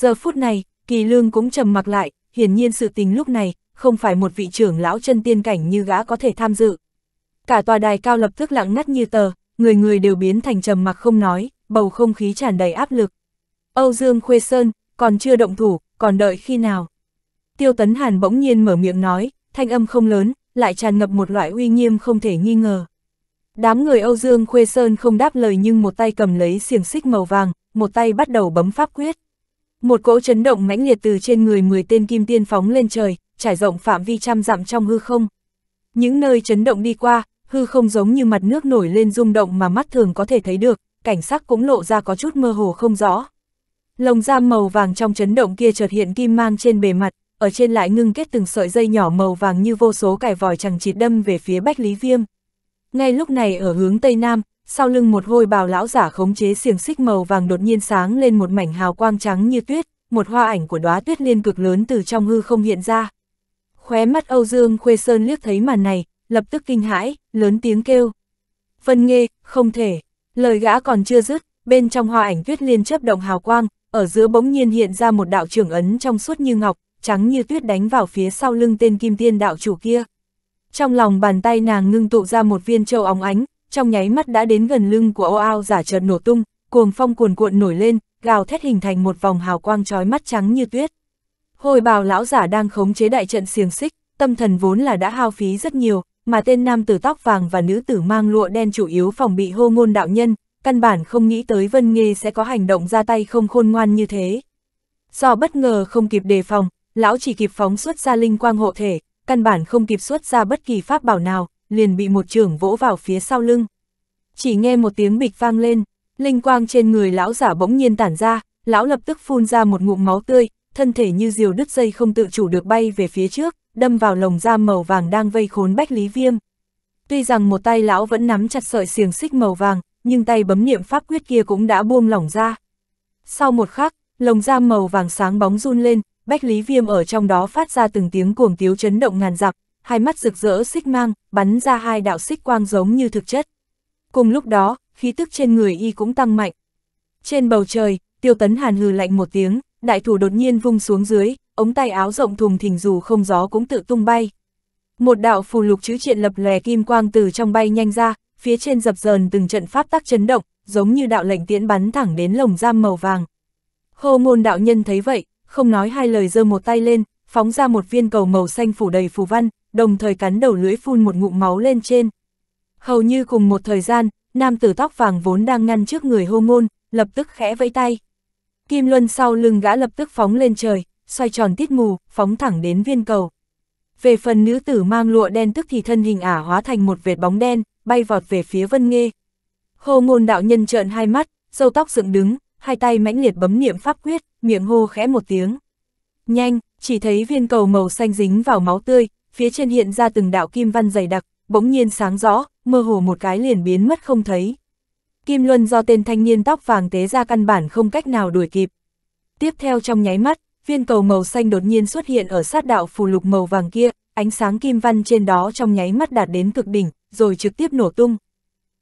Giờ phút này, kỳ lương cũng trầm mặc lại, hiển nhiên sự tình lúc này, không phải một vị trưởng lão chân tiên cảnh như gã có thể tham dự. Cả tòa đài cao lập tức lặng ngắt như tờ, người người đều biến thành trầm mặc không nói, bầu không khí tràn đầy áp lực. Âu Dương Khuê Sơn, còn chưa động thủ, còn đợi khi nào? Tiêu Tấn Hàn bỗng nhiên mở miệng nói, thanh âm không lớn, lại tràn ngập một loại uy nghiêm không thể nghi ngờ. Đám người Âu Dương Khuê Sơn không đáp lời nhưng một tay cầm lấy xiềng xích màu vàng, một tay bắt đầu bấm pháp quyết. Một cỗ chấn động mãnh liệt từ trên người 10 tên kim tiên phóng lên trời, trải rộng phạm vi trăm dặm trong hư không. Những nơi chấn động đi qua, hư không giống như mặt nước nổi lên rung động mà mắt thường có thể thấy được, cảnh sắc cũng lộ ra có chút mơ hồ không rõ. Lồng giam màu vàng trong chấn động kia chợt hiện kim mang trên bề mặt, ở trên lại ngưng kết từng sợi dây nhỏ màu vàng như vô số cải vòi chẳng chịt đâm về phía Bách Lý Viêm. Ngay lúc này ở hướng Tây Nam, sau lưng một hôi bào lão giả khống chế xiềng xích màu vàng đột nhiên sáng lên một mảnh hào quang trắng như tuyết, một hoa ảnh của đóa tuyết liên cực lớn từ trong hư không hiện ra. Khóe mắt Âu Dương Khuê Sơn liếc thấy màn này, lập tức kinh hãi, lớn tiếng kêu. Vân Nghê, không thể, lời gã còn chưa dứt, bên trong hoa ảnh tuyết liên chấp động hào quang, ở giữa bỗng nhiên hiện ra một đạo trưởng ấn trong suốt như ngọc, trắng như tuyết đánh vào phía sau lưng tên kim tiên đạo chủ kia. Trong lòng bàn tay nàng ngưng tụ ra một viên châu óng ánh, trong nháy mắt đã đến gần lưng của ô ao giả chợt nổ tung, cuồng phong cuồn cuộn nổi lên, gào thét hình thành một vòng hào quang trói mắt trắng như tuyết. Hồi bào lão giả đang khống chế đại trận xiềng xích, tâm thần vốn là đã hao phí rất nhiều, mà tên nam tử tóc vàng và nữ tử mang lụa đen chủ yếu phòng bị hô ngôn đạo nhân, căn bản không nghĩ tới Vân Nghê sẽ có hành động ra tay không khôn ngoan như thế. Do bất ngờ không kịp đề phòng, lão chỉ kịp phóng xuất ra linh quang hộ thể, căn bản không kịp xuất ra bất kỳ pháp bảo nào, liền bị một trưởng vỗ vào phía sau lưng. Chỉ nghe một tiếng bịch vang lên, linh quang trên người lão giả bỗng nhiên tản ra, lão lập tức phun ra một ngụm máu tươi, thân thể như diều đứt dây không tự chủ được bay về phía trước, đâm vào lồng da màu vàng đang vây khốn Bách Lý Viêm. Tuy rằng một tay lão vẫn nắm chặt sợi xiềng xích màu vàng, nhưng tay bấm niệm pháp quyết kia cũng đã buông lỏng ra. Sau một khắc, lồng da màu vàng sáng bóng run lên, Bách Lý Viêm ở trong đó phát ra từng tiếng cuồng tiếu chấn động ngàn dặm, hai mắt rực rỡ xích mang, bắn ra hai đạo xích quang giống như thực chất. Cùng lúc đó, khí tức trên người y cũng tăng mạnh. Trên bầu trời, tiêu tấn hàn hừ lạnh một tiếng, đại thủ đột nhiên vung xuống dưới, ống tay áo rộng thùng thình dù không gió cũng tự tung bay. Một đạo phù lục chữ triện lập lè kim quang từ trong bay nhanh ra, phía trên dập dờn từng trận pháp tác chấn động, giống như đạo lệnh tiễn bắn thẳng đến lồng giam màu vàng. Hô ngôn đạo nhân thấy vậy, không nói hai lời giơ một tay lên, phóng ra một viên cầu màu xanh phủ đầy phù văn, đồng thời cắn đầu lưỡi phun một ngụm máu lên trên. Hầu như cùng một thời gian, nam tử tóc vàng vốn đang ngăn trước người hô ngôn, lập tức khẽ vẫy tay. Kim Luân sau lưng gã lập tức phóng lên trời, xoay tròn tít mù, phóng thẳng đến viên cầu. Về phần nữ tử mang lụa đen tức thì thân hình ả hóa thành một vệt bóng đen, bay vọt về phía Vân Nghê. Hô ngôn đạo nhân trợn hai mắt, râu tóc dựng đứng, hai tay mãnh liệt bấm niệm pháp quyết, miệng hô khẽ một tiếng. Nhanh, chỉ thấy viên cầu màu xanh dính vào máu tươi, phía trên hiện ra từng đạo kim văn dày đặc, bỗng nhiên sáng rõ, mơ hồ một cái liền biến mất không thấy. Kim Luân do tên thanh niên tóc vàng tế ra căn bản không cách nào đuổi kịp. Tiếp theo trong nháy mắt, viên cầu màu xanh đột nhiên xuất hiện ở sát đạo phù lục màu vàng kia, ánh sáng kim văn trên đó trong nháy mắt đạt đến cực đỉnh, rồi trực tiếp nổ tung.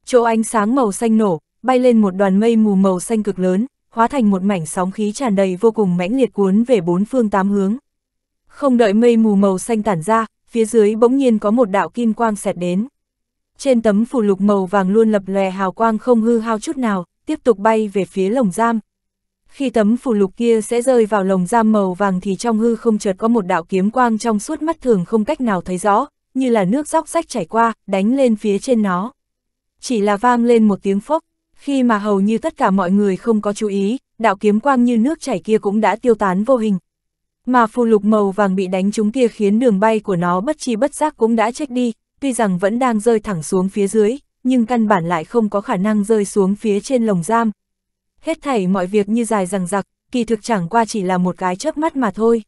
Chỗ ánh sáng màu xanh nổ, bay lên một đoàn mây mù màu xanh cực lớn, hóa thành một mảnh sóng khí tràn đầy vô cùng mãnh liệt cuốn về bốn phương tám hướng. Không đợi mây mù màu xanh tản ra, phía dưới bỗng nhiên có một đạo kim quang xẹt đến. Trên tấm phù lục màu vàng luôn lập lòe hào quang không hư hao chút nào, tiếp tục bay về phía lồng giam. Khi tấm phù lục kia sẽ rơi vào lồng giam màu vàng thì trong hư không chợt có một đạo kiếm quang trong suốt mắt thường không cách nào thấy rõ, như là nước róc rách chảy qua, đánh lên phía trên nó. Chỉ là vang lên một tiếng phốc, khi mà hầu như tất cả mọi người không có chú ý, đạo kiếm quang như nước chảy kia cũng đã tiêu tán vô hình, mà phù lục màu vàng bị đánh trúng kia khiến đường bay của nó bất chi bất giác cũng đã chết đi, tuy rằng vẫn đang rơi thẳng xuống phía dưới, nhưng căn bản lại không có khả năng rơi xuống phía trên lồng giam. Hết thảy mọi việc như dài rằng giặc, kỳ thực chẳng qua chỉ là một cái chớp mắt mà thôi.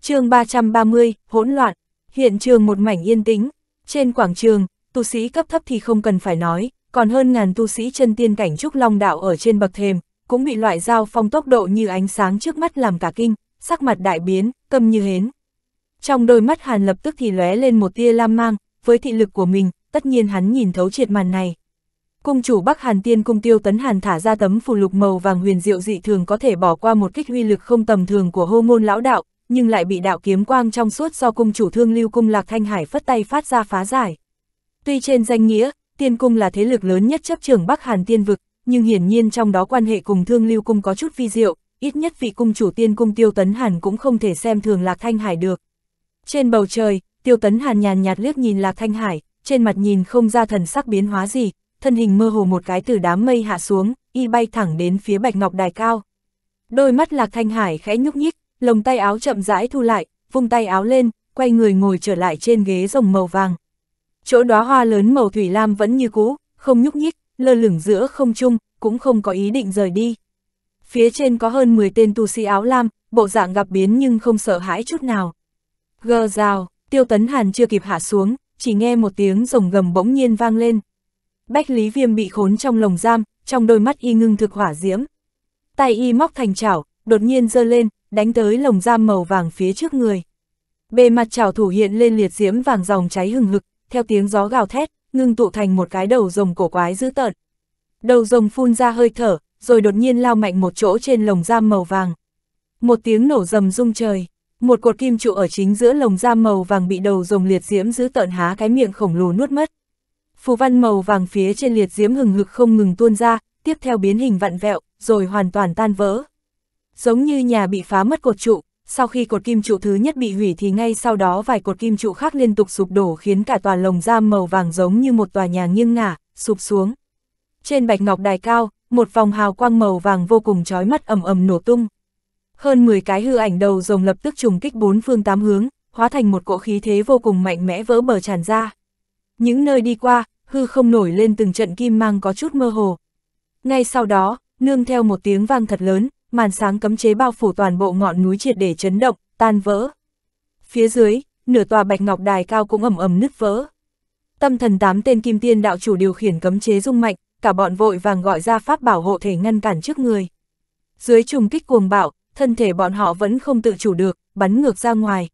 chương 330, hỗn loạn, hiện trường một mảnh yên tĩnh, trên quảng trường, tu sĩ cấp thấp thì không cần phải nói, còn hơn ngàn tu sĩ chân tiên cảnh trúc long đạo ở trên bậc thềm, cũng bị loại dao phong tốc độ như ánh sáng trước mắt làm cả kinh, sắc mặt đại biến, câm như hến. Trong đôi mắt Hàn lập tức thì lóe lên một tia lam mang, với thị lực của mình, tất nhiên hắn nhìn thấu triệt màn này. Cung chủ Bắc Hàn Tiên Cung Tiêu Tấn Hàn thả ra tấm phù lục màu vàng huyền diệu dị thường có thể bỏ qua một kích huy lực không tầm thường của hô môn lão đạo, nhưng lại bị đạo kiếm quang trong suốt do cung chủ Thương Lưu Cung Lạc Thanh Hải phất tay phát ra phá giải. Tuy trên danh nghĩa, Tiên Cung là thế lực lớn nhất chấp trường Bắc Hàn Tiên Vực, nhưng hiển nhiên trong đó quan hệ cùng Thương Lưu Cung có chút vi diệu, ít nhất vị cung chủ tiên cung Tiêu Tấn Hàn cũng không thể xem thường Lạc Thanh Hải được. Trên bầu trời, Tiêu Tấn Hàn nhàn nhạt liếc nhìn Lạc Thanh Hải, trên mặt nhìn không ra thần sắc biến hóa gì, thân hình mơ hồ một cái từ đám mây hạ xuống, y bay thẳng đến phía Bạch Ngọc Đài cao. Đôi mắt Lạc Thanh Hải khẽ nhúc nhích, lồng tay áo chậm rãi thu lại, vung tay áo lên, quay người ngồi trở lại trên ghế rồng màu vàng. Chỗ đóa hoa lớn màu thủy lam vẫn như cũ, không nhúc nhích, lơ lửng giữa không trung, cũng không có ý định rời đi phía trên có hơn 10 tên tu sĩ áo lam, bộ dạng gặp biến nhưng không sợ hãi chút nào. Gờ rào, tiêu tấn hàn chưa kịp hạ xuống, chỉ nghe một tiếng rồng gầm bỗng nhiên vang lên. Bách Lý Viêm bị khốn trong lồng giam, trong đôi mắt y ngưng thực hỏa diễm. Tay y móc thành chảo, đột nhiên giơ lên, đánh tới lồng giam màu vàng phía trước người. Bề mặt chảo thủ hiện lên liệt diễm vàng dòng cháy hừng hực, theo tiếng gió gào thét, ngưng tụ thành một cái đầu rồng cổ quái dữ tợn. Đầu rồng phun ra hơi thở, rồi đột nhiên lao mạnh một chỗ trên lồng giam màu vàng. Một tiếng nổ rầm rung trời, một cột kim trụ ở chính giữa lồng giam màu vàng bị đầu rồng liệt diễm giữ tợn há cái miệng khổng lồ nuốt mất. Phù văn màu vàng phía trên liệt diễm hừng hực không ngừng tuôn ra, tiếp theo biến hình vặn vẹo, rồi hoàn toàn tan vỡ. Giống như nhà bị phá mất cột trụ, sau khi cột kim trụ thứ nhất bị hủy thì ngay sau đó vài cột kim trụ khác liên tục sụp đổ khiến cả tòa lồng giam màu vàng giống như một tòa nhà nghiêng ngả, sụp xuống. Trên bạch ngọc đài cao, một vòng hào quang màu vàng vô cùng chói mắt ầm ầm nổ tung. Hơn 10 cái hư ảnh đầu rồng lập tức trùng kích bốn phương tám hướng, hóa thành một cỗ khí thế vô cùng mạnh mẽ vỡ bờ tràn ra. Những nơi đi qua, hư không nổi lên từng trận kim mang có chút mơ hồ. Ngay sau đó, nương theo một tiếng vang thật lớn, màn sáng cấm chế bao phủ toàn bộ ngọn núi triệt để chấn động, tan vỡ. Phía dưới, nửa tòa bạch ngọc đài cao cũng ầm ầm nứt vỡ. Tâm thần tám tên kim tiên đạo chủ điều khiển cấm chế rung mạnh, cả bọn vội vàng gọi ra pháp bảo hộ thể ngăn cản trước người. Dưới trùng kích cuồng bạo, thân thể bọn họ vẫn không tự chủ được, bắn ngược ra ngoài.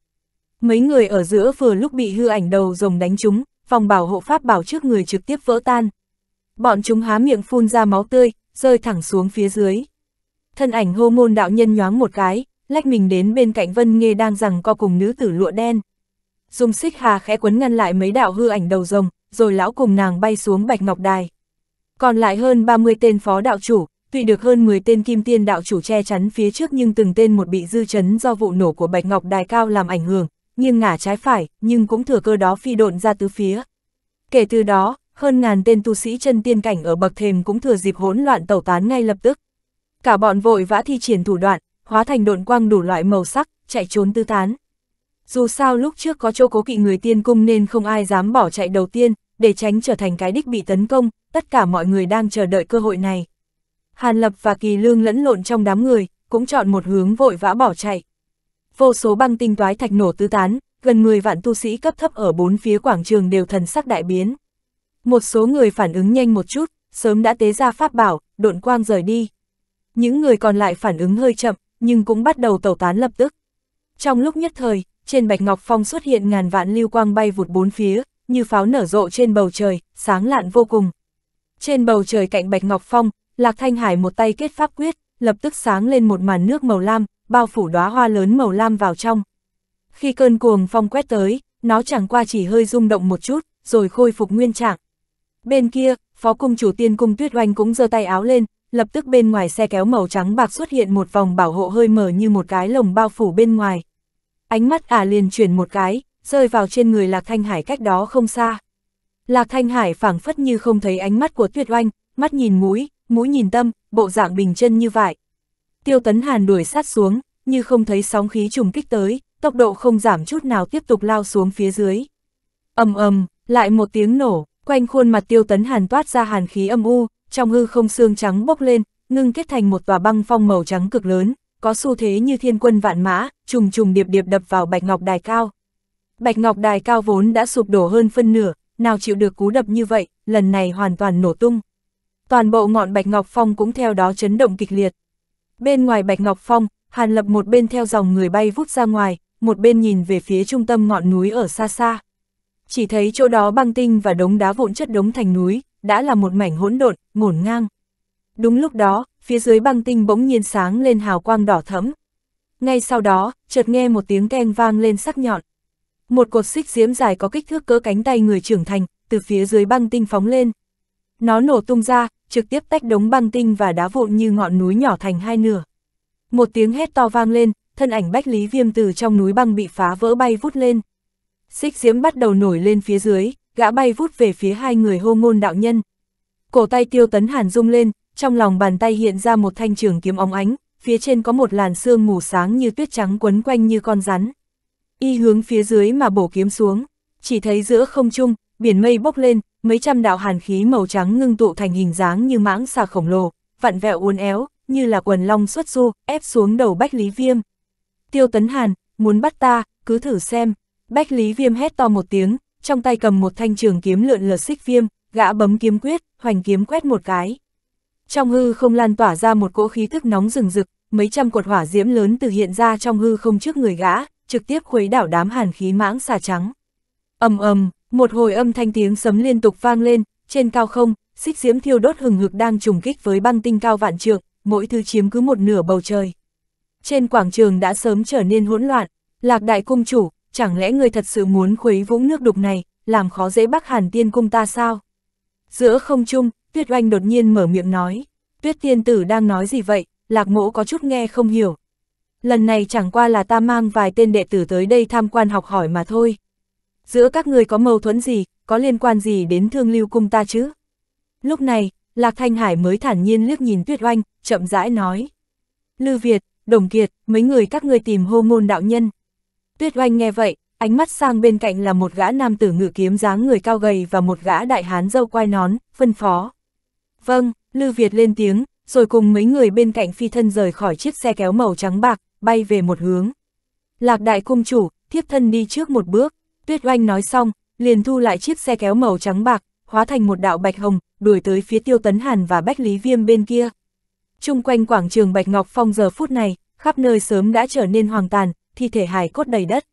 Mấy người ở giữa vừa lúc bị hư ảnh đầu rồng đánh chúng phòng bảo hộ pháp bảo trước người trực tiếp vỡ tan. Bọn chúng há miệng phun ra máu tươi, rơi thẳng xuống phía dưới. Thân ảnh hô môn đạo nhân nhoáng một cái, lách mình đến bên cạnh Vân Nghê đang rằng co cùng nữ tử lụa đen. Dùng xích hà khẽ quấn ngăn lại mấy đạo hư ảnh đầu rồng, rồi lão cùng nàng bay xuống bạch ngọc đài. Còn lại hơn 30 tên phó đạo chủ, tuy được hơn 10 tên kim tiên đạo chủ che chắn phía trước nhưng từng tên một bị dư chấn do vụ nổ của Bạch Ngọc Đài Cao làm ảnh hưởng, nghiêng ngả trái phải, nhưng cũng thừa cơ đó phi độn ra tứ phía. Kể từ đó, hơn ngàn tên tu sĩ chân tiên cảnh ở bậc thềm cũng thừa dịp hỗn loạn tẩu tán ngay lập tức. Cả bọn vội vã thi triển thủ đoạn, hóa thành độn quang đủ loại màu sắc, chạy trốn tứ tán. Dù sao lúc trước có chỗ cố kỵ người tiên cung nên không ai dám bỏ chạy đầu tiên, để tránh trở thành cái đích bị tấn công, tất cả mọi người đang chờ đợi cơ hội này. Hàn Lập và Kỳ Lương lẫn lộn trong đám người, cũng chọn một hướng vội vã bỏ chạy. Vô số băng tinh toái thạch nổ tứ tán, gần 10 vạn tu sĩ cấp thấp ở bốn phía quảng trường đều thần sắc đại biến. Một số người phản ứng nhanh một chút, sớm đã tế ra pháp bảo, độn quang rời đi. Những người còn lại phản ứng hơi chậm, nhưng cũng bắt đầu tẩu tán lập tức. Trong lúc nhất thời, trên Bạch Ngọc Phong xuất hiện ngàn vạn lưu quang bay vụt bốn phía, như pháo nở rộ trên bầu trời, sáng lạn vô cùng. Trên bầu trời cạnh Bạch Ngọc Phong, Lạc Thanh Hải một tay kết pháp quyết, lập tức sáng lên một màn nước màu lam, bao phủ đóa hoa lớn màu lam vào trong. Khi cơn cuồng phong quét tới, nó chẳng qua chỉ hơi rung động một chút, rồi khôi phục nguyên trạng. Bên kia, phó cung chủ tiên cung tuyết oanh cũng giơ tay áo lên, lập tức bên ngoài xe kéo màu trắng bạc xuất hiện một vòng bảo hộ hơi mở như một cái lồng bao phủ bên ngoài. Ánh mắt ả à liền chuyển một cái, rơi vào trên người Lạc Thanh Hải cách đó không xa. Lạc Thanh Hải phảng phất như không thấy ánh mắt của Tuyệt Oanh, mắt nhìn mũi, mũi nhìn tâm, bộ dạng bình chân như vậy. Tiêu Tấn Hàn đuổi sát xuống, như không thấy sóng khí trùng kích tới, tốc độ không giảm chút nào tiếp tục lao xuống phía dưới. ầm ầm, lại một tiếng nổ, quanh khuôn mặt Tiêu Tấn Hàn toát ra hàn khí âm u, trong hư không xương trắng bốc lên, ngưng kết thành một tòa băng phong màu trắng cực lớn, có xu thế như thiên quân vạn mã, trùng trùng điệp điệp đập vào bạch ngọc đài cao. Bạch Ngọc Đài cao vốn đã sụp đổ hơn phân nửa, nào chịu được cú đập như vậy, lần này hoàn toàn nổ tung. Toàn bộ ngọn Bạch Ngọc Phong cũng theo đó chấn động kịch liệt. Bên ngoài Bạch Ngọc Phong, Hàn Lập một bên theo dòng người bay vút ra ngoài, một bên nhìn về phía trung tâm ngọn núi ở xa xa. Chỉ thấy chỗ đó băng tinh và đống đá vụn chất đống thành núi, đã là một mảnh hỗn độn, ngổn ngang. Đúng lúc đó, phía dưới băng tinh bỗng nhiên sáng lên hào quang đỏ thẫm. Ngay sau đó, chợt nghe một tiếng keng vang lên sắc nhọn. Một cột xích diếm dài có kích thước cỡ cánh tay người trưởng thành, từ phía dưới băng tinh phóng lên. Nó nổ tung ra, trực tiếp tách đống băng tinh và đá vụn như ngọn núi nhỏ thành hai nửa. Một tiếng hét to vang lên, thân ảnh Bách Lý Viêm từ trong núi băng bị phá vỡ bay vút lên. Xích diếm bắt đầu nổi lên phía dưới, gã bay vút về phía hai người hô ngôn đạo nhân. Cổ tay tiêu tấn hàn rung lên, trong lòng bàn tay hiện ra một thanh trường kiếm óng ánh, phía trên có một làn xương mù sáng như tuyết trắng quấn quanh như con rắn y hướng phía dưới mà bổ kiếm xuống, chỉ thấy giữa không trung, biển mây bốc lên, mấy trăm đạo hàn khí màu trắng ngưng tụ thành hình dáng như mãng xà khổng lồ, vặn vẹo uốn éo, như là quần long xuất du, ép xuống đầu Bách Lý Viêm. Tiêu Tấn Hàn, muốn bắt ta, cứ thử xem. Bách Lý Viêm hét to một tiếng, trong tay cầm một thanh trường kiếm lượn lờ xích viêm, gã bấm kiếm quyết, hoành kiếm quét một cái. Trong hư không lan tỏa ra một cỗ khí thức nóng rừng rực, mấy trăm cột hỏa diễm lớn từ hiện ra trong hư không trước người gã, trực tiếp khuấy đảo đám hàn khí mãng xà trắng. ầm ầm, một hồi âm thanh tiếng sấm liên tục vang lên, trên cao không, xích diễm thiêu đốt hừng hực đang trùng kích với băng tinh cao vạn trượng, mỗi thứ chiếm cứ một nửa bầu trời. Trên quảng trường đã sớm trở nên hỗn loạn, lạc đại cung chủ, chẳng lẽ người thật sự muốn khuấy vũng nước đục này, làm khó dễ bắc hàn tiên cung ta sao? Giữa không trung, tuyết oanh đột nhiên mở miệng nói, tuyết tiên tử đang nói gì vậy, lạc mỗ có chút nghe không hiểu lần này chẳng qua là ta mang vài tên đệ tử tới đây tham quan học hỏi mà thôi. Giữa các người có mâu thuẫn gì, có liên quan gì đến thương lưu cung ta chứ? Lúc này, Lạc Thanh Hải mới thản nhiên liếc nhìn Tuyết Oanh, chậm rãi nói. lưu Việt, Đồng Kiệt, mấy người các ngươi tìm hô môn đạo nhân. Tuyết Oanh nghe vậy, ánh mắt sang bên cạnh là một gã nam tử ngự kiếm dáng người cao gầy và một gã đại hán dâu quai nón, phân phó. Vâng, lưu Việt lên tiếng, rồi cùng mấy người bên cạnh phi thân rời khỏi chiếc xe kéo màu trắng bạc, bay về một hướng. Lạc đại cung chủ, thiếp thân đi trước một bước, tuyết oanh nói xong, liền thu lại chiếc xe kéo màu trắng bạc, hóa thành một đạo bạch hồng, đuổi tới phía tiêu tấn hàn và bách lý viêm bên kia. Trung quanh quảng trường Bạch Ngọc Phong giờ phút này, khắp nơi sớm đã trở nên hoàng tàn, thi thể hài cốt đầy đất.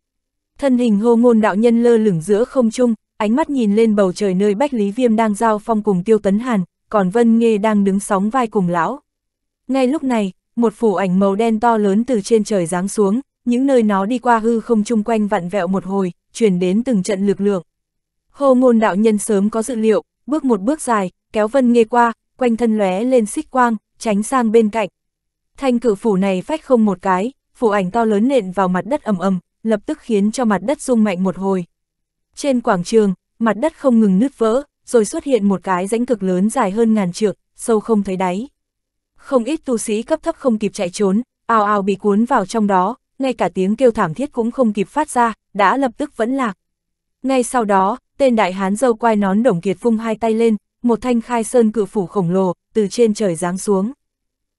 Thân hình hô ngôn đạo nhân lơ lửng giữa không trung, ánh mắt nhìn lên bầu trời nơi Bách Lý Viêm đang giao phong cùng Tiêu Tấn Hàn, còn Vân Nghê đang đứng sóng vai cùng lão. Ngay lúc này, một phủ ảnh màu đen to lớn từ trên trời giáng xuống, những nơi nó đi qua hư không chung quanh vặn vẹo một hồi, chuyển đến từng trận lực lượng. Hồ ngôn đạo nhân sớm có dự liệu, bước một bước dài, kéo vân nghe qua, quanh thân lóe lên xích quang, tránh sang bên cạnh. Thanh cử phủ này phách không một cái, phủ ảnh to lớn nện vào mặt đất ầm ầm, lập tức khiến cho mặt đất rung mạnh một hồi. Trên quảng trường, mặt đất không ngừng nứt vỡ, rồi xuất hiện một cái rãnh cực lớn dài hơn ngàn trượng, sâu không thấy đáy không ít tu sĩ cấp thấp không kịp chạy trốn, ao ao bị cuốn vào trong đó, ngay cả tiếng kêu thảm thiết cũng không kịp phát ra, đã lập tức vẫn lạc. Ngay sau đó, tên đại hán dâu quai nón đồng kiệt vung hai tay lên, một thanh khai sơn cự phủ khổng lồ, từ trên trời giáng xuống.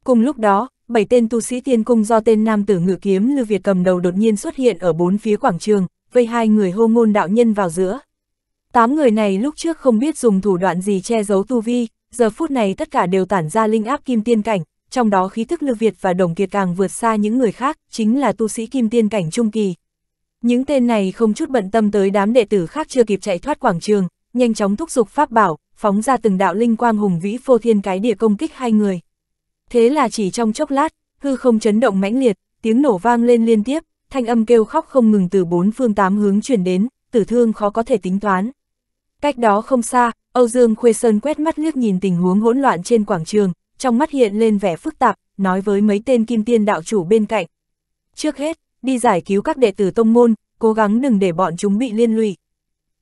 Cùng lúc đó, bảy tên tu sĩ tiên cung do tên nam tử ngự kiếm Lưu Việt cầm đầu đột nhiên xuất hiện ở bốn phía quảng trường, vây hai người hô ngôn đạo nhân vào giữa. Tám người này lúc trước không biết dùng thủ đoạn gì che giấu tu vi, giờ phút này tất cả đều tản ra linh áp kim tiên cảnh, trong đó khí thức Lưu Việt và Đồng Kiệt càng vượt xa những người khác, chính là tu sĩ kim tiên cảnh trung kỳ. Những tên này không chút bận tâm tới đám đệ tử khác chưa kịp chạy thoát quảng trường, nhanh chóng thúc giục pháp bảo, phóng ra từng đạo linh quang hùng vĩ phô thiên cái địa công kích hai người. Thế là chỉ trong chốc lát, hư không chấn động mãnh liệt, tiếng nổ vang lên liên tiếp, thanh âm kêu khóc không ngừng từ bốn phương tám hướng chuyển đến, tử thương khó có thể tính toán. Cách đó không xa, Âu Dương Khuê Sơn quét mắt liếc nhìn tình huống hỗn loạn trên quảng trường, trong mắt hiện lên vẻ phức tạp, nói với mấy tên kim tiên đạo chủ bên cạnh. Trước hết, đi giải cứu các đệ tử tông môn, cố gắng đừng để bọn chúng bị liên lụy.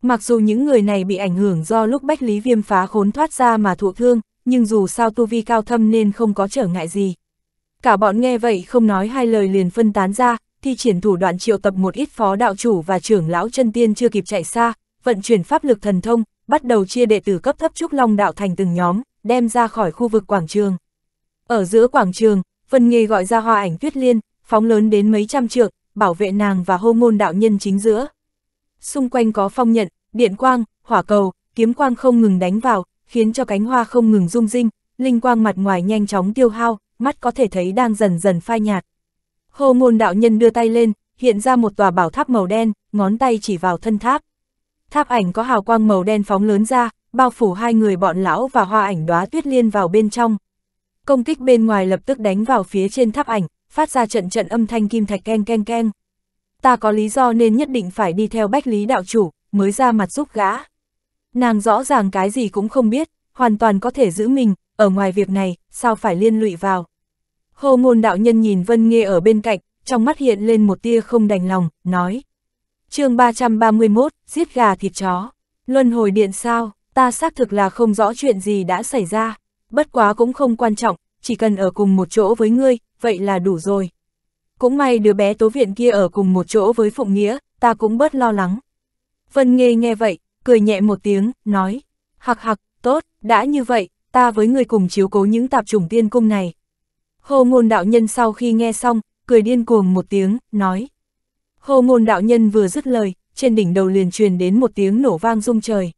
Mặc dù những người này bị ảnh hưởng do lúc Bách Lý Viêm phá khốn thoát ra mà thụ thương, nhưng dù sao tu vi cao thâm nên không có trở ngại gì. Cả bọn nghe vậy không nói hai lời liền phân tán ra, thi triển thủ đoạn triệu tập một ít phó đạo chủ và trưởng lão chân tiên chưa kịp chạy xa, vận chuyển pháp lực thần thông, bắt đầu chia đệ tử cấp thấp trúc long đạo thành từng nhóm, đem ra khỏi khu vực quảng trường. Ở giữa quảng trường, Vân Nghê gọi ra hoa ảnh tuyết liên, phóng lớn đến mấy trăm trượng, bảo vệ nàng và hô môn đạo nhân chính giữa. Xung quanh có phong nhận, điện quang, hỏa cầu, kiếm quang không ngừng đánh vào, khiến cho cánh hoa không ngừng rung rinh, linh quang mặt ngoài nhanh chóng tiêu hao, mắt có thể thấy đang dần dần phai nhạt. Hô môn đạo nhân đưa tay lên, hiện ra một tòa bảo tháp màu đen, ngón tay chỉ vào thân tháp tháp ảnh có hào quang màu đen phóng lớn ra, bao phủ hai người bọn lão và hoa ảnh đóa tuyết liên vào bên trong. Công kích bên ngoài lập tức đánh vào phía trên tháp ảnh, phát ra trận trận âm thanh kim thạch keng keng keng. Ta có lý do nên nhất định phải đi theo bách lý đạo chủ, mới ra mặt giúp gã. Nàng rõ ràng cái gì cũng không biết, hoàn toàn có thể giữ mình, ở ngoài việc này, sao phải liên lụy vào. Hồ ngôn đạo nhân nhìn Vân Nghê ở bên cạnh, trong mắt hiện lên một tia không đành lòng, nói chương 331, giết gà thịt chó. Luân hồi điện sao, ta xác thực là không rõ chuyện gì đã xảy ra, bất quá cũng không quan trọng, chỉ cần ở cùng một chỗ với ngươi, vậy là đủ rồi. Cũng may đứa bé tố viện kia ở cùng một chỗ với Phụng Nghĩa, ta cũng bớt lo lắng. Vân Nghê nghe vậy, cười nhẹ một tiếng, nói, hạc hạc, tốt, đã như vậy, ta với ngươi cùng chiếu cố những tạp chủng tiên cung này. Hồ ngôn đạo nhân sau khi nghe xong, cười điên cuồng một tiếng, nói, Hồ ngôn đạo nhân vừa dứt lời, trên đỉnh đầu liền truyền đến một tiếng nổ vang rung trời.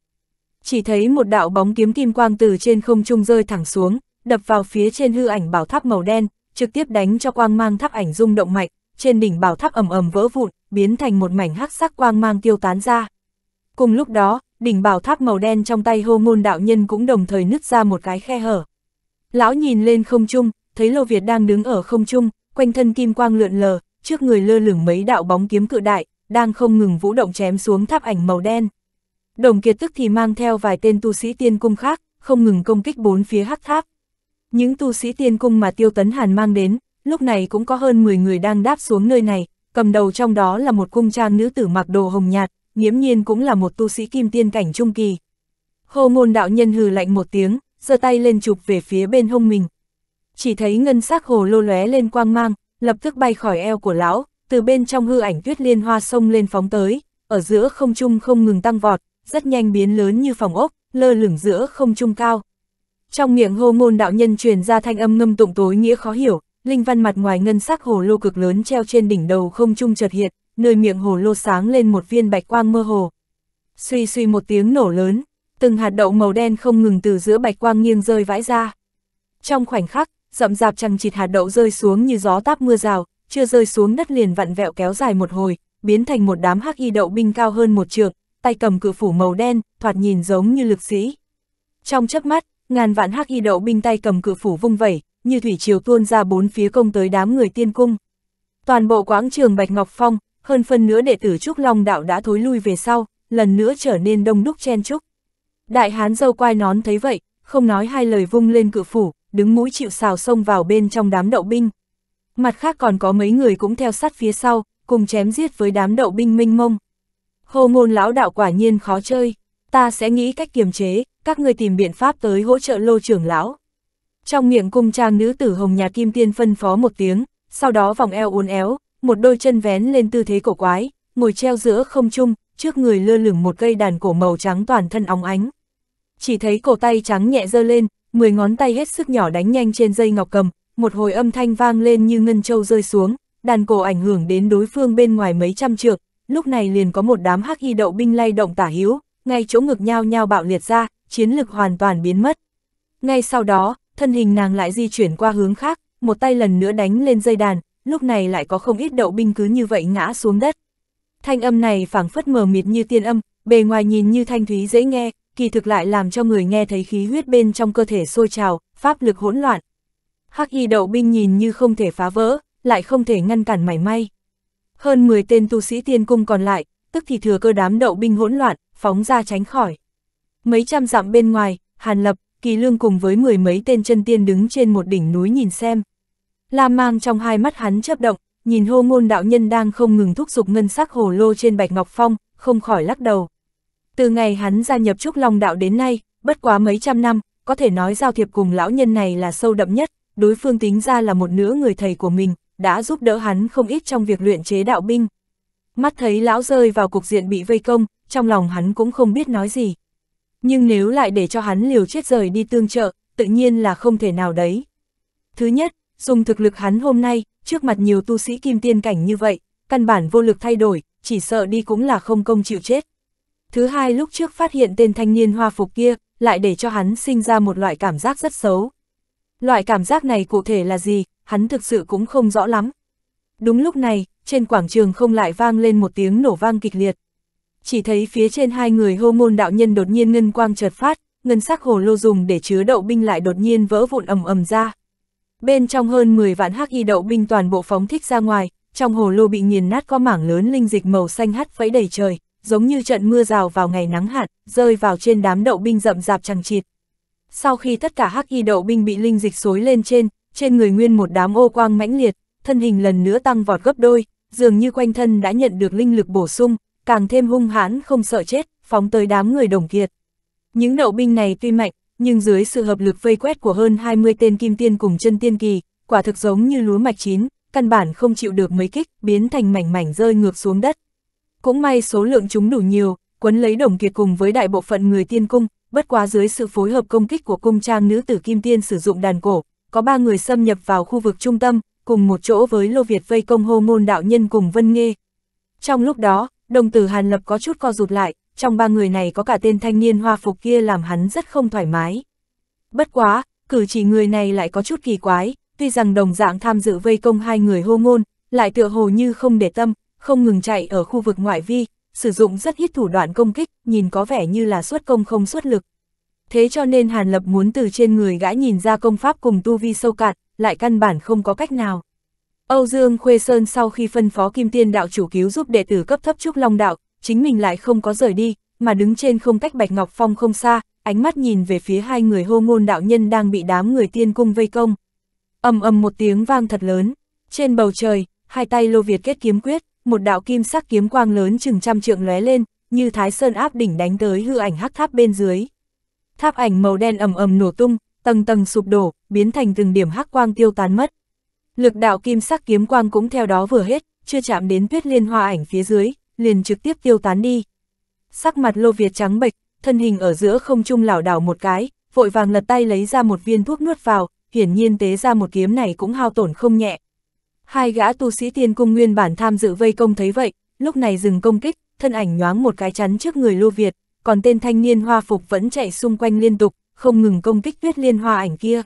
Chỉ thấy một đạo bóng kiếm kim quang từ trên không trung rơi thẳng xuống, đập vào phía trên hư ảnh bảo tháp màu đen, trực tiếp đánh cho quang mang tháp ảnh rung động mạnh, trên đỉnh bảo tháp ầm ầm vỡ vụn, biến thành một mảnh hắc sắc quang mang tiêu tán ra. Cùng lúc đó, đỉnh bảo tháp màu đen trong tay hô ngôn đạo nhân cũng đồng thời nứt ra một cái khe hở. Lão nhìn lên không trung, thấy Lô Việt đang đứng ở không trung, quanh thân kim quang lượn lờ, trước người lơ lửng mấy đạo bóng kiếm cự đại, đang không ngừng vũ động chém xuống tháp ảnh màu đen. Đồng Kiệt tức thì mang theo vài tên tu sĩ tiên cung khác, không ngừng công kích bốn phía hắc tháp. Những tu sĩ tiên cung mà Tiêu Tấn Hàn mang đến, lúc này cũng có hơn 10 người đang đáp xuống nơi này, cầm đầu trong đó là một cung trang nữ tử mặc đồ hồng nhạt, nghiễm nhiên cũng là một tu sĩ kim tiên cảnh trung kỳ. Hồ ngôn đạo nhân hừ lạnh một tiếng, giơ tay lên chụp về phía bên hông mình. Chỉ thấy ngân sắc hồ lô lóe lên quang mang, lập tức bay khỏi eo của lão, từ bên trong hư ảnh tuyết liên hoa sông lên phóng tới, ở giữa không trung không ngừng tăng vọt, rất nhanh biến lớn như phòng ốc, lơ lửng giữa không trung cao. Trong miệng hô ngôn đạo nhân truyền ra thanh âm ngâm tụng tối nghĩa khó hiểu, linh văn mặt ngoài ngân sắc hồ lô cực lớn treo trên đỉnh đầu không trung chợt hiện, nơi miệng hồ lô sáng lên một viên bạch quang mơ hồ. Suy suy một tiếng nổ lớn, từng hạt đậu màu đen không ngừng từ giữa bạch quang nghiêng rơi vãi ra. Trong khoảnh khắc, rậm rạp chằng chịt hạt đậu rơi xuống như gió táp mưa rào, chưa rơi xuống đất liền vặn vẹo kéo dài một hồi, biến thành một đám hắc y đậu binh cao hơn một trượng, tay cầm cự phủ màu đen, thoạt nhìn giống như lực sĩ. Trong chớp mắt, ngàn vạn hắc y đậu binh tay cầm cự phủ vung vẩy, như thủy triều tuôn ra bốn phía công tới đám người tiên cung. Toàn bộ quãng trường Bạch Ngọc Phong, hơn phân nửa đệ tử Trúc Long Đạo đã thối lui về sau, lần nữa trở nên đông đúc chen chúc. Đại hán dâu quai nón thấy vậy, không nói hai lời vung lên cự phủ, đứng mũi chịu xào xông vào bên trong đám đậu binh. Mặt khác còn có mấy người cũng theo sát phía sau, cùng chém giết với đám đậu binh minh mông. Hồ ngôn lão đạo quả nhiên khó chơi, ta sẽ nghĩ cách kiềm chế, các người tìm biện pháp tới hỗ trợ lô trưởng lão. Trong miệng cung trang nữ tử hồng nhà kim tiên phân phó một tiếng, sau đó vòng eo uốn éo, một đôi chân vén lên tư thế cổ quái, ngồi treo giữa không trung, trước người lơ lửng một cây đàn cổ màu trắng toàn thân óng ánh. Chỉ thấy cổ tay trắng nhẹ dơ lên, mười ngón tay hết sức nhỏ đánh nhanh trên dây ngọc cầm, một hồi âm thanh vang lên như ngân châu rơi xuống, đàn cổ ảnh hưởng đến đối phương bên ngoài mấy trăm trượng, lúc này liền có một đám hắc y đậu binh lay động tả hữu, ngay chỗ ngực nhau nhau bạo liệt ra, chiến lực hoàn toàn biến mất. Ngay sau đó, thân hình nàng lại di chuyển qua hướng khác, một tay lần nữa đánh lên dây đàn, lúc này lại có không ít đậu binh cứ như vậy ngã xuống đất. Thanh âm này phảng phất mờ mịt như tiên âm, bề ngoài nhìn như thanh thúy dễ nghe, kỳ thực lại làm cho người nghe thấy khí huyết bên trong cơ thể sôi trào, pháp lực hỗn loạn. Hắc y đậu binh nhìn như không thể phá vỡ, lại không thể ngăn cản mảy may. Hơn 10 tên tu sĩ tiên cung còn lại, tức thì thừa cơ đám đậu binh hỗn loạn, phóng ra tránh khỏi. Mấy trăm dặm bên ngoài, Hàn Lập, Kỳ Lương cùng với mười mấy tên chân tiên đứng trên một đỉnh núi nhìn xem. La mang trong hai mắt hắn chớp động, nhìn hô ngôn đạo nhân đang không ngừng thúc giục ngân sắc hồ lô trên bạch ngọc phong, không khỏi lắc đầu. Từ ngày hắn gia nhập Trúc Long Đạo đến nay, bất quá mấy trăm năm, có thể nói giao thiệp cùng lão nhân này là sâu đậm nhất, đối phương tính ra là một nữ người thầy của mình, đã giúp đỡ hắn không ít trong việc luyện chế đạo binh. Mắt thấy lão rơi vào cục diện bị vây công, trong lòng hắn cũng không biết nói gì. Nhưng nếu lại để cho hắn liều chết rời đi tương trợ, tự nhiên là không thể nào đấy. Thứ nhất, dùng thực lực hắn hôm nay, trước mặt nhiều tu sĩ kim tiên cảnh như vậy, căn bản vô lực thay đổi, chỉ sợ đi cũng là không công chịu chết. Thứ hai lúc trước phát hiện tên thanh niên hoa phục kia, lại để cho hắn sinh ra một loại cảm giác rất xấu. Loại cảm giác này cụ thể là gì, hắn thực sự cũng không rõ lắm. Đúng lúc này, trên quảng trường không lại vang lên một tiếng nổ vang kịch liệt. Chỉ thấy phía trên hai người hô môn đạo nhân đột nhiên ngân quang chợt phát, ngân sắc hồ lô dùng để chứa đậu binh lại đột nhiên vỡ vụn ầm ầm ra. Bên trong hơn 10 vạn hắc y đậu binh toàn bộ phóng thích ra ngoài, trong hồ lô bị nghiền nát có mảng lớn linh dịch màu xanh hắt vẫy đầy trời, giống như trận mưa rào vào ngày nắng hạn, rơi vào trên đám đậu binh rậm rạp chẳng chịt. Sau khi tất cả hắc y đậu binh bị linh dịch xối lên trên, trên người nguyên một đám ô quang mãnh liệt, thân hình lần nữa tăng vọt gấp đôi, dường như quanh thân đã nhận được linh lực bổ sung, càng thêm hung hãn không sợ chết, phóng tới đám người đồng kiệt. Những đậu binh này tuy mạnh, nhưng dưới sự hợp lực vây quét của hơn 20 tên kim tiên cùng chân tiên kỳ, quả thực giống như lúa mạch chín, căn bản không chịu được mấy kích, biến thành mảnh mảnh rơi ngược xuống đất. Cũng may số lượng chúng đủ nhiều, quấn lấy đồng kiệt cùng với đại bộ phận người tiên cung, bất quá dưới sự phối hợp công kích của cung trang nữ tử Kim Tiên sử dụng đàn cổ, có ba người xâm nhập vào khu vực trung tâm, cùng một chỗ với Lô Việt vây công hô môn đạo nhân cùng Vân Nghê. Trong lúc đó, đồng tử Hàn Lập có chút co rụt lại, trong ba người này có cả tên thanh niên hoa phục kia làm hắn rất không thoải mái. Bất quá, cử chỉ người này lại có chút kỳ quái, tuy rằng đồng dạng tham dự vây công hai người hô ngôn, lại tựa hồ như không để tâm, không ngừng chạy ở khu vực ngoại vi, sử dụng rất ít thủ đoạn công kích, nhìn có vẻ như là xuất công không xuất lực. Thế cho nên Hàn Lập muốn từ trên người gã nhìn ra công pháp cùng tu vi sâu cạn, lại căn bản không có cách nào. Âu Dương Khuê Sơn sau khi phân phó Kim Tiên đạo chủ cứu giúp đệ tử cấp thấp Trúc Long đạo, chính mình lại không có rời đi, mà đứng trên không cách Bạch Ngọc Phong không xa, ánh mắt nhìn về phía hai người hô ngôn đạo nhân đang bị đám người tiên cung vây công. ầm ầm một tiếng vang thật lớn, trên bầu trời, hai tay Lô Việt kết kiếm quyết một đạo kim sắc kiếm quang lớn chừng trăm trượng lóe lên, như thái sơn áp đỉnh đánh tới hư ảnh hắc tháp bên dưới. Tháp ảnh màu đen ầm ầm nổ tung, tầng tầng sụp đổ, biến thành từng điểm hắc quang tiêu tán mất. Lực đạo kim sắc kiếm quang cũng theo đó vừa hết, chưa chạm đến tuyết liên hoa ảnh phía dưới, liền trực tiếp tiêu tán đi. Sắc mặt Lô Việt trắng bệch, thân hình ở giữa không trung lảo đảo một cái, vội vàng lật tay lấy ra một viên thuốc nuốt vào, hiển nhiên tế ra một kiếm này cũng hao tổn không nhẹ, Hai gã tu sĩ tiên cung nguyên bản tham dự vây công thấy vậy, lúc này dừng công kích, thân ảnh nhoáng một cái chắn trước người Lô Việt, còn tên thanh niên hoa phục vẫn chạy xung quanh liên tục, không ngừng công kích tuyết liên hoa ảnh kia.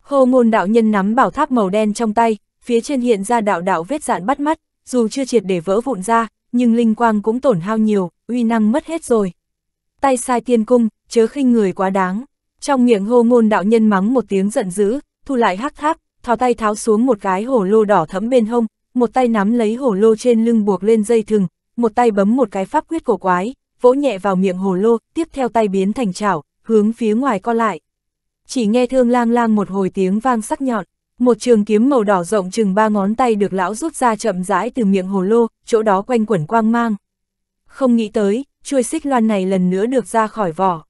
Hồ ngôn đạo nhân nắm bảo tháp màu đen trong tay, phía trên hiện ra đạo đạo vết dạn bắt mắt, dù chưa triệt để vỡ vụn ra, nhưng linh quang cũng tổn hao nhiều, uy năng mất hết rồi. Tay sai tiên cung, chớ khinh người quá đáng. Trong miệng hô ngôn đạo nhân mắng một tiếng giận dữ, thu lại hắc tháp, thò tay tháo xuống một cái hổ lô đỏ thẫm bên hông, một tay nắm lấy hổ lô trên lưng buộc lên dây thừng, một tay bấm một cái pháp quyết cổ quái, vỗ nhẹ vào miệng hổ lô, tiếp theo tay biến thành chảo, hướng phía ngoài co lại. Chỉ nghe thương lang lang một hồi tiếng vang sắc nhọn, một trường kiếm màu đỏ rộng chừng ba ngón tay được lão rút ra chậm rãi từ miệng hổ lô, chỗ đó quanh quẩn quang mang. Không nghĩ tới, chuôi xích loan này lần nữa được ra khỏi vỏ.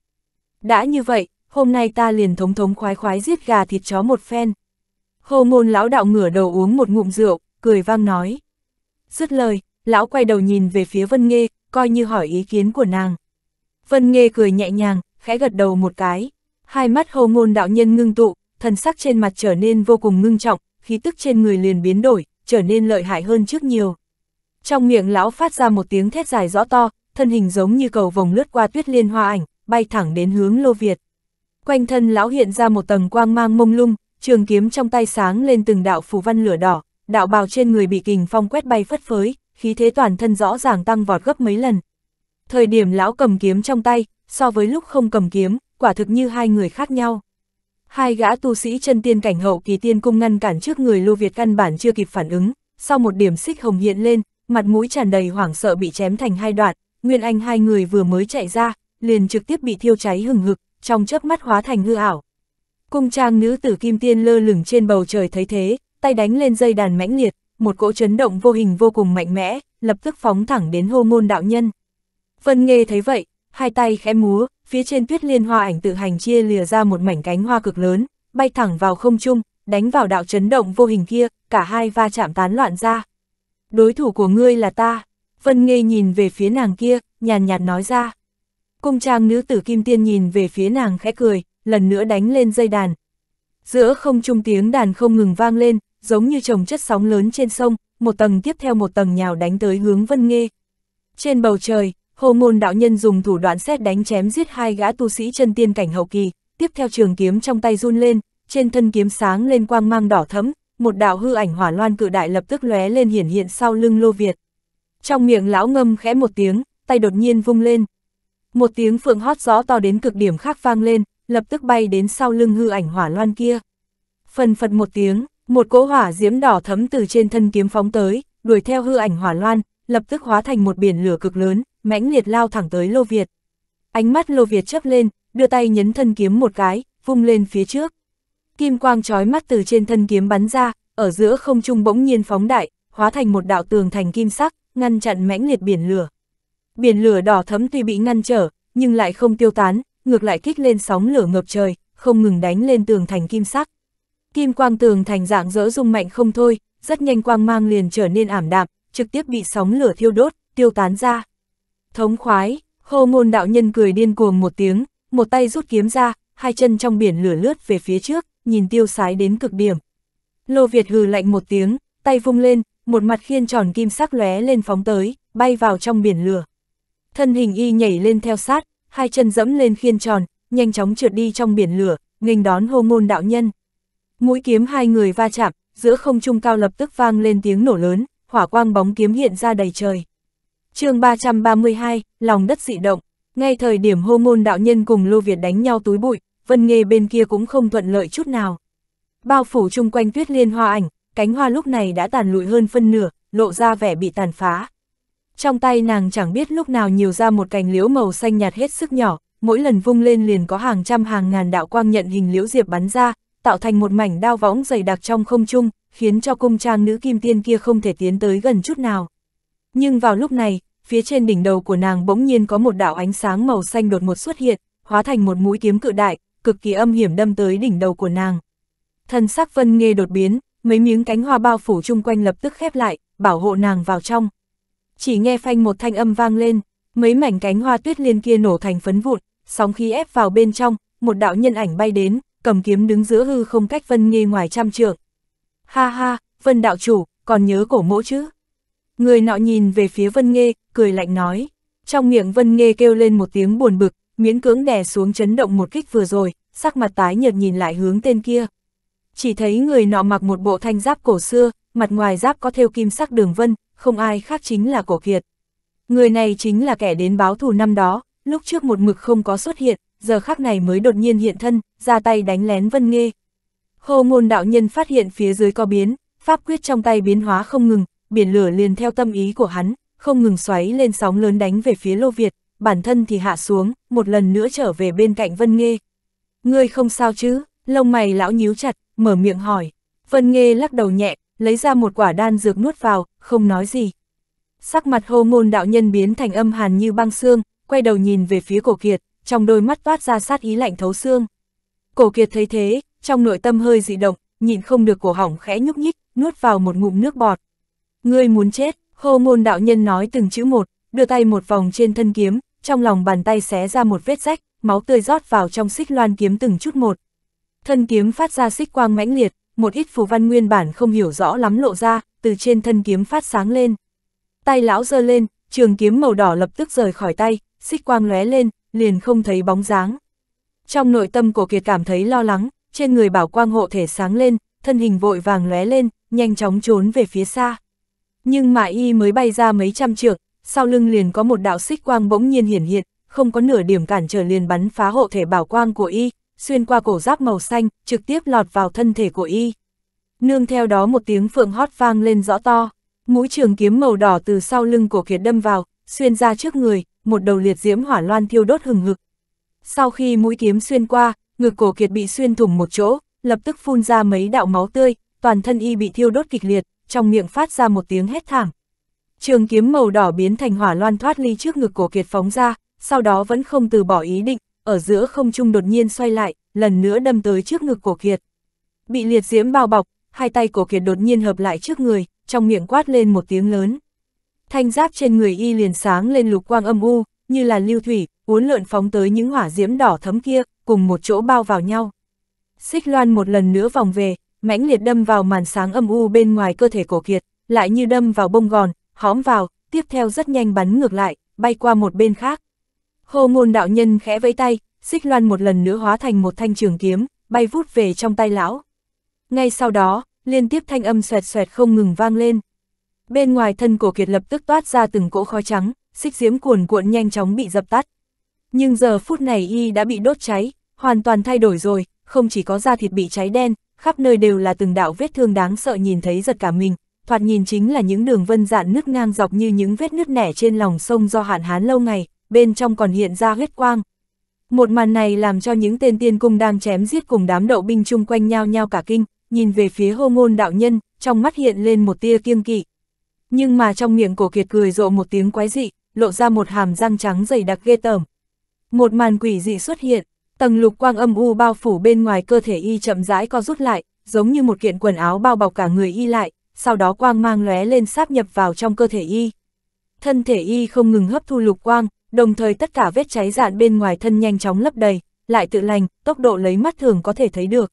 Đã như vậy, hôm nay ta liền thống thống khoái khoái giết gà thịt chó một phen. Hồ ngôn lão đạo ngửa đầu uống một ngụm rượu, cười vang nói. Dứt lời, lão quay đầu nhìn về phía Vân Nghê, coi như hỏi ý kiến của nàng. Vân Nghê cười nhẹ nhàng, khẽ gật đầu một cái. Hai mắt hồ ngôn đạo nhân ngưng tụ, thần sắc trên mặt trở nên vô cùng ngưng trọng, khí tức trên người liền biến đổi, trở nên lợi hại hơn trước nhiều. Trong miệng lão phát ra một tiếng thét dài rõ to, thân hình giống như cầu vồng lướt qua tuyết liên hoa ảnh, bay thẳng đến hướng Lô Việt. Quanh thân lão hiện ra một tầng quang mang mông lung, trường kiếm trong tay sáng lên từng đạo phù văn lửa đỏ, đạo bào trên người bị kình phong quét bay phất phới, khí thế toàn thân rõ ràng tăng vọt gấp mấy lần. Thời điểm lão cầm kiếm trong tay, so với lúc không cầm kiếm, quả thực như hai người khác nhau. Hai gã tu sĩ chân tiên cảnh hậu kỳ tiên cung ngăn cản trước người lưu Việt căn bản chưa kịp phản ứng, sau một điểm xích hồng hiện lên, mặt mũi tràn đầy hoảng sợ bị chém thành hai đoạn, Nguyên Anh hai người vừa mới chạy ra, liền trực tiếp bị thiêu cháy hừng hực, trong chớp mắt hóa thành hư ảo. Cung trang nữ tử kim tiên lơ lửng trên bầu trời thấy thế, tay đánh lên dây đàn mãnh liệt, một cỗ chấn động vô hình vô cùng mạnh mẽ, lập tức phóng thẳng đến hô môn đạo nhân. Vân nghe thấy vậy, hai tay khẽ múa, phía trên tuyết liên hoa ảnh tự hành chia lìa ra một mảnh cánh hoa cực lớn, bay thẳng vào không trung, đánh vào đạo chấn động vô hình kia, cả hai va chạm tán loạn ra. Đối thủ của ngươi là ta, Vân nghe nhìn về phía nàng kia, nhàn nhạt nói ra. Cung trang nữ tử kim tiên nhìn về phía nàng khẽ cười, lần nữa đánh lên dây đàn. Giữa không trung tiếng đàn không ngừng vang lên, giống như trồng chất sóng lớn trên sông, một tầng tiếp theo một tầng nhào đánh tới hướng Vân Nghê. Trên bầu trời, Hồ Ngôn đạo nhân dùng thủ đoạn xét đánh chém giết hai gã tu sĩ chân tiên cảnh hậu kỳ, tiếp theo trường kiếm trong tay run lên, trên thân kiếm sáng lên quang mang đỏ thẫm, một đạo hư ảnh hỏa loan cự đại lập tức lóe lên hiển hiện sau lưng Lô Việt. Trong miệng lão ngâm khẽ một tiếng, tay đột nhiên vung lên. Một tiếng phượng hót gió to đến cực điểm khác vang lên, lập tức bay đến sau lưng hư ảnh hỏa loan kia. Phần phật một tiếng, một cỗ hỏa diễm đỏ thấm từ trên thân kiếm phóng tới, đuổi theo hư ảnh hỏa loan, lập tức hóa thành một biển lửa cực lớn, mãnh liệt lao thẳng tới Lô Việt. Ánh mắt Lô Việt chớp lên, đưa tay nhấn thân kiếm một cái, vung lên phía trước. Kim quang chói mắt từ trên thân kiếm bắn ra, ở giữa không trung bỗng nhiên phóng đại, hóa thành một đạo tường thành kim sắc, ngăn chặn mãnh liệt biển lửa. Biển lửa đỏ thấm tuy bị ngăn trở, nhưng lại không tiêu tán, ngược lại kích lên sóng lửa ngập trời, không ngừng đánh lên tường thành kim sắc. Kim quang tường thành dạng dỡ rung mạnh không thôi, rất nhanh quang mang liền trở nên ảm đạm, trực tiếp bị sóng lửa thiêu đốt, tiêu tán ra. Thống khoái, hô môn đạo nhân cười điên cuồng một tiếng, một tay rút kiếm ra, hai chân trong biển lửa lướt về phía trước, nhìn tiêu sái đến cực điểm. Lô Việt hừ lạnh một tiếng, tay vung lên, một mặt khiên tròn kim sắc lóe lên phóng tới, bay vào trong biển lửa. Thân hình y nhảy lên theo sát, hai chân dẫm lên khiên tròn, nhanh chóng trượt đi trong biển lửa, nghênh đón hô môn đạo nhân. Mũi kiếm hai người va chạm, giữa không trung cao lập tức vang lên tiếng nổ lớn, hỏa quang bóng kiếm hiện ra đầy trời. chương 332, lòng đất dị động, ngay thời điểm hô môn đạo nhân cùng Lô Việt đánh nhau túi bụi, vân nghề bên kia cũng không thuận lợi chút nào. Bao phủ chung quanh tuyết liên hoa ảnh, cánh hoa lúc này đã tàn lụi hơn phân nửa, lộ ra vẻ bị tàn phá trong tay nàng chẳng biết lúc nào nhiều ra một cành liễu màu xanh nhạt hết sức nhỏ, mỗi lần vung lên liền có hàng trăm hàng ngàn đạo quang nhận hình liễu diệp bắn ra, tạo thành một mảnh đao võng dày đặc trong không trung, khiến cho cung trang nữ kim tiên kia không thể tiến tới gần chút nào. Nhưng vào lúc này, phía trên đỉnh đầu của nàng bỗng nhiên có một đạo ánh sáng màu xanh đột ngột xuất hiện, hóa thành một mũi kiếm cự đại, cực kỳ âm hiểm đâm tới đỉnh đầu của nàng. Thân sắc Vân Nghê đột biến, mấy miếng cánh hoa bao phủ chung quanh lập tức khép lại, bảo hộ nàng vào trong chỉ nghe phanh một thanh âm vang lên, mấy mảnh cánh hoa tuyết liên kia nổ thành phấn vụn, sóng khí ép vào bên trong, một đạo nhân ảnh bay đến, cầm kiếm đứng giữa hư không cách Vân Nghê ngoài trăm trượng. Ha ha, Vân đạo chủ, còn nhớ cổ mỗ chứ? Người nọ nhìn về phía Vân Nghê, cười lạnh nói. Trong miệng Vân Nghê kêu lên một tiếng buồn bực, miễn cưỡng đè xuống chấn động một kích vừa rồi, sắc mặt tái nhợt nhìn lại hướng tên kia. Chỉ thấy người nọ mặc một bộ thanh giáp cổ xưa, mặt ngoài giáp có thêu kim sắc đường vân, không ai khác chính là cổ kiệt. Người này chính là kẻ đến báo thù năm đó, lúc trước một mực không có xuất hiện, giờ khắc này mới đột nhiên hiện thân, ra tay đánh lén Vân Nghê. Hồ ngôn đạo nhân phát hiện phía dưới có biến, pháp quyết trong tay biến hóa không ngừng, biển lửa liền theo tâm ý của hắn, không ngừng xoáy lên sóng lớn đánh về phía Lô Việt, bản thân thì hạ xuống, một lần nữa trở về bên cạnh Vân Nghê. Ngươi không sao chứ, lông mày lão nhíu chặt, mở miệng hỏi. Vân Nghê lắc đầu nhẹ, lấy ra một quả đan dược nuốt vào, không nói gì. Sắc mặt hô ngôn đạo nhân biến thành âm hàn như băng xương, quay đầu nhìn về phía cổ kiệt, trong đôi mắt toát ra sát ý lạnh thấu xương. Cổ kiệt thấy thế, trong nội tâm hơi dị động, nhịn không được cổ hỏng khẽ nhúc nhích, nuốt vào một ngụm nước bọt. Ngươi muốn chết, hô ngôn đạo nhân nói từng chữ một, đưa tay một vòng trên thân kiếm, trong lòng bàn tay xé ra một vết rách, máu tươi rót vào trong xích loan kiếm từng chút một. Thân kiếm phát ra xích quang mãnh liệt, một ít phù văn nguyên bản không hiểu rõ lắm lộ ra, từ trên thân kiếm phát sáng lên. Tay lão giơ lên, trường kiếm màu đỏ lập tức rời khỏi tay, xích quang lóe lên, liền không thấy bóng dáng. Trong nội tâm của Kiệt cảm thấy lo lắng, trên người bảo quang hộ thể sáng lên, thân hình vội vàng lóe lên, nhanh chóng trốn về phía xa. Nhưng mà y mới bay ra mấy trăm trượng, sau lưng liền có một đạo xích quang bỗng nhiên hiển hiện, không có nửa điểm cản trở liền bắn phá hộ thể bảo quang của y, xuyên qua cổ giáp màu xanh, trực tiếp lọt vào thân thể của y. Nương theo đó một tiếng phượng hót vang lên rõ to, mũi trường kiếm màu đỏ từ sau lưng của kiệt đâm vào, xuyên ra trước người, một đầu liệt diễm hỏa loan thiêu đốt hừng hực. Sau khi mũi kiếm xuyên qua, ngực cổ kiệt bị xuyên thủng một chỗ, lập tức phun ra mấy đạo máu tươi, toàn thân y bị thiêu đốt kịch liệt, trong miệng phát ra một tiếng hét thảm. Trường kiếm màu đỏ biến thành hỏa loan thoát ly trước ngực cổ kiệt phóng ra, sau đó vẫn không từ bỏ ý định, ở giữa không trung đột nhiên xoay lại, lần nữa đâm tới trước ngực của Kiệt. Bị liệt diễm bao bọc, hai tay của Kiệt đột nhiên hợp lại trước người, trong miệng quát lên một tiếng lớn. Thanh giáp trên người y liền sáng lên lục quang âm u, như là lưu thủy, uốn lượn phóng tới những hỏa diễm đỏ thấm kia, cùng một chỗ bao vào nhau. Xích loan một lần nữa vòng về, mãnh liệt đâm vào màn sáng âm u bên ngoài cơ thể cổ kiệt, lại như đâm vào bông gòn, hóm vào, tiếp theo rất nhanh bắn ngược lại, bay qua một bên khác. Hồ ngôn đạo nhân khẽ vẫy tay, xích loan một lần nữa hóa thành một thanh trường kiếm, bay vút về trong tay lão. Ngay sau đó, liên tiếp thanh âm xoẹt xoẹt không ngừng vang lên. Bên ngoài thân cổ kiệt lập tức toát ra từng cỗ khói trắng, xích diếm cuồn cuộn nhanh chóng bị dập tắt. Nhưng giờ phút này y đã bị đốt cháy, hoàn toàn thay đổi rồi, không chỉ có da thịt bị cháy đen, khắp nơi đều là từng đạo vết thương đáng sợ nhìn thấy giật cả mình, thoạt nhìn chính là những đường vân dạn nước ngang dọc như những vết nứt nẻ trên lòng sông do hạn hán lâu ngày, bên trong còn hiện ra huyết quang. Một màn này làm cho những tên tiên cung đang chém giết cùng đám đậu binh chung quanh nhau nhau cả kinh, nhìn về phía hô ngôn đạo nhân, trong mắt hiện lên một tia kiêng kỵ. Nhưng mà trong miệng cổ kiệt cười rộ một tiếng quái dị, lộ ra một hàm răng trắng dày đặc ghê tởm. Một màn quỷ dị xuất hiện, tầng lục quang âm u bao phủ bên ngoài cơ thể y chậm rãi co rút lại, giống như một kiện quần áo bao bọc cả người y lại, sau đó quang mang lóe lên sáp nhập vào trong cơ thể y. Thân thể y không ngừng hấp thu lục quang, đồng thời tất cả vết cháy dạn bên ngoài thân nhanh chóng lấp đầy, lại tự lành, tốc độ lấy mắt thường có thể thấy được.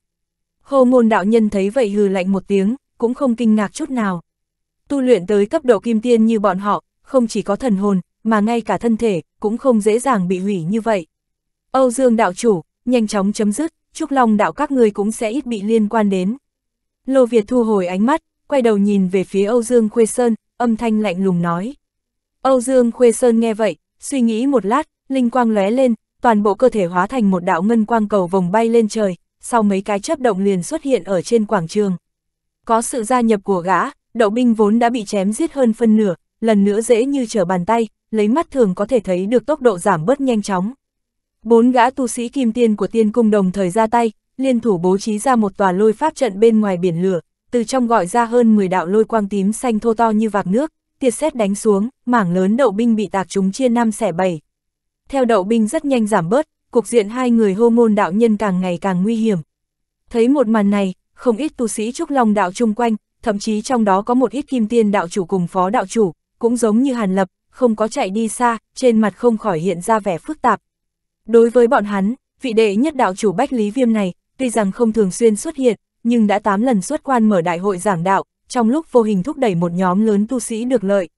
Hồ môn đạo nhân thấy vậy hừ lạnh một tiếng, cũng không kinh ngạc chút nào. Tu luyện tới cấp độ kim tiên như bọn họ, không chỉ có thần hồn, mà ngay cả thân thể, cũng không dễ dàng bị hủy như vậy. Âu Dương đạo chủ, nhanh chóng chấm dứt, chúc lòng đạo các người cũng sẽ ít bị liên quan đến. Lô Việt thu hồi ánh mắt, quay đầu nhìn về phía Âu Dương Khuê Sơn, âm thanh lạnh lùng nói. Âu Dương Khuê Sơn nghe vậy, Suy nghĩ một lát, linh quang lóe lên, toàn bộ cơ thể hóa thành một đạo ngân quang cầu vòng bay lên trời, sau mấy cái chấp động liền xuất hiện ở trên quảng trường. Có sự gia nhập của gã, đậu binh vốn đã bị chém giết hơn phân nửa, lần nữa dễ như trở bàn tay, lấy mắt thường có thể thấy được tốc độ giảm bớt nhanh chóng. Bốn gã tu sĩ kim tiên của tiên cung đồng thời ra tay, liên thủ bố trí ra một tòa lôi pháp trận bên ngoài biển lửa, từ trong gọi ra hơn 10 đạo lôi quang tím xanh thô to như vạc nước, tiệt xét đánh xuống, mảng lớn đậu binh bị tạc chúng chia năm xẻ bảy. Theo đậu binh rất nhanh giảm bớt, cục diện hai người hô môn đạo nhân càng ngày càng nguy hiểm. Thấy một màn này, không ít tu sĩ trúc long đạo chung quanh, thậm chí trong đó có một ít kim tiên đạo chủ cùng phó đạo chủ, cũng giống như Hàn Lập, không có chạy đi xa, trên mặt không khỏi hiện ra vẻ phức tạp. Đối với bọn hắn, vị đệ nhất đạo chủ Bách Lý Viêm này, tuy rằng không thường xuyên xuất hiện, nhưng đã 8 lần xuất quan mở đại hội giảng đạo, trong lúc vô hình thúc đẩy một nhóm lớn tu sĩ được lợi.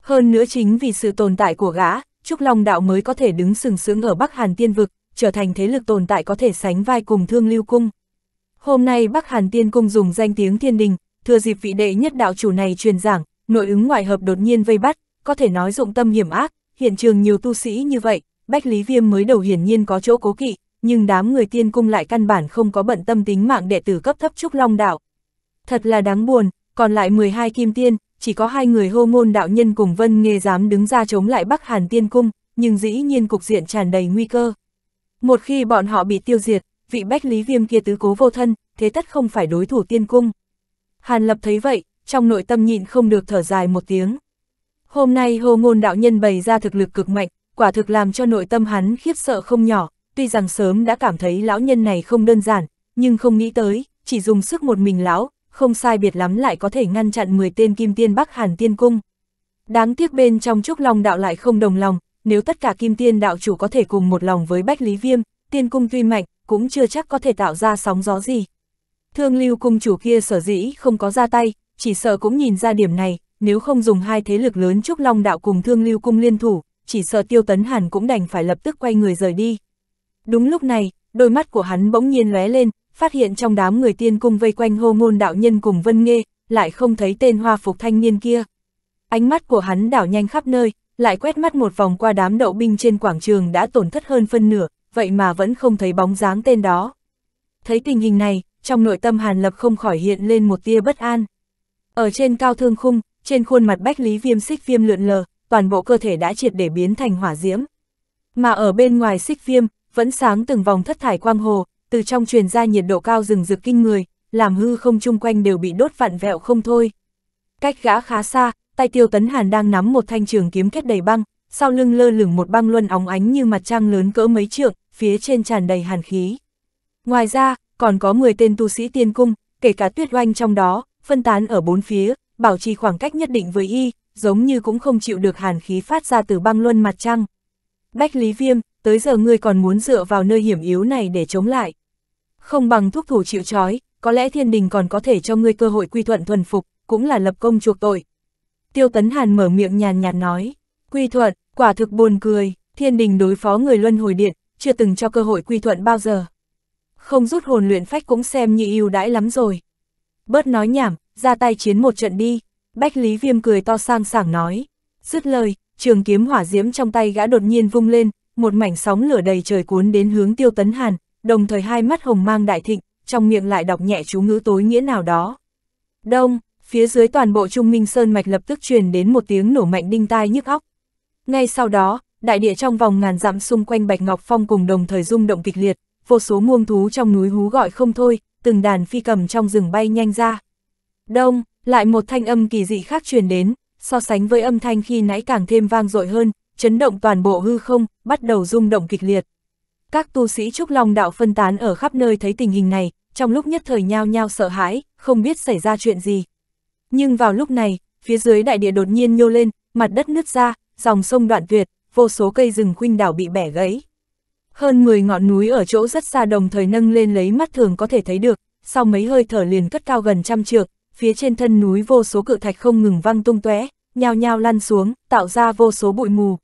Hơn nữa chính vì sự tồn tại của gã, Trúc Long Đạo mới có thể đứng sừng sững ở Bắc Hàn Tiên Vực, trở thành thế lực tồn tại có thể sánh vai cùng Thương Lưu Cung. Hôm nay Bắc Hàn Tiên Cung dùng danh tiếng thiên đình, thừa dịp vị đệ nhất đạo chủ này truyền giảng, nội ứng ngoại hợp đột nhiên vây bắt, có thể nói dụng tâm hiểm ác, hiện trường nhiều tu sĩ như vậy, Bách Lý Viêm mới đầu hiển nhiên có chỗ cố kỵ, nhưng đám người tiên cung lại căn bản không có bận tâm tính mạng đệ tử cấp thấp Trúc Long Đạo. Thật là đáng buồn, còn lại 12 kim tiên, chỉ có hai người hô môn đạo nhân cùng Vân Nghê dám đứng ra chống lại Bắc Hàn Tiên Cung, nhưng dĩ nhiên cục diện tràn đầy nguy cơ. Một khi bọn họ bị tiêu diệt, vị Bách Lý Viêm kia tứ cố vô thân, thế tất không phải đối thủ Tiên Cung. Hàn Lập thấy vậy, trong nội tâm nhịn không được thở dài một tiếng. Hôm nay hô ngôn đạo nhân bày ra thực lực cực mạnh, quả thực làm cho nội tâm hắn khiếp sợ không nhỏ, tuy rằng sớm đã cảm thấy lão nhân này không đơn giản, nhưng không nghĩ tới, chỉ dùng sức một mình lão, không sai biệt lắm lại có thể ngăn chặn 10 tên kim tiên Bắc Hàn tiên cung. Đáng tiếc bên trong Trúc Long đạo lại không đồng lòng, nếu tất cả kim tiên đạo chủ có thể cùng một lòng với Bách Lý Viêm, tiên cung tuy mạnh, cũng chưa chắc có thể tạo ra sóng gió gì. Thương lưu cung chủ kia sở dĩ không có ra tay, chỉ sợ cũng nhìn ra điểm này, nếu không dùng hai thế lực lớn Trúc Long đạo cùng thương lưu cung liên thủ, chỉ sợ tiêu tấn hàn cũng đành phải lập tức quay người rời đi. Đúng lúc này, đôi mắt của hắn bỗng nhiên lóe lên, phát hiện trong đám người tiên cung vây quanh hô ngôn đạo nhân cùng Vân Nghê, lại không thấy tên hoa phục thanh niên kia. Ánh mắt của hắn đảo nhanh khắp nơi, lại quét mắt một vòng qua đám đậu binh trên quảng trường đã tổn thất hơn phân nửa, vậy mà vẫn không thấy bóng dáng tên đó. Thấy tình hình này, trong nội tâm Hàn Lập không khỏi hiện lên một tia bất an. Ở trên cao thương khung, trên khuôn mặt bách lý viêm xích viêm lượn lờ, toàn bộ cơ thể đã triệt để biến thành hỏa diễm. Mà ở bên ngoài xích viêm, vẫn sáng từng vòng thất thải quang hồ, từ trong truyền ra nhiệt độ cao rừng rực kinh người, làm hư không chung quanh đều bị đốt vặn vẹo không thôi. Cách gã khá xa, tay tiêu tấn hàn đang nắm một thanh trường kiếm kết đầy băng, sau lưng lơ lửng một băng luân óng ánh như mặt trăng lớn cỡ mấy trượng, phía trên tràn đầy hàn khí. Ngoài ra, còn có 10 tên tu sĩ tiên cung, kể cả tuyết oanh trong đó, phân tán ở bốn phía, bảo trì khoảng cách nhất định với y, giống như cũng không chịu được hàn khí phát ra từ băng luân mặt trăng. Bách Lý Viêm, tới giờ ngươi còn muốn dựa vào nơi hiểm yếu này để chống lại, không bằng thuốc thủ chịu trói, có lẽ thiên đình còn có thể cho ngươi cơ hội quy thuận thuần phục, cũng là lập công chuộc tội. Tiêu Tấn Hàn mở miệng nhàn nhạt nói, quy thuận, quả thực buồn cười, thiên đình đối phó người luân hồi điện, chưa từng cho cơ hội quy thuận bao giờ. Không rút hồn luyện phách cũng xem như ưu đãi lắm rồi. Bớt nói nhảm, ra tay chiến một trận đi, Bách Lý Viêm cười to sang sảng nói. Dứt lời, trường kiếm hỏa diễm trong tay gã đột nhiên vung lên, một mảnh sóng lửa đầy trời cuốn đến hướng tiêu tấn hàn, đồng thời hai mắt hồng mang đại thịnh, trong miệng lại đọc nhẹ chú ngữ tối nghĩa nào đó. Đông, phía dưới toàn bộ Trung Minh Sơn Mạch lập tức truyền đến một tiếng nổ mạnh đinh tai nhức óc. Ngay sau đó, đại địa trong vòng ngàn dặm xung quanh Bạch Ngọc Phong cùng đồng thời rung động kịch liệt, vô số muông thú trong núi hú gọi không thôi, từng đàn phi cầm trong rừng bay nhanh ra. Đông, lại một thanh âm kỳ dị khác truyền đến, so sánh với âm thanh khi nãy càng thêm vang dội hơn, chấn động toàn bộ hư không, bắt đầu rung động kịch liệt. Các tu sĩ Trúc Long đạo phân tán ở khắp nơi thấy tình hình này, trong lúc nhất thời nhao nhao sợ hãi, không biết xảy ra chuyện gì. Nhưng vào lúc này, phía dưới đại địa đột nhiên nhô lên, mặt đất nứt ra, dòng sông đoạn tuyệt, vô số cây rừng khuynh đảo bị bẻ gãy. Hơn 10 ngọn núi ở chỗ rất xa đồng thời nâng lên lấy mắt thường có thể thấy được, sau mấy hơi thở liền cất cao gần trăm trượng, phía trên thân núi vô số cự thạch không ngừng văng tung tóe, nhao nhao lăn xuống, tạo ra vô số bụi mù.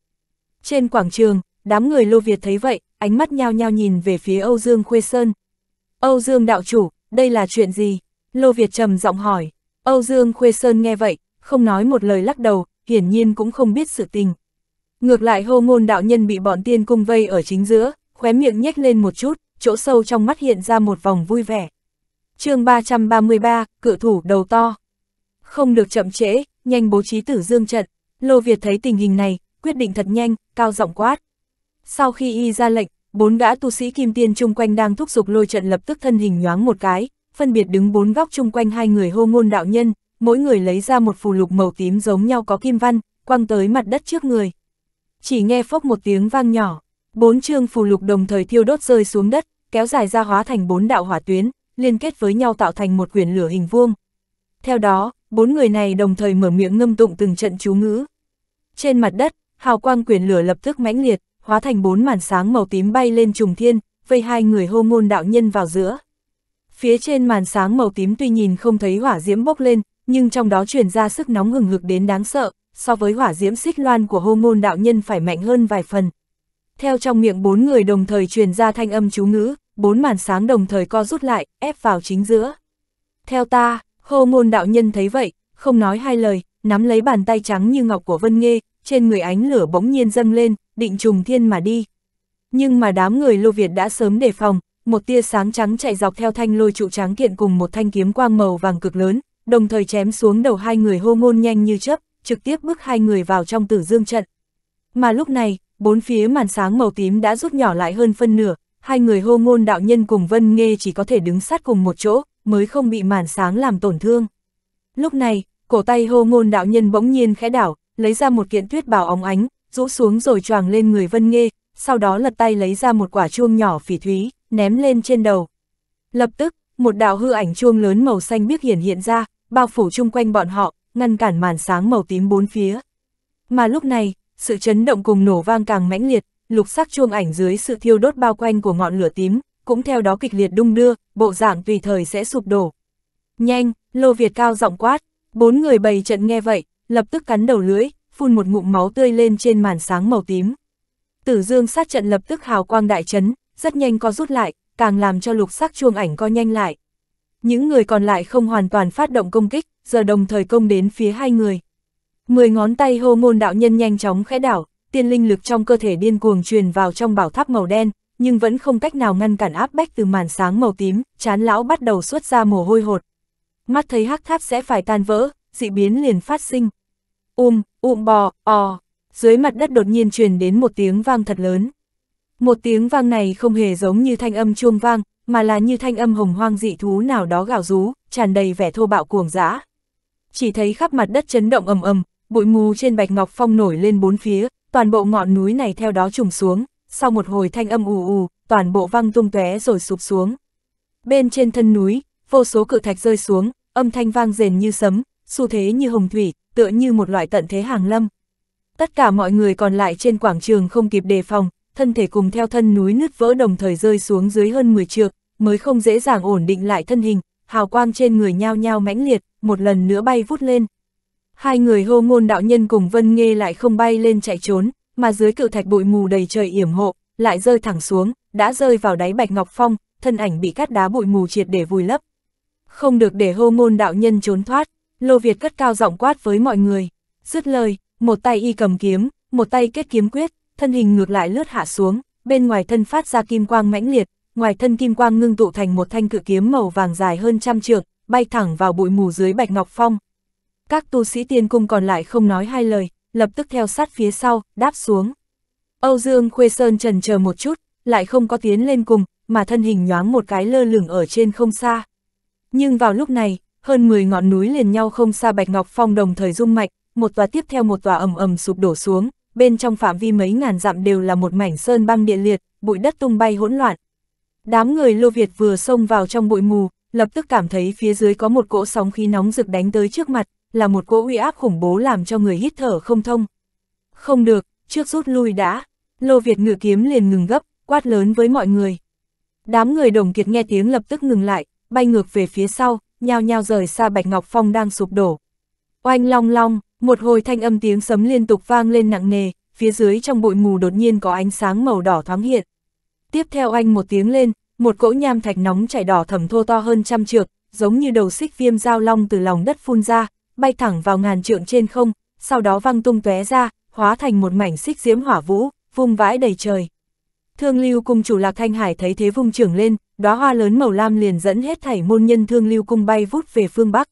Trên quảng trường, đám người Lô Việt thấy vậy, ánh mắt nhao nhao nhìn về phía Âu Dương Khuê Sơn. Âu Dương đạo chủ, đây là chuyện gì? Lô Việt trầm giọng hỏi. Âu Dương Khuê Sơn nghe vậy, không nói một lời lắc đầu, hiển nhiên cũng không biết sự tình. Ngược lại hô ngôn đạo nhân bị bọn tiên cung vây ở chính giữa, khóe miệng nhếch lên một chút, chỗ sâu trong mắt hiện ra một vòng vui vẻ. chương 333, cự thủ đầu to. Không được chậm trễ, nhanh bố trí tử dương trận. Lô Việt thấy tình hình này, quyết định thật nhanh, cao giọng quát. Sau khi y ra lệnh, bốn gã tu sĩ kim tiên chung quanh đang thúc giục lôi trận lập tức thân hình nhoáng một cái, phân biệt đứng bốn góc chung quanh hai người hô ngôn đạo nhân, mỗi người lấy ra một phù lục màu tím giống nhau có kim văn, quăng tới mặt đất trước người. Chỉ nghe phốc một tiếng vang nhỏ, bốn chương phù lục đồng thời thiêu đốt rơi xuống đất, kéo dài ra hóa thành bốn đạo hỏa tuyến, liên kết với nhau tạo thành một quyển lửa hình vuông. Theo đó, bốn người này đồng thời mở miệng ngâm tụng từng trận chú ngữ. Trên mặt đất, hào quang quyển lửa lập tức mãnh liệt, hóa thành bốn màn sáng màu tím bay lên trùng thiên, vây hai người hô môn đạo nhân vào giữa. Phía trên màn sáng màu tím tuy nhìn không thấy hỏa diễm bốc lên, nhưng trong đó truyền ra sức nóng hừng hực đến đáng sợ, so với hỏa diễm xích loan của hô môn đạo nhân phải mạnh hơn vài phần. Theo trong miệng bốn người đồng thời truyền ra thanh âm chú ngữ, bốn màn sáng đồng thời co rút lại, ép vào chính giữa. Theo ta, hô môn đạo nhân thấy vậy, không nói hai lời, nắm lấy bàn tay trắng như ngọc của Vân Nghê, trên người ánh lửa bỗng nhiên dâng lên, định trùng thiên mà đi. Nhưng mà đám người Lô Việt đã sớm đề phòng, một tia sáng trắng chạy dọc theo thanh lôi trụ trắng kiện cùng một thanh kiếm quang màu vàng cực lớn, đồng thời chém xuống đầu hai người hô ngôn nhanh như chớp, trực tiếp bước hai người vào trong tử dương trận. Mà lúc này, bốn phía màn sáng màu tím đã rút nhỏ lại hơn phân nửa, hai người hô ngôn đạo nhân cùng Vân nghe chỉ có thể đứng sát cùng một chỗ, mới không bị màn sáng làm tổn thương. Lúc này, cổ tay hô ngôn đạo nhân bỗng nhiên khẽ đảo, lấy ra một kiện tuyết bào óng ánh, rũ xuống rồi choàng lên người Vân Nghê, sau đó lật tay lấy ra một quả chuông nhỏ phỉ thúy, ném lên trên đầu. Lập tức, một đạo hư ảnh chuông lớn màu xanh biếc hiển hiện ra, bao phủ chung quanh bọn họ, ngăn cản màn sáng màu tím bốn phía. Mà lúc này, sự chấn động cùng nổ vang càng mãnh liệt, lục sắc chuông ảnh dưới sự thiêu đốt bao quanh của ngọn lửa tím, cũng theo đó kịch liệt đung đưa, bộ dạng tùy thời sẽ sụp đổ. Nhanh, Lô Việt cao giọng quát, bốn người bày trận nghe vậy, lập tức cắn đầu lưỡi, phun một ngụm máu tươi lên trên màn sáng màu tím. Tử dương sát trận lập tức hào quang đại chấn, rất nhanh co rút lại, càng làm cho lục sắc chuông ảnh co nhanh lại. Những người còn lại không hoàn toàn phát động công kích, giờ đồng thời công đến phía hai người. Mười ngón tay hô môn đạo nhân nhanh chóng khẽ đảo, tiên linh lực trong cơ thể điên cuồng truyền vào trong bảo tháp màu đen, nhưng vẫn không cách nào ngăn cản áp bách từ màn sáng màu tím, chán lão bắt đầu xuất ra mồ hôi hột. Mắt thấy hắc tháp sẽ phải tan vỡ, dị biến liền phát sinh, um, um bò, ò. Dưới mặt đất đột nhiên truyền đến một tiếng vang thật lớn. Một tiếng vang này không hề giống như thanh âm chuông vang, mà là như thanh âm hồng hoang dị thú nào đó gào rú, tràn đầy vẻ thô bạo cuồng dã. Chỉ thấy khắp mặt đất chấn động ầm ầm, bụi mù trên bạch ngọc phong nổi lên bốn phía, toàn bộ ngọn núi này theo đó trùng xuống, sau một hồi thanh âm ù ù, toàn bộ văng tung tóe rồi sụp xuống. Bên trên thân núi, vô số cự thạch rơi xuống, âm thanh vang rền như sấm, xu thế như hồng thủy, tựa như một loại tận thế hàng lâm. Tất cả mọi người còn lại trên quảng trường không kịp đề phòng, thân thể cùng theo thân núi nứt vỡ đồng thời rơi xuống dưới hơn 10 trượng, mới không dễ dàng ổn định lại thân hình, hào quang trên người nhao nhao mãnh liệt, một lần nữa bay vút lên. Hai người hô ngôn đạo nhân cùng Vân nghe lại không bay lên chạy trốn, mà dưới cự thạch bụi mù đầy trời yểm hộ, lại rơi thẳng xuống, đã rơi vào đáy Bạch Ngọc Phong, thân ảnh bị cát đá bụi mù triệt để vùi lấp. Không được để hô ngôn đạo nhân trốn thoát, Lô Việt cất cao giọng quát với mọi người. Dứt lời, một tay y cầm kiếm, một tay kết kiếm quyết, thân hình ngược lại lướt hạ xuống, bên ngoài thân phát ra kim quang mãnh liệt, ngoài thân kim quang ngưng tụ thành một thanh cự kiếm màu vàng dài hơn trăm trượng, bay thẳng vào bụi mù dưới Bạch Ngọc Phong. Các tu sĩ tiên cung còn lại không nói hai lời, lập tức theo sát phía sau, đáp xuống. Âu Dương Khuê Sơn trần chờ một chút, lại không có tiến lên cùng, mà thân hình nhoáng một cái lơ lửng ở trên không xa. Nhưng vào lúc này, hơn 10 ngọn núi liền nhau không xa Bạch Ngọc Phong đồng thời rung mạch, một tòa tiếp theo một tòa ầm ầm sụp đổ xuống, bên trong phạm vi mấy ngàn dặm đều là một mảnh sơn băng địa liệt, bụi đất tung bay hỗn loạn. Đám người Lô Việt vừa xông vào trong bụi mù, lập tức cảm thấy phía dưới có một cỗ sóng khí nóng rực đánh tới trước mặt, là một cỗ uy áp khủng bố làm cho người hít thở không thông. Không được, trước rút lui đã. Lô Việt ngự kiếm liền ngừng gấp, quát lớn với mọi người. Đám người đồng kiệt nghe tiếng lập tức ngừng lại, bay ngược về phía sau, nhao nhao rời xa Bạch Ngọc Phong đang sụp đổ. Oanh long long, một hồi thanh âm tiếng sấm liên tục vang lên nặng nề, phía dưới trong bụi mù đột nhiên có ánh sáng màu đỏ thoáng hiện. Tiếp theo anh một tiếng lên, một cỗ nham thạch nóng chảy đỏ thầm thô to hơn trăm trượng, giống như đầu xích viêm dao long từ lòng đất phun ra, bay thẳng vào ngàn trượng trên không, sau đó văng tung tóe ra, hóa thành một mảnh xích diễm hỏa vũ, vung vãi đầy trời. Thương Lưu cung chủ Lạc Thanh Hải thấy thế vung trưởng lên, đóa hoa lớn màu lam liền dẫn hết thảy môn nhân Thương Lưu cung bay vút về phương bắc.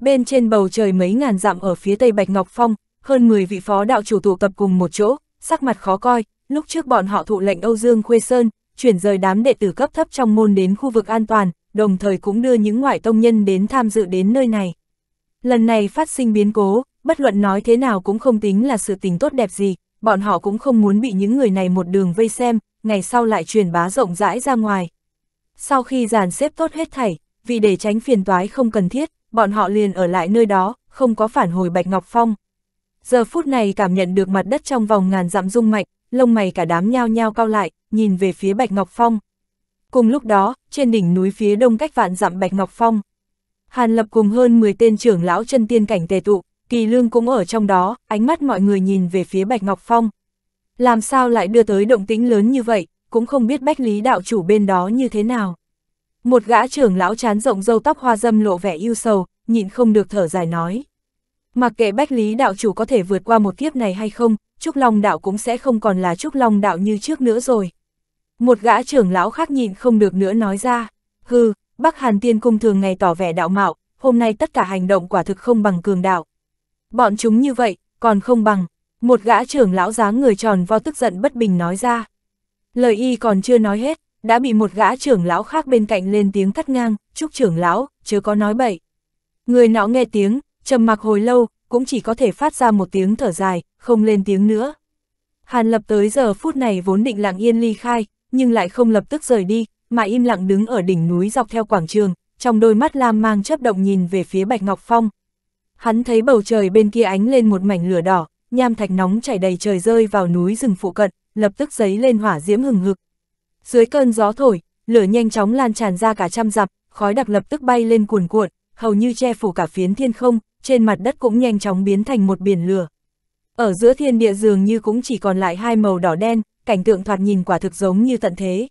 Bên trên bầu trời mấy ngàn dặm ở phía tây Bạch Ngọc Phong, hơn 10 vị phó đạo chủ tụ tập cùng một chỗ, sắc mặt khó coi, lúc trước bọn họ thụ lệnh Âu Dương Khuê Sơn, chuyển rời đám đệ tử cấp thấp trong môn đến khu vực an toàn, đồng thời cũng đưa những ngoại tông nhân đến tham dự đến nơi này. Lần này phát sinh biến cố, bất luận nói thế nào cũng không tính là sự tình tốt đẹp gì, bọn họ cũng không muốn bị những người này một đường vây xem, ngày sau lại truyền bá rộng rãi ra ngoài. Sau khi dàn xếp tốt hết thảy, vì để tránh phiền toái không cần thiết, bọn họ liền ở lại nơi đó, không có phản hồi Bạch Ngọc Phong. Giờ phút này cảm nhận được mặt đất trong vòng ngàn dặm rung mạnh, lông mày cả đám nhao nhao cao lại, nhìn về phía Bạch Ngọc Phong. Cùng lúc đó, trên đỉnh núi phía đông cách vạn dặm Bạch Ngọc Phong, Hàn Lập cùng hơn 10 tên trưởng lão chân tiên cảnh tề tụ, Kỳ Lương cũng ở trong đó, ánh mắt mọi người nhìn về phía Bạch Ngọc Phong. Làm sao lại đưa tới động tĩnh lớn như vậy, cũng không biết bách lý đạo chủ bên đó như thế nào. Một gã trưởng lão chán rộng râu tóc hoa dâm lộ vẻ yêu sầu, nhịn không được thở dài nói. Mặc kệ bách lý đạo chủ có thể vượt qua một kiếp này hay không, Trúc Long đạo cũng sẽ không còn là Trúc Long đạo như trước nữa rồi. Một gã trưởng lão khác nhịn không được nữa nói ra, hừ, Bắc Hàn Tiên Cung thường ngày tỏ vẻ đạo mạo, hôm nay tất cả hành động quả thực không bằng cường đạo. Bọn chúng như vậy, còn không bằng, một gã trưởng lão dáng người tròn vo tức giận bất bình nói ra. Lời y còn chưa nói hết, đã bị một gã trưởng lão khác bên cạnh lên tiếng cắt ngang, chúc trưởng lão, chớ có nói bậy. Người nọ nghe tiếng, trầm mặc hồi lâu, cũng chỉ có thể phát ra một tiếng thở dài, không lên tiếng nữa. Hàn lập tới giờ phút này vốn định lặng yên ly khai, nhưng lại không lập tức rời đi, mà im lặng đứng ở đỉnh núi dọc theo quảng trường, trong đôi mắt lam mang chấp động nhìn về phía Bạch Ngọc Phong. Hắn thấy bầu trời bên kia ánh lên một mảnh lửa đỏ, nham thạch nóng chảy đầy trời rơi vào núi rừng phụ cận, lập tức giấy lên hỏa diễm hừng hực. Dưới cơn gió thổi, lửa nhanh chóng lan tràn ra cả trăm dặm, khói đặc lập tức bay lên cuồn cuộn, hầu như che phủ cả phiến thiên không, trên mặt đất cũng nhanh chóng biến thành một biển lửa. Ở giữa thiên địa dường như cũng chỉ còn lại hai màu đỏ đen, cảnh tượng thoạt nhìn quả thực giống như tận thế.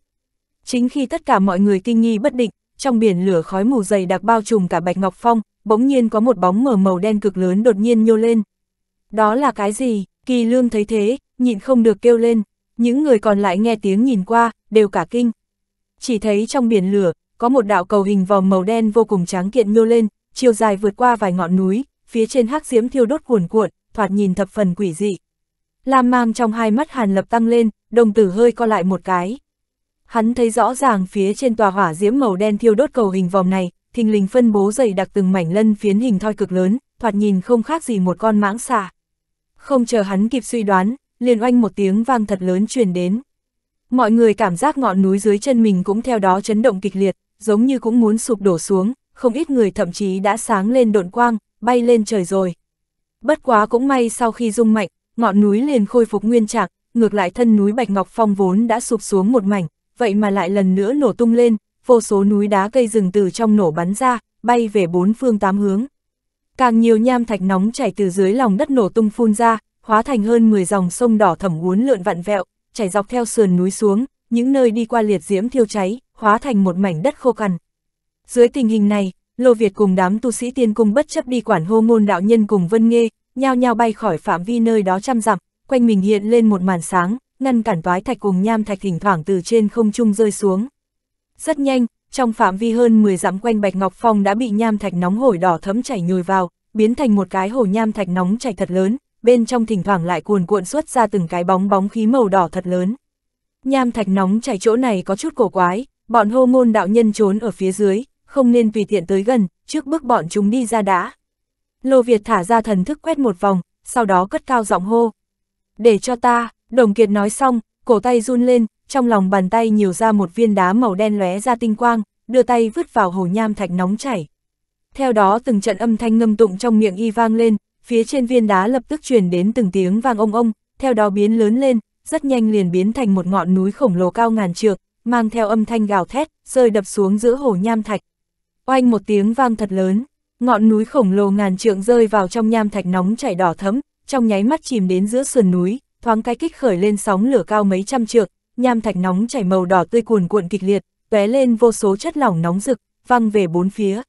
Chính khi tất cả mọi người kinh nghi bất định, trong biển lửa khói mù dày đặc bao trùm cả Bạch Ngọc Phong, bỗng nhiên có một bóng mờ màu đen cực lớn đột nhiên nhô lên, đó là cái gì? Kỳ lương thấy thế, nhịn không được kêu lên. Những người còn lại nghe tiếng nhìn qua, đều cả kinh. Chỉ thấy trong biển lửa, có một đạo cầu hình vòm màu đen vô cùng tráng kiện nhô lên, chiều dài vượt qua vài ngọn núi, phía trên hắc diễm thiêu đốt cuồn cuộn, thoạt nhìn thập phần quỷ dị. Lam mang trong hai mắt hàn lập tăng lên, đồng tử hơi co lại một cái. Hắn thấy rõ ràng phía trên tòa hỏa diễm màu đen thiêu đốt cầu hình vòm này, thình lình phân bố dày đặc từng mảnh lân phiến hình thoi cực lớn, thoạt nhìn không khác gì một con mãng xà. Không chờ hắn kịp suy đoán, liền oanh một tiếng vang thật lớn truyền đến. Mọi người cảm giác ngọn núi dưới chân mình cũng theo đó chấn động kịch liệt, giống như cũng muốn sụp đổ xuống, không ít người thậm chí đã sáng lên độn quang, bay lên trời rồi. Bất quá cũng may sau khi rung mạnh, ngọn núi liền khôi phục nguyên trạng, ngược lại thân núi Bạch Ngọc Phong vốn đã sụp xuống một mảnh, vậy mà lại lần nữa nổ tung lên, vô số núi đá cây rừng từ trong nổ bắn ra, bay về bốn phương tám hướng càng nhiều nham thạch nóng chảy từ dưới lòng đất nổ tung phun ra, hóa thành hơn 10 dòng sông đỏ thẩm uốn lượn vặn vẹo, chảy dọc theo sườn núi xuống, những nơi đi qua liệt diễm thiêu cháy, hóa thành một mảnh đất khô cằn. Dưới tình hình này, Lô Việt cùng đám tu sĩ tiên cung bất chấp đi quản hô ngôn đạo nhân cùng Vân Nghê, nhao nhao bay khỏi phạm vi nơi đó trăm dặm, quanh mình hiện lên một màn sáng, ngăn cản toái thạch cùng nham thạch thỉnh thoảng từ trên không trung rơi xuống. Rất nhanh, trong phạm vi hơn 10 dặm quanh Bạch Ngọc Phong đã bị nham thạch nóng hổi đỏ thấm chảy nhồi vào, biến thành một cái hồ nham thạch nóng chảy thật lớn, bên trong thỉnh thoảng lại cuồn cuộn xuất ra từng cái bóng bóng khí màu đỏ thật lớn. Nham thạch nóng chảy chỗ này có chút cổ quái, bọn hô môn đạo nhân trốn ở phía dưới, không nên tùy tiện tới gần, trước bước bọn chúng đi ra đã. Lô Việt thả ra thần thức quét một vòng, sau đó cất cao giọng hô. Để cho ta, Đồng Kiệt nói xong, cổ tay run lên, trong lòng bàn tay nhiều ra một viên đá màu đen lóe ra tinh quang, đưa tay vứt vào hồ nham thạch nóng chảy. Theo đó từng trận âm thanh ngâm tụng trong miệng y vang lên, phía trên viên đá lập tức truyền đến từng tiếng vang ông ông, theo đó biến lớn lên, rất nhanh liền biến thành một ngọn núi khổng lồ cao ngàn trượng, mang theo âm thanh gào thét, rơi đập xuống giữa hồ nham thạch. Oanh một tiếng vang thật lớn, ngọn núi khổng lồ ngàn trượng rơi vào trong nham thạch nóng chảy đỏ thấm, trong nháy mắt chìm đến giữa sườn núi, thoáng cái kích khởi lên sóng lửa cao mấy trăm trượng, nham thạch nóng chảy màu đỏ tươi cuồn cuộn kịch liệt, tóe lên vô số chất lỏng nóng rực, văng về bốn phía.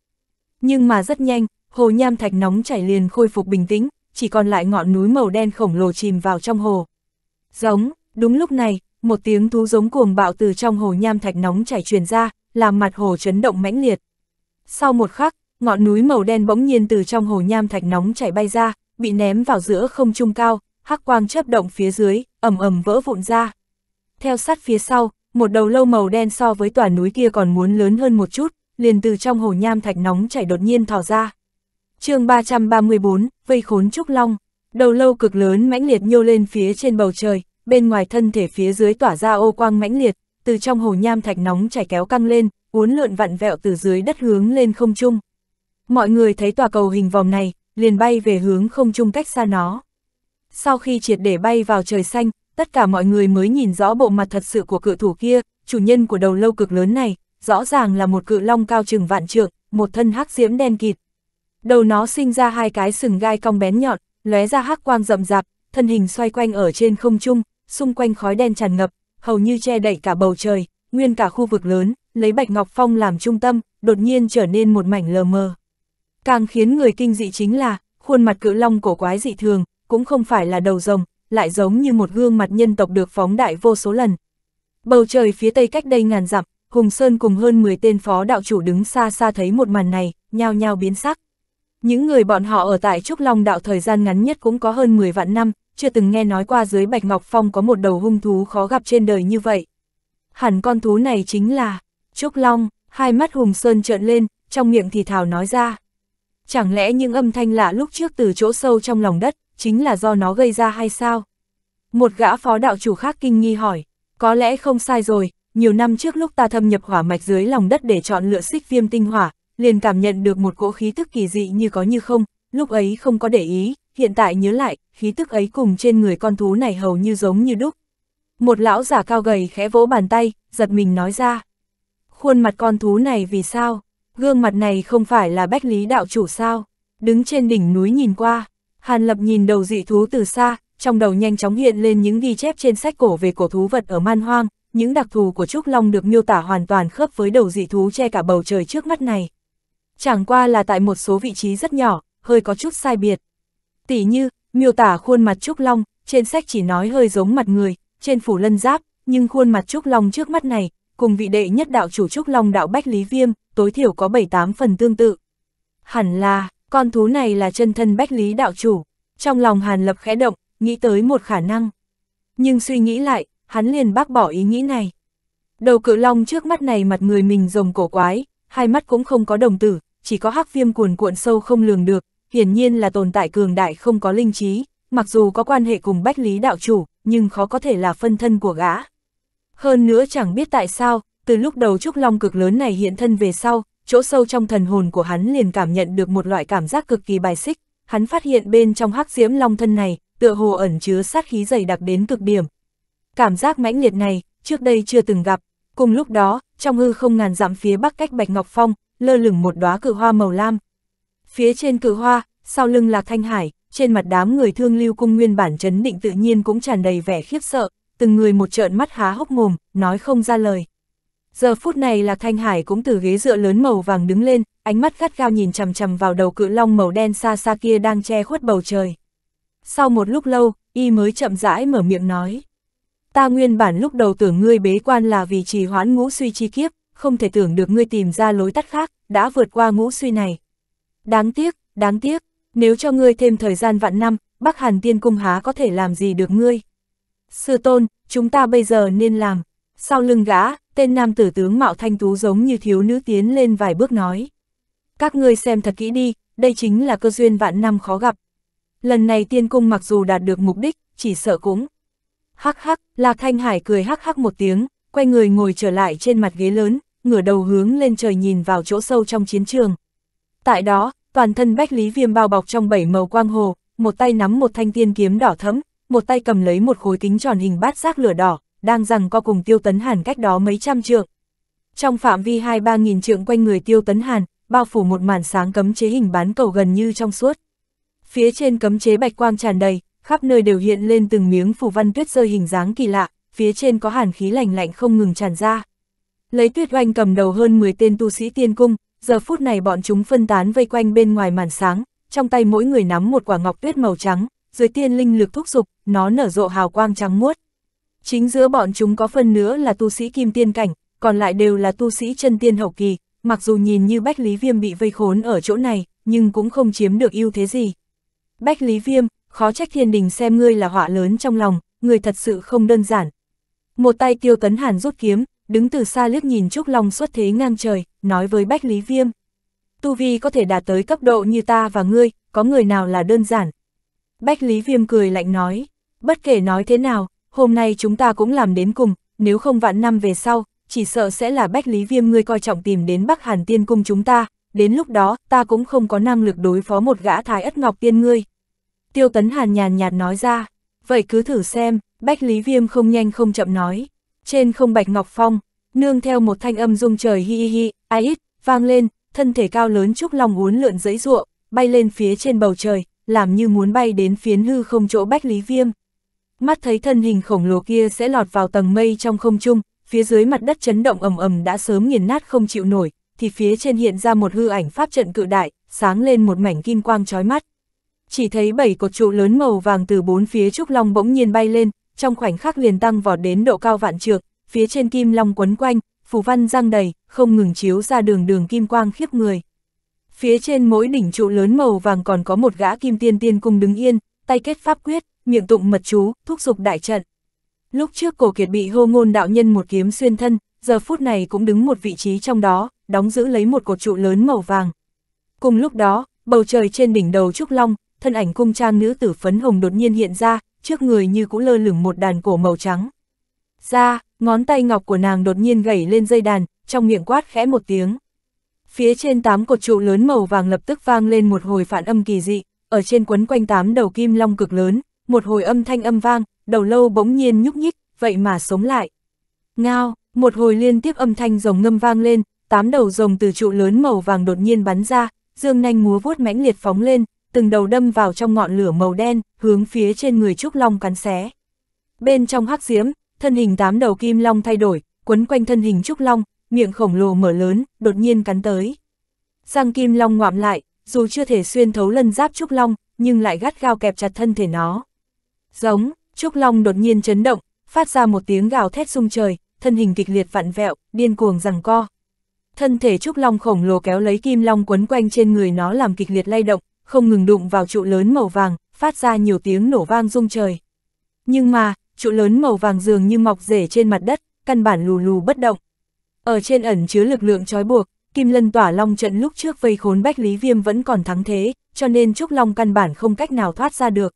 Nhưng mà rất nhanh, hồ nham thạch nóng chảy liền khôi phục bình tĩnh, chỉ còn lại ngọn núi màu đen khổng lồ chìm vào trong hồ. Giống, đúng lúc này, một tiếng thú giống cuồng bạo từ trong hồ nham thạch nóng chảy truyền ra, làm mặt hồ chấn động mãnh liệt. Sau một khắc, ngọn núi màu đen bỗng nhiên từ trong hồ nham thạch nóng chảy bay ra, bị ném vào giữa không trung cao, hắc quang chớp động phía dưới, ầm ầm vỡ vụn ra theo sát phía sau, một đầu lâu màu đen so với tòa núi kia còn muốn lớn hơn một chút, liền từ trong hồ nham thạch nóng chảy đột nhiên thò ra. chương 334, vây khốn trúc long, đầu lâu cực lớn mãnh liệt nhô lên phía trên bầu trời, bên ngoài thân thể phía dưới tỏa ra ô quang mãnh liệt, từ trong hồ nham thạch nóng chảy kéo căng lên, uốn lượn vặn vẹo từ dưới đất hướng lên không trung. Mọi người thấy tòa cầu hình vòng này, liền bay về hướng không trung cách xa nó. Sau khi triệt để bay vào trời xanh, tất cả mọi người mới nhìn rõ bộ mặt thật sự của cự thủ kia, chủ nhân của đầu lâu cực lớn này, rõ ràng là một cự long cao chừng vạn trượng, một thân hắc diễm đen kịt. Đầu nó sinh ra hai cái sừng gai cong bén nhọn, lóe ra hắc quang rậm rạp, thân hình xoay quanh ở trên không trung, xung quanh khói đen tràn ngập, hầu như che đậy cả bầu trời, nguyên cả khu vực lớn, lấy Bạch Ngọc Phong làm trung tâm, đột nhiên trở nên một mảnh lờ mờ. Càng khiến người kinh dị chính là, khuôn mặt cự long cổ quái dị thường, cũng không phải là đầu rồng, lại giống như một gương mặt nhân tộc được phóng đại vô số lần. Bầu trời phía tây cách đây ngàn dặm, Hùng Sơn cùng hơn 10 tên phó đạo chủ đứng xa xa thấy một màn này, nhao nhao biến sắc. Những người bọn họ ở tại Trúc Long đạo thời gian ngắn nhất cũng có hơn 10 vạn năm, chưa từng nghe nói qua dưới Bạch Ngọc Phong có một đầu hung thú khó gặp trên đời như vậy. Hẳn con thú này chính là Trúc Long, hai mắt Hùng Sơn trợn lên, trong miệng thì thào nói ra. Chẳng lẽ những âm thanh lạ lúc trước từ chỗ sâu trong lòng đất chính là do nó gây ra hay sao? Một gã phó đạo chủ khác kinh nghi hỏi, có lẽ không sai rồi, nhiều năm trước lúc ta thâm nhập hỏa mạch dưới lòng đất để chọn lựa xích viêm tinh hỏa, liền cảm nhận được một cỗ khí tức kỳ dị như có như không, lúc ấy không có để ý, hiện tại nhớ lại, khí tức ấy cùng trên người con thú này hầu như giống như đúc. Một lão giả cao gầy khẽ vỗ bàn tay, giật mình nói ra. Khuôn mặt con thú này vì sao? Gương mặt này không phải là bách lý đạo chủ sao? Đứng trên đỉnh núi nhìn qua, Hàn Lập nhìn đầu dị thú từ xa, trong đầu nhanh chóng hiện lên những ghi chép trên sách cổ về cổ thú vật ở man hoang, những đặc thù của Trúc Long được miêu tả hoàn toàn khớp với đầu dị thú che cả bầu trời trước mắt này. Chẳng qua là tại một số vị trí rất nhỏ, hơi có chút sai biệt. Tỷ như, miêu tả khuôn mặt Trúc Long, trên sách chỉ nói hơi giống mặt người, trên phủ lân giáp, nhưng khuôn mặt Trúc Long trước mắt này, cùng vị đệ nhất đạo chủ Trúc Long đạo Bách Lý Viêm, tối thiểu có 7-8 phần tương tự. Hẳn là, con thú này là chân thân bách lý đạo chủ, trong lòng Hàn Lập khẽ động, nghĩ tới một khả năng. Nhưng suy nghĩ lại, hắn liền bác bỏ ý nghĩ này. Đầu cự long trước mắt này mặt người mình rồng cổ quái, hai mắt cũng không có đồng tử, chỉ có hắc viêm cuồn cuộn sâu không lường được, hiển nhiên là tồn tại cường đại không có linh trí, mặc dù có quan hệ cùng bách lý đạo chủ, nhưng khó có thể là phân thân của gã. Hơn nữa chẳng biết tại sao, từ lúc đầu trúc long cực lớn này hiện thân về sau, chỗ sâu trong thần hồn của hắn liền cảm nhận được một loại cảm giác cực kỳ bài xích, hắn phát hiện bên trong hắc diễm long thân này, tựa hồ ẩn chứa sát khí dày đặc đến cực điểm. Cảm giác mãnh liệt này, trước đây chưa từng gặp, cùng lúc đó, trong hư không ngàn dặm phía bắc cách Bạch Ngọc Phong, lơ lửng một đóa cự hoa màu lam. Phía trên cự hoa, sau lưng Lạc Thanh Hải, trên mặt đám người thương lưu cung nguyên bản chấn định tự nhiên cũng tràn đầy vẻ khiếp sợ, từng người một trợn mắt há hốc mồm, nói không ra lời. Giờ phút này Lạc Thanh Hải cũng từ ghế dựa lớn màu vàng đứng lên, ánh mắt gắt gao nhìn chằm chằm vào đầu cự long màu đen xa xa kia đang che khuất bầu trời. Sau một lúc lâu, y mới chậm rãi mở miệng nói. Ta nguyên bản lúc đầu tưởng ngươi bế quan là vì trì hoãn ngũ suy chi kiếp, không thể tưởng được ngươi tìm ra lối tắt khác, đã vượt qua ngũ suy này. Đáng tiếc, đáng tiếc, nếu cho ngươi thêm thời gian vạn năm, Bắc Hàn Tiên Cung há có thể làm gì được ngươi. Sư tôn, chúng ta bây giờ nên làm, sau lưng gã, tên nam tử tướng mạo thanh tú giống như thiếu nữ tiến lên vài bước nói. Các ngươi xem thật kỹ đi, đây chính là cơ duyên vạn năm khó gặp. Lần này tiên cung mặc dù đạt được mục đích, chỉ sợ cũng. Hắc hắc, Lạc Thanh Hải cười hắc hắc một tiếng, quay người ngồi trở lại trên mặt ghế lớn, ngửa đầu hướng lên trời nhìn vào chỗ sâu trong chiến trường. Tại đó, toàn thân Bách Lý Viêm bao bọc trong bảy màu quang hồ, một tay nắm một thanh tiên kiếm đỏ thẫm, một tay cầm lấy một khối kính tròn hình bát giác lửa đỏ, đang rằng co cùng tiêu tấn hàn cách đó mấy trăm trượng. Trong phạm vi hai ba nghìn trượng quanh người tiêu tấn hàn, bao phủ một màn sáng cấm chế hình bán cầu gần như trong suốt. Phía trên cấm chế bạch quang tràn đầy, khắp nơi đều hiện lên từng miếng phủ văn tuyết rơi hình dáng kỳ lạ, phía trên có hàn khí lạnh lạnh không ngừng tràn ra. Lấy tuyết oanh cầm đầu hơn 10 tên tu sĩ tiên cung, giờ phút này bọn chúng phân tán vây quanh bên ngoài màn sáng, trong tay mỗi người nắm một quả ngọc tuyết màu trắng, dưới tiên linh lực thúc dục, nó nở rộ hào quang trắng muốt. Chính giữa bọn chúng có phần nữa là tu sĩ kim tiên cảnh, còn lại đều là tu sĩ chân tiên hậu kỳ, mặc dù nhìn như Bách Lý Viêm bị vây khốn ở chỗ này, nhưng cũng không chiếm được ưu thế gì. Bách Lý Viêm, khó trách thiên đình xem ngươi là họa lớn trong lòng, ngươi thật sự không đơn giản. Một tay tiêu tấn hàn rút kiếm, đứng từ xa liếc nhìn Trúc Long xuất thế ngang trời, nói với Bách Lý Viêm. Tu Vi có thể đạt tới cấp độ như ta và ngươi, có người nào là đơn giản. Bách Lý Viêm cười lạnh nói, bất kể nói thế nào, hôm nay chúng ta cũng làm đến cùng, nếu không vạn năm về sau, chỉ sợ sẽ là Bách Lý Viêm ngươi coi trọng tìm đến Bắc Hàn Tiên Cung chúng ta, đến lúc đó ta cũng không có năng lực đối phó một gã thái ất ngọc tiên ngươi. Tiêu Tấn Hàn nhàn nhạt nói ra, vậy cứ thử xem, Bách Lý Viêm không nhanh không chậm nói, trên không Bạch Ngọc Phong, nương theo một thanh âm rung trời hi hi hi, ai ít, vang lên, thân thể cao lớn trúc long uốn lượn giấy ruộng, bay lên phía trên bầu trời, làm như muốn bay đến phiến hư không chỗ Bách Lý Viêm mắt thấy thân hình khổng lồ kia sẽ lọt vào tầng mây trong không trung, phía dưới mặt đất chấn động ầm ầm đã sớm nghiền nát không chịu nổi, thì phía trên hiện ra một hư ảnh pháp trận cự đại, sáng lên một mảnh kim quang chói mắt. Chỉ thấy bảy cột trụ lớn màu vàng từ bốn phía trúc long bỗng nhiên bay lên, trong khoảnh khắc liền tăng vọt đến độ cao vạn trượng, phía trên kim long quấn quanh, phù văn răng đầy, không ngừng chiếu ra đường đường kim quang khiếp người. Phía trên mỗi đỉnh trụ lớn màu vàng còn có một gã kim tiên tiên cung đứng yên, tay kết pháp quyết, miệng tụng mật chú, thúc giục đại trận. Lúc trước cổ kiệt bị hô ngôn đạo nhân một kiếm xuyên thân, giờ phút này cũng đứng một vị trí trong đó, đóng giữ lấy một cột trụ lớn màu vàng. Cùng lúc đó, bầu trời trên đỉnh đầu Trúc Long, thân ảnh cung trang nữ tử phấn hồng đột nhiên hiện ra, trước người như cũng lơ lửng một đàn cổ màu trắng. Ra, ngón tay ngọc của nàng đột nhiên gảy lên dây đàn, trong miệng quát khẽ một tiếng. Phía trên tám cột trụ lớn màu vàng lập tức vang lên một hồi phản âm kỳ dị, ở trên quấn quanh tám đầu kim long cực lớn, một hồi âm thanh âm vang, đầu lâu bỗng nhiên nhúc nhích, vậy mà sống lại. Ngao, một hồi liên tiếp âm thanh rồng ngâm vang lên, tám đầu rồng từ trụ lớn màu vàng đột nhiên bắn ra, dương nanh múa vuốt mãnh liệt phóng lên, từng đầu đâm vào trong ngọn lửa màu đen, hướng phía trên người trúc long cắn xé. Bên trong hắc diễm, thân hình tám đầu kim long thay đổi, quấn quanh thân hình trúc long, miệng khổng lồ mở lớn, đột nhiên cắn tới. Giang kim long ngoạm lại, dù chưa thể xuyên thấu lân giáp trúc long, nhưng lại gắt gao kẹp chặt thân thể nó. Giống, Trúc Long đột nhiên chấn động, phát ra một tiếng gào thét rung trời, thân hình kịch liệt vặn vẹo, điên cuồng rằng co. Thân thể Trúc Long khổng lồ kéo lấy kim long quấn quanh trên người nó làm kịch liệt lay động, không ngừng đụng vào trụ lớn màu vàng, phát ra nhiều tiếng nổ vang rung trời. Nhưng mà, trụ lớn màu vàng dường như mọc rể trên mặt đất, căn bản lù lù bất động. Ở trên ẩn chứa lực lượng trói buộc, Kim Lân tỏa long trận lúc trước vây khốn Bách Lý Viêm vẫn còn thắng thế, cho nên Trúc Long căn bản không cách nào thoát ra được,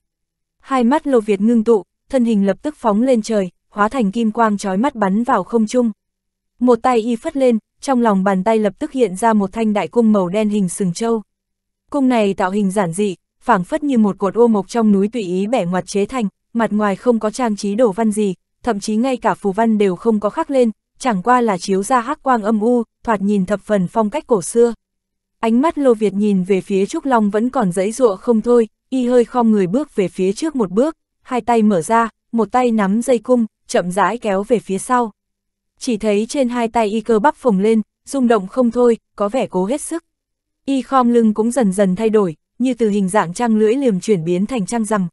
hai mắt Lô Việt ngưng tụ, thân hình lập tức phóng lên trời, hóa thành kim quang chói mắt bắn vào không trung. Một tay y phất lên, trong lòng bàn tay lập tức hiện ra một thanh đại cung màu đen hình sừng trâu. Cung này tạo hình giản dị, phảng phất như một cột ô mộc trong núi tùy ý bẻ ngoặt chế thành, mặt ngoài không có trang trí đồ văn gì, thậm chí ngay cả phù văn đều không có khắc lên, chẳng qua là chiếu ra hắc quang âm u, thoạt nhìn thập phần phong cách cổ xưa. Ánh mắt Lô Việt nhìn về phía Trúc Long vẫn còn dãy dụa không thôi, y hơi khom người bước về phía trước một bước, hai tay mở ra, một tay nắm dây cung, chậm rãi kéo về phía sau. Chỉ thấy trên hai tay y cơ bắp phồng lên, rung động không thôi, có vẻ cố hết sức. Y khom lưng cũng dần dần thay đổi, như từ hình dạng trăng lưỡi liềm chuyển biến thành trăng rằm.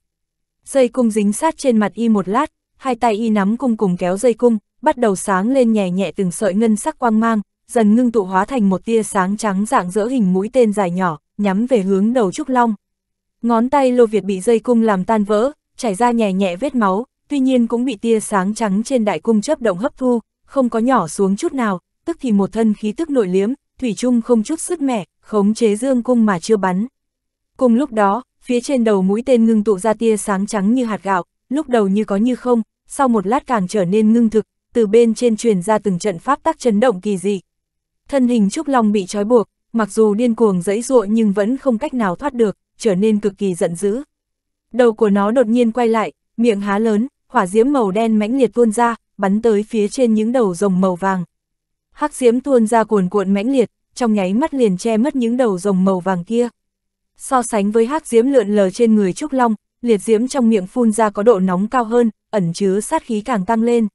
Dây cung dính sát trên mặt y một lát, hai tay y nắm cung cùng kéo dây cung, bắt đầu sáng lên nhẹ nhẹ từng sợi ngân sắc quang mang, dần ngưng tụ hóa thành một tia sáng trắng dạng dỡ hình mũi tên dài nhỏ, nhắm về hướng đầu trúc long. Ngón tay Lô Việt bị dây cung làm tan vỡ, chảy ra nhẹ nhẹ vết máu, tuy nhiên cũng bị tia sáng trắng trên đại cung chấp động hấp thu, không có nhỏ xuống chút nào, tức thì một thân khí tức nội liếm, Thủy Trung không chút sức mẻ, khống chế dương cung mà chưa bắn. Cùng lúc đó, phía trên đầu mũi tên ngưng tụ ra tia sáng trắng như hạt gạo, lúc đầu như có như không, sau một lát càng trở nên ngưng thực, từ bên trên truyền ra từng trận pháp tác chấn động kỳ dị. Thân hình Trúc Long bị trói buộc, mặc dù điên cuồng dẫy dụa nhưng vẫn không cách nào thoát được, trở nên cực kỳ giận dữ. Đầu của nó đột nhiên quay lại, miệng há lớn, hỏa diễm màu đen mãnh liệt tuôn ra, bắn tới phía trên những đầu rồng màu vàng. Hắc diễm tuôn ra cuồn cuộn mãnh liệt, trong nháy mắt liền che mất những đầu rồng màu vàng kia. So sánh với hắc diễm lượn lờ trên người Trúc Long, liệt diễm trong miệng phun ra có độ nóng cao hơn, ẩn chứa sát khí càng tăng lên.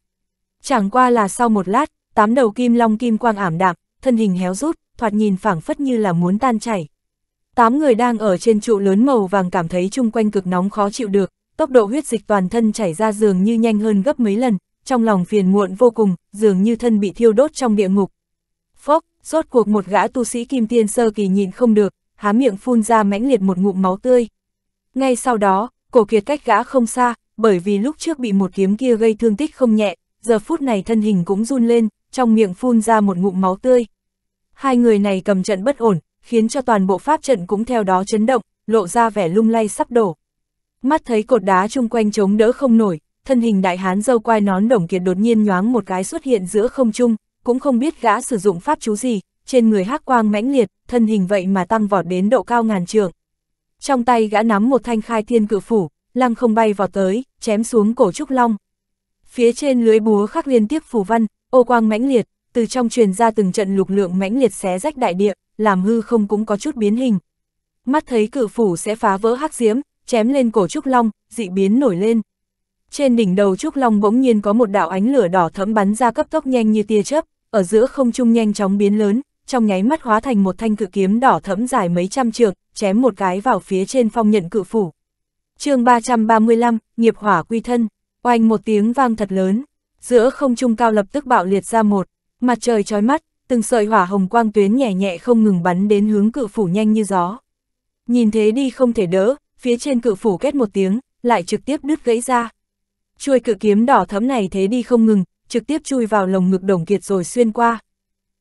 Chẳng qua là sau một lát, tám đầu kim long kim quang ảm đạm, thân hình héo rút, thoạt nhìn phảng phất như là muốn tan chảy. Tám người đang ở trên trụ lớn màu vàng cảm thấy chung quanh cực nóng khó chịu được, tốc độ huyết dịch toàn thân chảy ra dường như nhanh hơn gấp mấy lần, trong lòng phiền muộn vô cùng, dường như thân bị thiêu đốt trong địa ngục. Phốc, rốt cuộc một gã tu sĩ kim tiên sơ kỳ nhìn không được, há miệng phun ra mãnh liệt một ngụm máu tươi. Ngay sau đó, cổ kiệt cách gã không xa, bởi vì lúc trước bị một kiếm kia gây thương tích không nhẹ, giờ phút này thân hình cũng run lên, trong miệng phun ra một ngụm máu tươi. Hai người này cầm trận bất ổn, khiến cho toàn bộ pháp trận cũng theo đó chấn động, lộ ra vẻ lung lay sắp đổ. Mắt thấy cột đá chung quanh chống đỡ không nổi, thân hình đại hán dâu quai nón đồng kiệt đột nhiên nhoáng một cái xuất hiện giữa không trung, cũng không biết gã sử dụng pháp chú gì, trên người hắc quang mãnh liệt, thân hình vậy mà tăng vọt đến độ cao ngàn trượng. Trong tay gã nắm một thanh khai thiên cự phủ, lăng không bay vọt tới, chém xuống cổ trúc long. Phía trên lưới búa khắc liên tiếp phù văn, ô quang mãnh liệt, từ trong truyền ra từng trận lục lượng mãnh liệt xé rách đại địa làm hư không cũng có chút biến hình. Mắt thấy cự phủ sẽ phá vỡ hắc diếm, chém lên cổ Trúc Long, dị biến nổi lên. Trên đỉnh đầu Trúc Long bỗng nhiên có một đạo ánh lửa đỏ thẫm bắn ra cấp tốc nhanh như tia chớp, ở giữa không trung nhanh chóng biến lớn, trong nháy mắt hóa thành một thanh cự kiếm đỏ thẫm dài mấy trăm trượng, chém một cái vào phía trên phong nhận cự phủ. chương 335, nghiệp hỏa quy thân, oanh một tiếng vang thật lớn, giữa không trung cao lập tức bạo liệt ra một, mặt trời chói mắt, từng sợi hỏa hồng quang tuyến nhẹ nhẹ không ngừng bắn đến hướng cự phủ nhanh như gió. Nhìn thế đi không thể đỡ, phía trên cự phủ kết một tiếng, lại trực tiếp đứt gãy ra. Chuôi cự kiếm đỏ thấm này thế đi không ngừng, trực tiếp chui vào lồng ngực đồng kiệt rồi xuyên qua.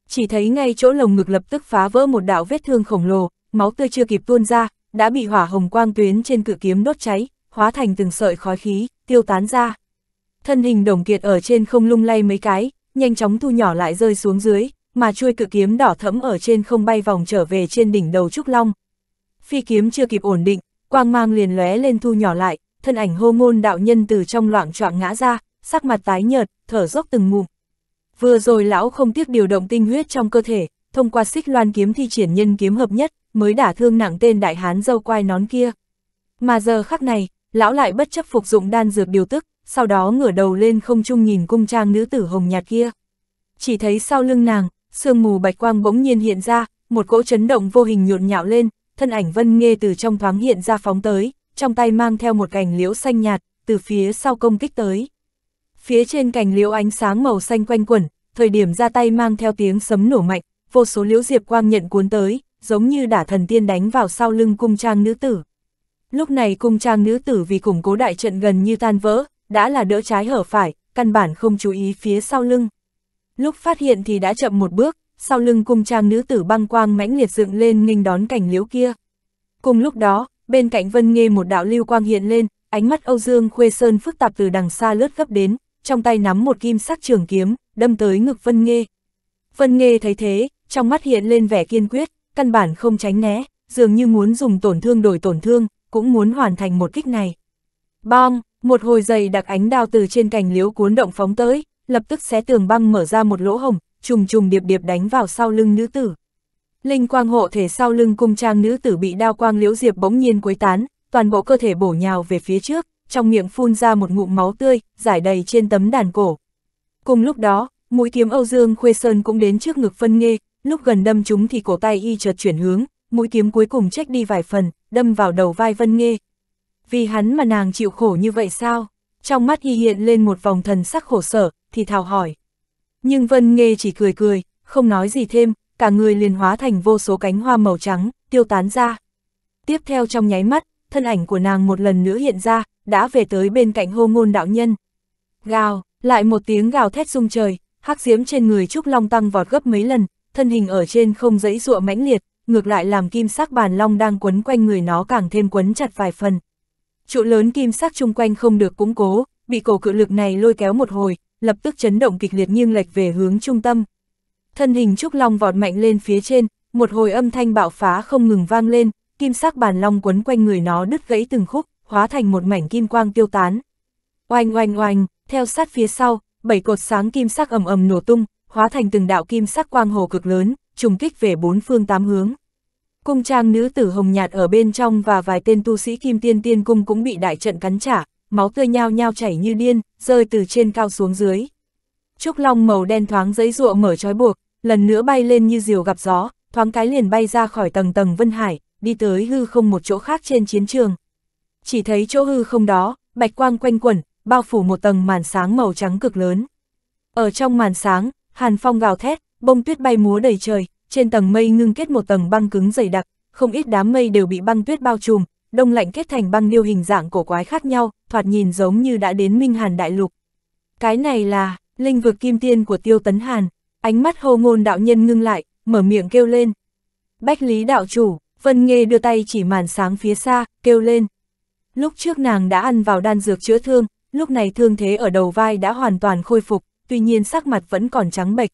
Chỉ thấy ngay chỗ lồng ngực lập tức phá vỡ một đạo vết thương khổng lồ, máu tươi chưa kịp tuôn ra, đã bị hỏa hồng quang tuyến trên cự kiếm đốt cháy, hóa thành từng sợi khói khí, tiêu tán ra. Thân hình đồng kiệt ở trên không lung lay mấy cái, nhanh chóng thu nhỏ lại rơi xuống dưới, mà chuôi cự kiếm đỏ thẫm ở trên không bay vòng trở về trên đỉnh đầu Trúc Long. Phi kiếm chưa kịp ổn định, quang mang liền lóe lên thu nhỏ lại, thân ảnh hô ngôn đạo nhân từ trong loạn choạng ngã ra, sắc mặt tái nhợt, thở dốc từng ngụm. Vừa rồi lão không tiếc điều động tinh huyết trong cơ thể, thông qua xích loan kiếm thi triển nhân kiếm hợp nhất, mới đả thương nặng tên đại hán dâu quai nón kia. Mà giờ khắc này, lão lại bất chấp phục dụng đan dược điều tức, sau đó ngửa đầu lên không trung nhìn cung trang nữ tử hồng nhạt kia. Chỉ thấy sau lưng nàng, sương mù bạch quang bỗng nhiên hiện ra, một cỗ chấn động vô hình nhộn nhạo lên, thân ảnh Vân nghe từ trong thoáng hiện ra phóng tới, trong tay mang theo một cành liễu xanh nhạt, từ phía sau công kích tới. Phía trên cành liễu ánh sáng màu xanh quanh quẩn, thời điểm ra tay mang theo tiếng sấm nổ mạnh, vô số liễu diệp quang nhận cuốn tới, giống như đả thần tiên đánh vào sau lưng cung trang nữ tử. Lúc này cung trang nữ tử vì củng cố đại trận gần như tan vỡ, đã là đỡ trái hở phải, căn bản không chú ý phía sau lưng. Lúc phát hiện thì đã chậm một bước, sau lưng cung trang nữ tử băng quang mãnh liệt dựng lên nghênh đón cảnh liễu kia. Cùng lúc đó, bên cạnh Vân Nghê một đạo lưu quang hiện lên, ánh mắt Âu Dương Khuê Sơn phức tạp từ đằng xa lướt gấp đến, trong tay nắm một kim sắc trường kiếm, đâm tới ngực Vân Nghê. Vân Nghê thấy thế, trong mắt hiện lên vẻ kiên quyết, căn bản không tránh né, dường như muốn dùng tổn thương đổi tổn thương, cũng muốn hoàn thành một kích này. bom một hồi dày đặc ánh đao từ trên cành liễu cuốn động phóng tới, lập tức xé tường băng mở ra một lỗ hồng, trùng trùng điệp điệp đánh vào sau lưng nữ tử. Linh quang hộ thể sau lưng cung trang nữ tử bị đao quang liễu diệp bỗng nhiên quấy tán, toàn bộ cơ thể bổ nhào về phía trước, trong miệng phun ra một ngụm máu tươi, giải đầy trên tấm đàn cổ. Cùng lúc đó, mũi kiếm Âu Dương Khuê Sơn cũng đến trước ngực phân nghê, lúc gần đâm chúng thì cổ tay y chợt chuyển hướng, mũi kiếm cuối cùng trách đi vài phần, đâm vào đầu vai Vân Nghê. Vì hắn mà nàng chịu khổ như vậy sao? Trong mắt y hiện lên một vòng thần sắc khổ sở, thì thào hỏi. Nhưng Vân Nghê chỉ cười cười, không nói gì thêm, cả người liền hóa thành vô số cánh hoa màu trắng, tiêu tán ra. Tiếp theo trong nháy mắt, thân ảnh của nàng một lần nữa hiện ra, đã về tới bên cạnh hô ngôn đạo nhân. Gào, lại một tiếng gào thét rung trời, hắc diếm trên người Trúc Long tăng vọt gấp mấy lần, thân hình ở trên không dãy dụa mãnh liệt, ngược lại làm kim sắc bàn long đang quấn quanh người nó càng thêm quấn chặt vài phần. Trụ lớn kim sắc chung quanh không được củng cố, bị cổ cự lực này lôi kéo một hồi, lập tức chấn động kịch liệt nghiêng lệch về hướng trung tâm. Thân hình Trúc Long vọt mạnh lên phía trên, một hồi âm thanh bạo phá không ngừng vang lên, kim sắc bàn long quấn quanh người nó đứt gãy từng khúc, hóa thành một mảnh kim quang tiêu tán. Oanh oanh oanh, theo sát phía sau, bảy cột sáng kim sắc ầm ầm nổ tung, hóa thành từng đạo kim sắc quang hồ cực lớn, trùng kích về bốn phương tám hướng. Cung trang nữ tử hồng nhạt ở bên trong và vài tên tu sĩ kim tiên tiên cung cũng bị đại trận cắn trả, máu tươi nhao nhao chảy như điên, rơi từ trên cao xuống dưới. Trúc Long màu đen thoáng giấy ruộng mở trói buộc, lần nữa bay lên như diều gặp gió, thoáng cái liền bay ra khỏi tầng tầng vân hải, đi tới hư không một chỗ khác trên chiến trường. Chỉ thấy chỗ hư không đó, bạch quang quanh quẩn, bao phủ một tầng màn sáng màu trắng cực lớn. Ở trong màn sáng, hàn phong gào thét, bông tuyết bay múa đầy trời, trên tầng mây ngưng kết một tầng băng cứng dày đặc, không ít đám mây đều bị băng tuyết bao trùm, đông lạnh kết thành băng điêu hình dạng cổ quái khác nhau, thoạt nhìn giống như đã đến Minh Hàn Đại Lục. Cái này là, linh vực kim tiên của Tiêu Tấn Hàn, ánh mắt hô ngôn đạo nhân ngưng lại, mở miệng kêu lên. Bách lý đạo chủ, Vân Nghê đưa tay chỉ màn sáng phía xa, kêu lên. Lúc trước nàng đã ăn vào đan dược chữa thương, lúc này thương thế ở đầu vai đã hoàn toàn khôi phục, tuy nhiên sắc mặt vẫn còn trắng bệch.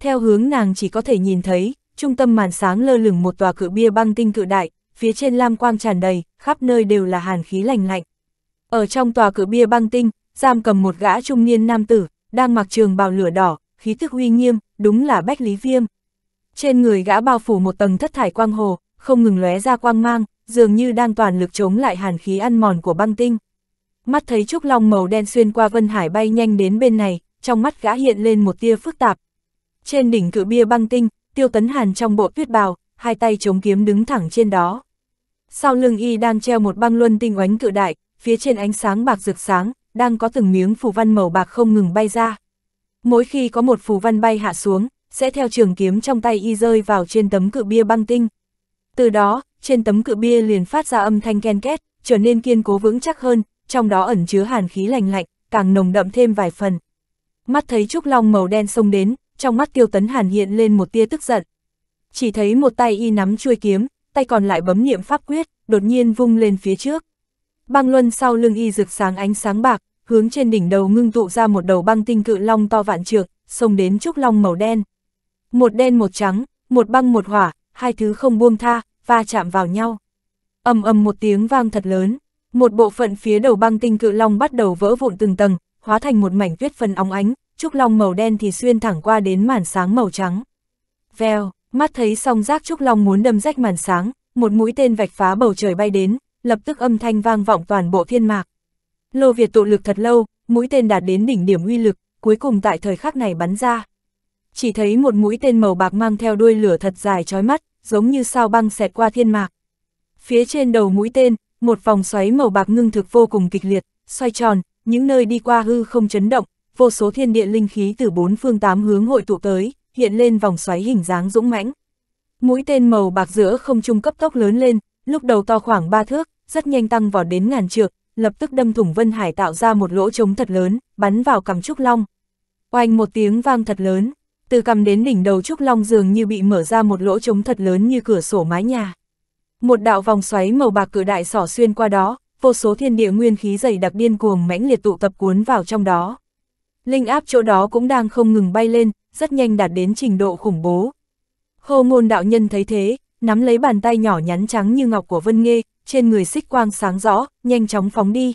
Theo hướng nàng chỉ có thể nhìn thấy, trung tâm màn sáng lơ lửng một tòa cự bia băng tinh cự đại, phía trên lam quang tràn đầy, khắp nơi đều là hàn khí lành lạnh. Ở trong tòa cửa bia băng tinh, giam cầm một gã trung niên nam tử, đang mặc trường bào lửa đỏ, khí thức uy nghiêm, đúng là Bách Lý Viêm. Trên người gã bao phủ một tầng thất thải quang hồ, không ngừng lóe ra quang mang, dường như đang toàn lực chống lại hàn khí ăn mòn của băng tinh. Mắt thấy trúc long màu đen xuyên qua vân hải bay nhanh đến bên này, trong mắt gã hiện lên một tia phức tạp. Trên đỉnh cự bia băng tinh, tiêu tấn hàn trong bộ tuyết bào, hai tay chống kiếm đứng thẳng trên đó. Sau lưng y đang treo một băng luân tinh oánh cự đại, phía trên ánh sáng bạc rực sáng, đang có từng miếng phù văn màu bạc không ngừng bay ra. Mỗi khi có một phù văn bay hạ xuống, sẽ theo trường kiếm trong tay y rơi vào trên tấm cự bia băng tinh. Từ đó, trên tấm cự bia liền phát ra âm thanh ken két, trở nên kiên cố vững chắc hơn, trong đó ẩn chứa hàn khí lành lạnh, càng nồng đậm thêm vài phần. Mắt thấy trúc long màu đen xông đến, trong mắt tiêu tấn hàn hiện lên một tia tức giận. Chỉ thấy một tay y nắm chuôi kiếm, tay còn lại bấm niệm pháp quyết, đột nhiên vung lên phía trước. Băng luân sau lưng y rực sáng ánh sáng bạc, hướng trên đỉnh đầu ngưng tụ ra một đầu băng tinh cự long to vạn trượng, xông đến trúc long màu đen. Một đen một trắng, một băng một hỏa, hai thứ không buông tha, va chạm vào nhau. ầm ầm một tiếng vang thật lớn, một bộ phận phía đầu băng tinh cự long bắt đầu vỡ vụn từng tầng, hóa thành một mảnh tuyết phân óng ánh, trúc long màu đen thì xuyên thẳng qua đến màn sáng màu trắng. Vèo, Mắt thấy song giác trúc long muốn đâm rách màn sáng, một mũi tên vạch phá bầu trời bay đến, lập tức âm thanh vang vọng toàn bộ thiên mạc. Lô Việt tụ lực thật lâu, mũi tên đạt đến đỉnh điểm uy lực, cuối cùng tại thời khắc này bắn ra. Chỉ thấy một mũi tên màu bạc mang theo đuôi lửa thật dài chói mắt, giống như sao băng xẹt qua thiên mạc. Phía trên đầu mũi tên, một vòng xoáy màu bạc ngưng thực vô cùng kịch liệt, xoay tròn, những nơi đi qua hư không chấn động, vô số thiên địa linh khí từ bốn phương tám hướng hội tụ tới, hiện lên vòng xoáy hình dáng dũng mãnh. Mũi tên màu bạc giữa không trung cấp tốc lớn lên, lúc đầu to khoảng 3 thước, rất nhanh tăng vào đến ngàn trượng, lập tức đâm thủng Vân Hải tạo ra một lỗ trống thật lớn, bắn vào cằm trúc long. Oanh một tiếng vang thật lớn, từ cằm đến đỉnh đầu trúc long dường như bị mở ra một lỗ trống thật lớn như cửa sổ mái nhà. Một đạo vòng xoáy màu bạc cự đại xỏ xuyên qua đó, vô số thiên địa nguyên khí dày đặc điên cuồng mãnh liệt tụ tập cuốn vào trong đó. Linh áp chỗ đó cũng đang không ngừng bay lên, rất nhanh đạt đến trình độ khủng bố. Hô ngôn đạo nhân thấy thế, nắm lấy bàn tay nhỏ nhắn trắng như ngọc của Vân Nghê, trên người xích quang sáng rõ, nhanh chóng phóng đi.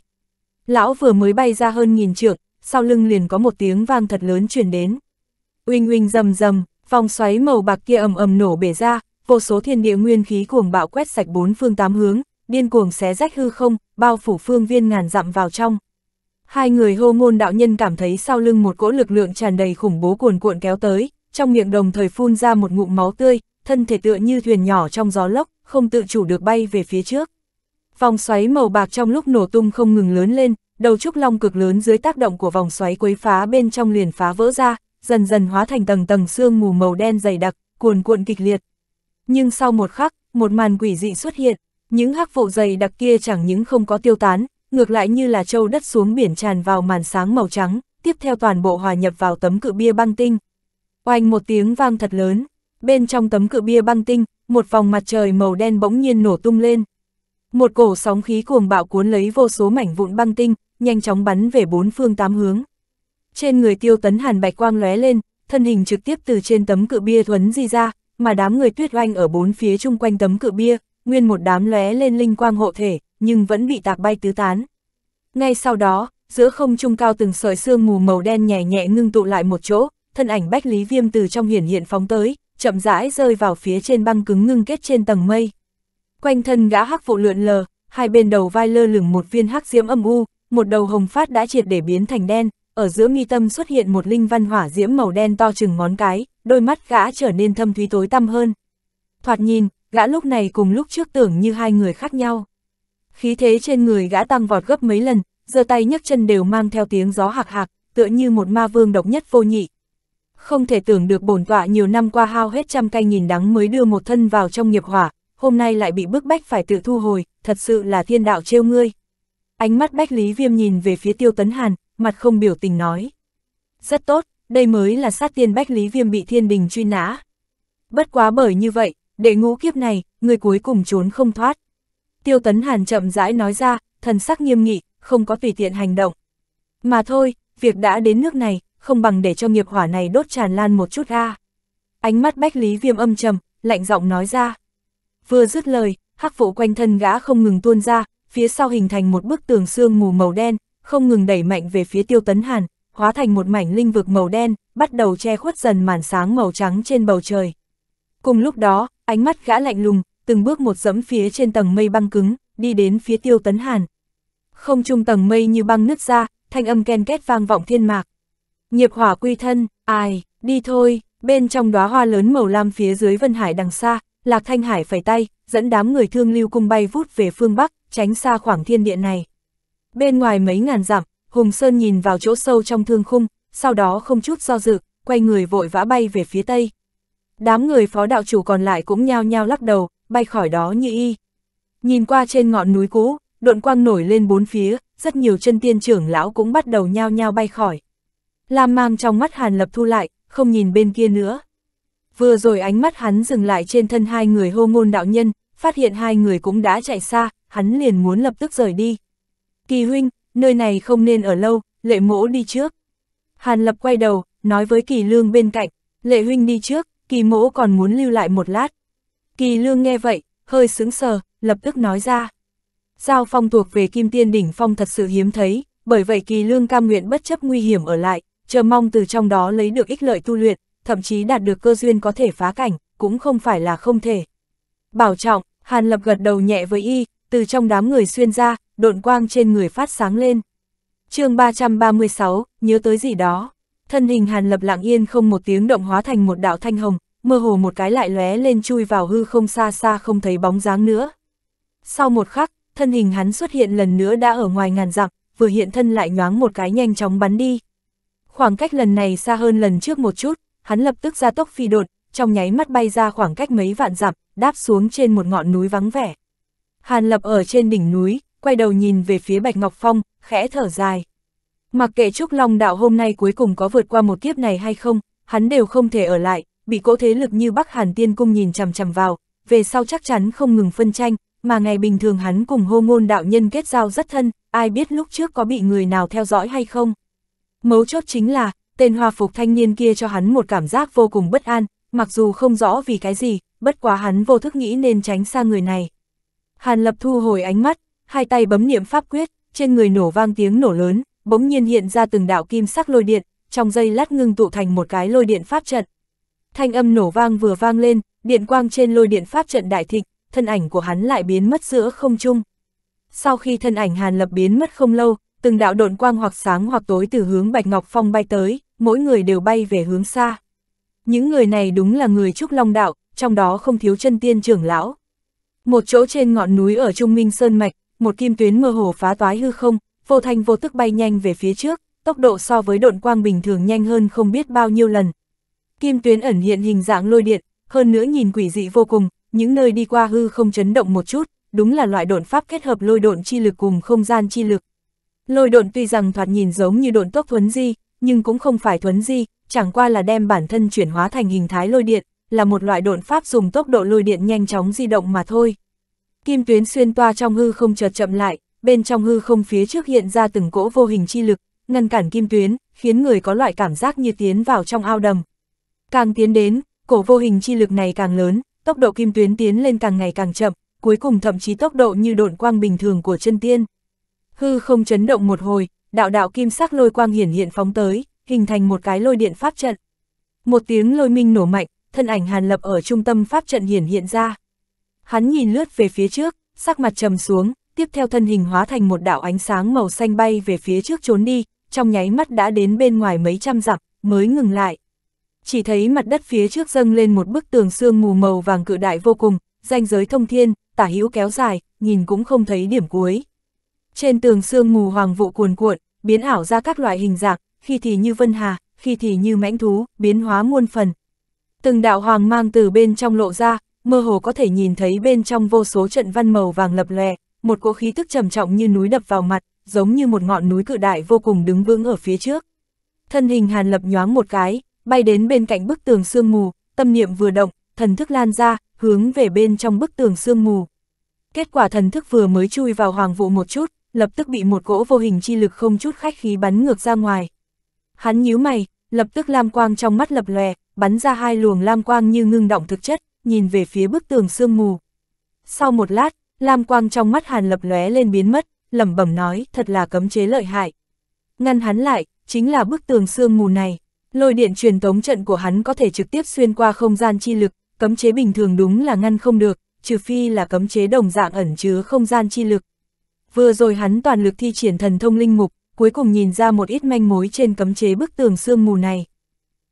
Lão vừa mới bay ra hơn nghìn trượng, sau lưng liền có một tiếng vang thật lớn truyền đến. Uinh uinh rầm rầm, vòng xoáy màu bạc kia ầm ầm nổ bể ra, vô số thiên địa nguyên khí cuồng bạo quét sạch bốn phương tám hướng, điên cuồng xé rách hư không, bao phủ phương viên ngàn dặm vào trong. Hai người hô ngôn đạo nhân cảm thấy sau lưng một cỗ lực lượng tràn đầy khủng bố cuồn cuộn kéo tới, trong miệng đồng thời phun ra một ngụm máu tươi, thân thể tựa như thuyền nhỏ trong gió lốc, không tự chủ được bay về phía trước. Vòng xoáy màu bạc trong lúc nổ tung không ngừng lớn lên, đầu trúc long cực lớn dưới tác động của vòng xoáy quấy phá bên trong liền phá vỡ ra, dần dần hóa thành tầng tầng xương mù màu đen dày đặc, cuồn cuộn kịch liệt. Nhưng sau một khắc, một màn quỷ dị xuất hiện, những hắc vụ dày đặc kia chẳng những không có tiêu tán, ngược lại như là châu đất xuống biển tràn vào màn sáng màu trắng, tiếp theo toàn bộ hòa nhập vào tấm cự bia băng tinh. Oanh một tiếng vang thật lớn, bên trong tấm cự bia băng tinh, một vòng mặt trời màu đen bỗng nhiên nổ tung lên. Một cổ sóng khí cuồng bạo cuốn lấy vô số mảnh vụn băng tinh, nhanh chóng bắn về bốn phương tám hướng. Trên người tiêu tấn hàn bạch quang lóe lên, thân hình trực tiếp từ trên tấm cự bia thuấn di ra, mà đám người tuyết oanh ở bốn phía chung quanh tấm cự bia, nguyên một đám lóe lên linh quang hộ thể, nhưng vẫn bị tạc bay tứ tán. Ngay sau đó, giữa không trung cao từng sợi sương mù màu đen nhẹ nhẹ ngưng tụ lại một chỗ, thân ảnh Bách Lý Viêm từ trong hiển hiện phóng tới, chậm rãi rơi vào phía trên băng cứng ngưng kết trên tầng mây. Quanh thân gã hắc vụ lượn lờ, hai bên đầu vai lơ lửng một viên hắc diễm âm u, một đầu hồng phát đã triệt để biến thành đen, ở giữa mi tâm xuất hiện một linh văn hỏa diễm màu đen to chừng ngón cái, đôi mắt gã trở nên thâm thúy tối tăm hơn. Thoạt nhìn, gã lúc này cùng lúc trước tưởng như hai người khác nhau. Khí thế trên người gã tăng vọt gấp mấy lần, giơ tay nhấc chân đều mang theo tiếng gió hạc hạc, tựa như một ma vương độc nhất vô nhị. Không thể tưởng được bổn tọa nhiều năm qua hao hết trăm cây nghìn đắng mới đưa một thân vào trong nghiệp hỏa, hôm nay lại bị bức bách phải tự thu hồi, thật sự là thiên đạo trêu ngươi. Ánh mắt Bách Lý Viêm nhìn về phía Tiêu Tấn Hàn, mặt không biểu tình nói. Rất tốt, đây mới là sát tiên Bách Lý Viêm bị thiên đình truy nã. Bất quá bởi như vậy, đệ ngũ kiếp này, người cuối cùng trốn không thoát. Tiêu Tấn Hàn chậm rãi nói ra, thần sắc nghiêm nghị, không có tùy tiện hành động. Mà thôi, việc đã đến nước này, không bằng để cho nghiệp hỏa này đốt tràn lan một chút ra. Ánh mắt Bách Lý Viêm âm trầm, lạnh giọng nói ra. Vừa dứt lời, hắc vụ quanh thân gã không ngừng tuôn ra, phía sau hình thành một bức tường xương mù màu đen, không ngừng đẩy mạnh về phía Tiêu Tấn Hàn, hóa thành một mảnh linh vực màu đen, bắt đầu che khuất dần màn sáng màu trắng trên bầu trời. Cùng lúc đó, ánh mắt gã lạnh lùng, từng bước một dẫm phía trên tầng mây băng cứng, đi đến phía tiêu tấn hàn. Không trung tầng mây như băng nứt ra, thanh âm ken két vang vọng thiên mạc. Nghiệp hỏa quy thân, ai, đi thôi, bên trong đóa hoa lớn màu lam phía dưới vân hải đằng xa, Lạc Thanh Hải phải tay, dẫn đám người thương lưu cung bay vút về phương Bắc, tránh xa khoảng thiên địa này. Bên ngoài mấy ngàn dặm, Hùng Sơn nhìn vào chỗ sâu trong thương khung, sau đó không chút do dự, quay người vội vã bay về phía Tây. Đám người phó đạo chủ còn lại cũng nhao nhao lắc đầu, bay khỏi đó như y. Nhìn qua trên ngọn núi cũ, độn quang nổi lên bốn phía, rất nhiều chân tiên trưởng lão cũng bắt đầu nhao nhao bay khỏi. Lam mang trong mắt Hàn Lập thu lại, không nhìn bên kia nữa. Vừa rồi ánh mắt hắn dừng lại trên thân hai người hô ngôn đạo nhân, phát hiện hai người cũng đã chạy xa, hắn liền muốn lập tức rời đi. Kỳ huynh, nơi này không nên ở lâu, lệ mỗ đi trước. Hàn Lập quay đầu, nói với kỳ lương bên cạnh, lệ huynh đi trước, kỳ mỗ còn muốn lưu lại một lát. Kỳ lương nghe vậy, hơi sướng sờ, lập tức nói ra. Giao phong thuộc về kim tiên đỉnh phong thật sự hiếm thấy, bởi vậy kỳ lương cam nguyện bất chấp nguy hiểm ở lại, chờ mong từ trong đó lấy được ích lợi tu luyện, thậm chí đạt được cơ duyên có thể phá cảnh, cũng không phải là không thể. Bảo trọng, Hàn Lập gật đầu nhẹ với y, từ trong đám người xuyên ra, độn quang trên người phát sáng lên. chương 336, nhớ tới gì đó. Thân hình Hàn Lập lặng yên không một tiếng động hóa thành một đạo thanh hồng, mơ hồ một cái lại lóe lên chui vào hư không xa xa không thấy bóng dáng nữa. Sau một khắc, thân hình hắn xuất hiện lần nữa đã ở ngoài ngàn dặm, vừa hiện thân lại nhoáng một cái nhanh chóng bắn đi. Khoảng cách lần này xa hơn lần trước một chút, hắn lập tức ra tốc phi đột, trong nháy mắt bay ra khoảng cách mấy vạn dặm, đáp xuống trên một ngọn núi vắng vẻ. Hàn Lập ở trên đỉnh núi, quay đầu nhìn về phía Bạch Ngọc Phong, khẽ thở dài. Mặc kệ Trúc Long Đạo hôm nay cuối cùng có vượt qua một kiếp này hay không, hắn đều không thể ở lại, bị cỗ thế lực như Bắc Hàn Tiên Cung nhìn chằm chằm vào, về sau chắc chắn không ngừng phân tranh, mà ngày bình thường hắn cùng hô ngôn đạo nhân kết giao rất thân, ai biết lúc trước có bị người nào theo dõi hay không. Mấu chốt chính là, tên hòa phục thanh niên kia cho hắn một cảm giác vô cùng bất an, mặc dù không rõ vì cái gì, bất quá hắn vô thức nghĩ nên tránh xa người này. Hàn lập thu hồi ánh mắt, hai tay bấm niệm pháp quyết, trên người nổ vang tiếng nổ lớn, bỗng nhiên hiện ra từng đạo kim sắc lôi điện, trong dây lát ngưng tụ thành một cái lôi điện pháp trận, Thanh âm nổ vang vừa vang lên, điện quang trên lôi điện pháp trận đại thịnh, thân ảnh của hắn lại biến mất giữa không trung. Sau khi thân ảnh Hàn Lập biến mất không lâu, từng đạo độn quang hoặc sáng hoặc tối từ hướng Bạch Ngọc Phong bay tới, mỗi người đều bay về hướng xa. Những người này đúng là người Trúc Long Đạo, trong đó không thiếu chân tiên trưởng lão. Một chỗ trên ngọn núi ở Trung Minh Sơn Mạch, một kim tuyến mơ hồ phá toái hư không, vô thanh vô tức bay nhanh về phía trước, tốc độ so với độn quang bình thường nhanh hơn không biết bao nhiêu lần, Kim tuyến ẩn hiện hình dạng lôi điện, hơn nữa nhìn quỷ dị vô cùng, những nơi đi qua hư không chấn động một chút, đúng là loại độn pháp kết hợp lôi độn chi lực cùng không gian chi lực. Lôi độn tuy rằng thoạt nhìn giống như độn tốc thuấn di, nhưng cũng không phải thuấn di, chẳng qua là đem bản thân chuyển hóa thành hình thái lôi điện, là một loại độn pháp dùng tốc độ lôi điện nhanh chóng di động mà thôi. Kim tuyến xuyên toa trong hư không chợt chậm lại, bên trong hư không phía trước hiện ra từng cỗ vô hình chi lực, ngăn cản kim tuyến, khiến người có loại cảm giác như tiến vào trong ao đầm. Càng tiến đến, cổ vô hình chi lực này càng lớn, tốc độ kim tuyến tiến lên càng ngày càng chậm, cuối cùng thậm chí tốc độ như độn quang bình thường của chân tiên. Hư không chấn động một hồi, đạo đạo kim sắc lôi quang hiển hiện phóng tới, hình thành một cái lôi điện pháp trận. Một tiếng lôi minh nổ mạnh, thân ảnh Hàn Lập ở trung tâm pháp trận hiển hiện ra. Hắn nhìn lướt về phía trước, sắc mặt trầm xuống, tiếp theo thân hình hóa thành một đạo ánh sáng màu xanh bay về phía trước trốn đi, trong nháy mắt đã đến bên ngoài mấy trăm dặm, mới ngừng lại chỉ thấy mặt đất phía trước dâng lên một bức tường xương mù màu vàng cự đại vô cùng, ranh giới thông thiên, tả hữu kéo dài, nhìn cũng không thấy điểm cuối. Trên tường xương mù hoàng vụ cuồn cuộn, biến ảo ra các loại hình dạng, khi thì như vân hà, khi thì như mãnh thú, biến hóa muôn phần. Từng đạo hoàng mang từ bên trong lộ ra, mơ hồ có thể nhìn thấy bên trong vô số trận văn màu vàng lập lè, một cỗ khí tức trầm trọng như núi đập vào mặt, giống như một ngọn núi cự đại vô cùng đứng vững ở phía trước. Thân hình Hàn Lập nhoáng một cái, bay đến bên cạnh bức tường sương mù, tâm niệm vừa động, thần thức lan ra, hướng về bên trong bức tường sương mù. Kết quả thần thức vừa mới chui vào hoàng vụ một chút, lập tức bị một cỗ vô hình chi lực không chút khách khí bắn ngược ra ngoài. Hắn nhíu mày, lập tức lam quang trong mắt lập lòe, bắn ra hai luồng lam quang như ngưng động thực chất, nhìn về phía bức tường sương mù. Sau một lát, lam quang trong mắt Hàn lập lóe lên biến mất, lẩm bẩm nói, thật là cấm chế lợi hại. Ngăn hắn lại, chính là bức tường sương mù này. Lôi điện truyền tống trận của hắn có thể trực tiếp xuyên qua không gian chi lực, cấm chế bình thường đúng là ngăn không được, trừ phi là cấm chế đồng dạng ẩn chứa không gian chi lực. Vừa rồi hắn toàn lực thi triển thần thông linh mục, cuối cùng nhìn ra một ít manh mối trên cấm chế bức tường sương mù này.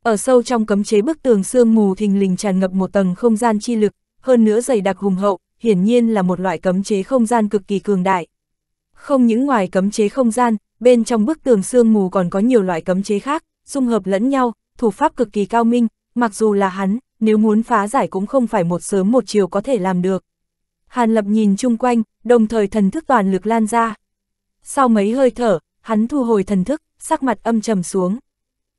Ở sâu trong cấm chế bức tường sương mù thình lình tràn ngập một tầng không gian chi lực, hơn nữa dày đặc hùng hậu, hiển nhiên là một loại cấm chế không gian cực kỳ cường đại. Không những ngoài cấm chế không gian, bên trong bức tường sương mù còn có nhiều loại cấm chế khác, dung hợp lẫn nhau, thủ pháp cực kỳ cao minh, mặc dù là hắn, nếu muốn phá giải cũng không phải một sớm một chiều có thể làm được. Hàn Lập nhìn chung quanh, đồng thời thần thức toàn lực lan ra. Sau mấy hơi thở, hắn thu hồi thần thức, sắc mặt âm trầm xuống.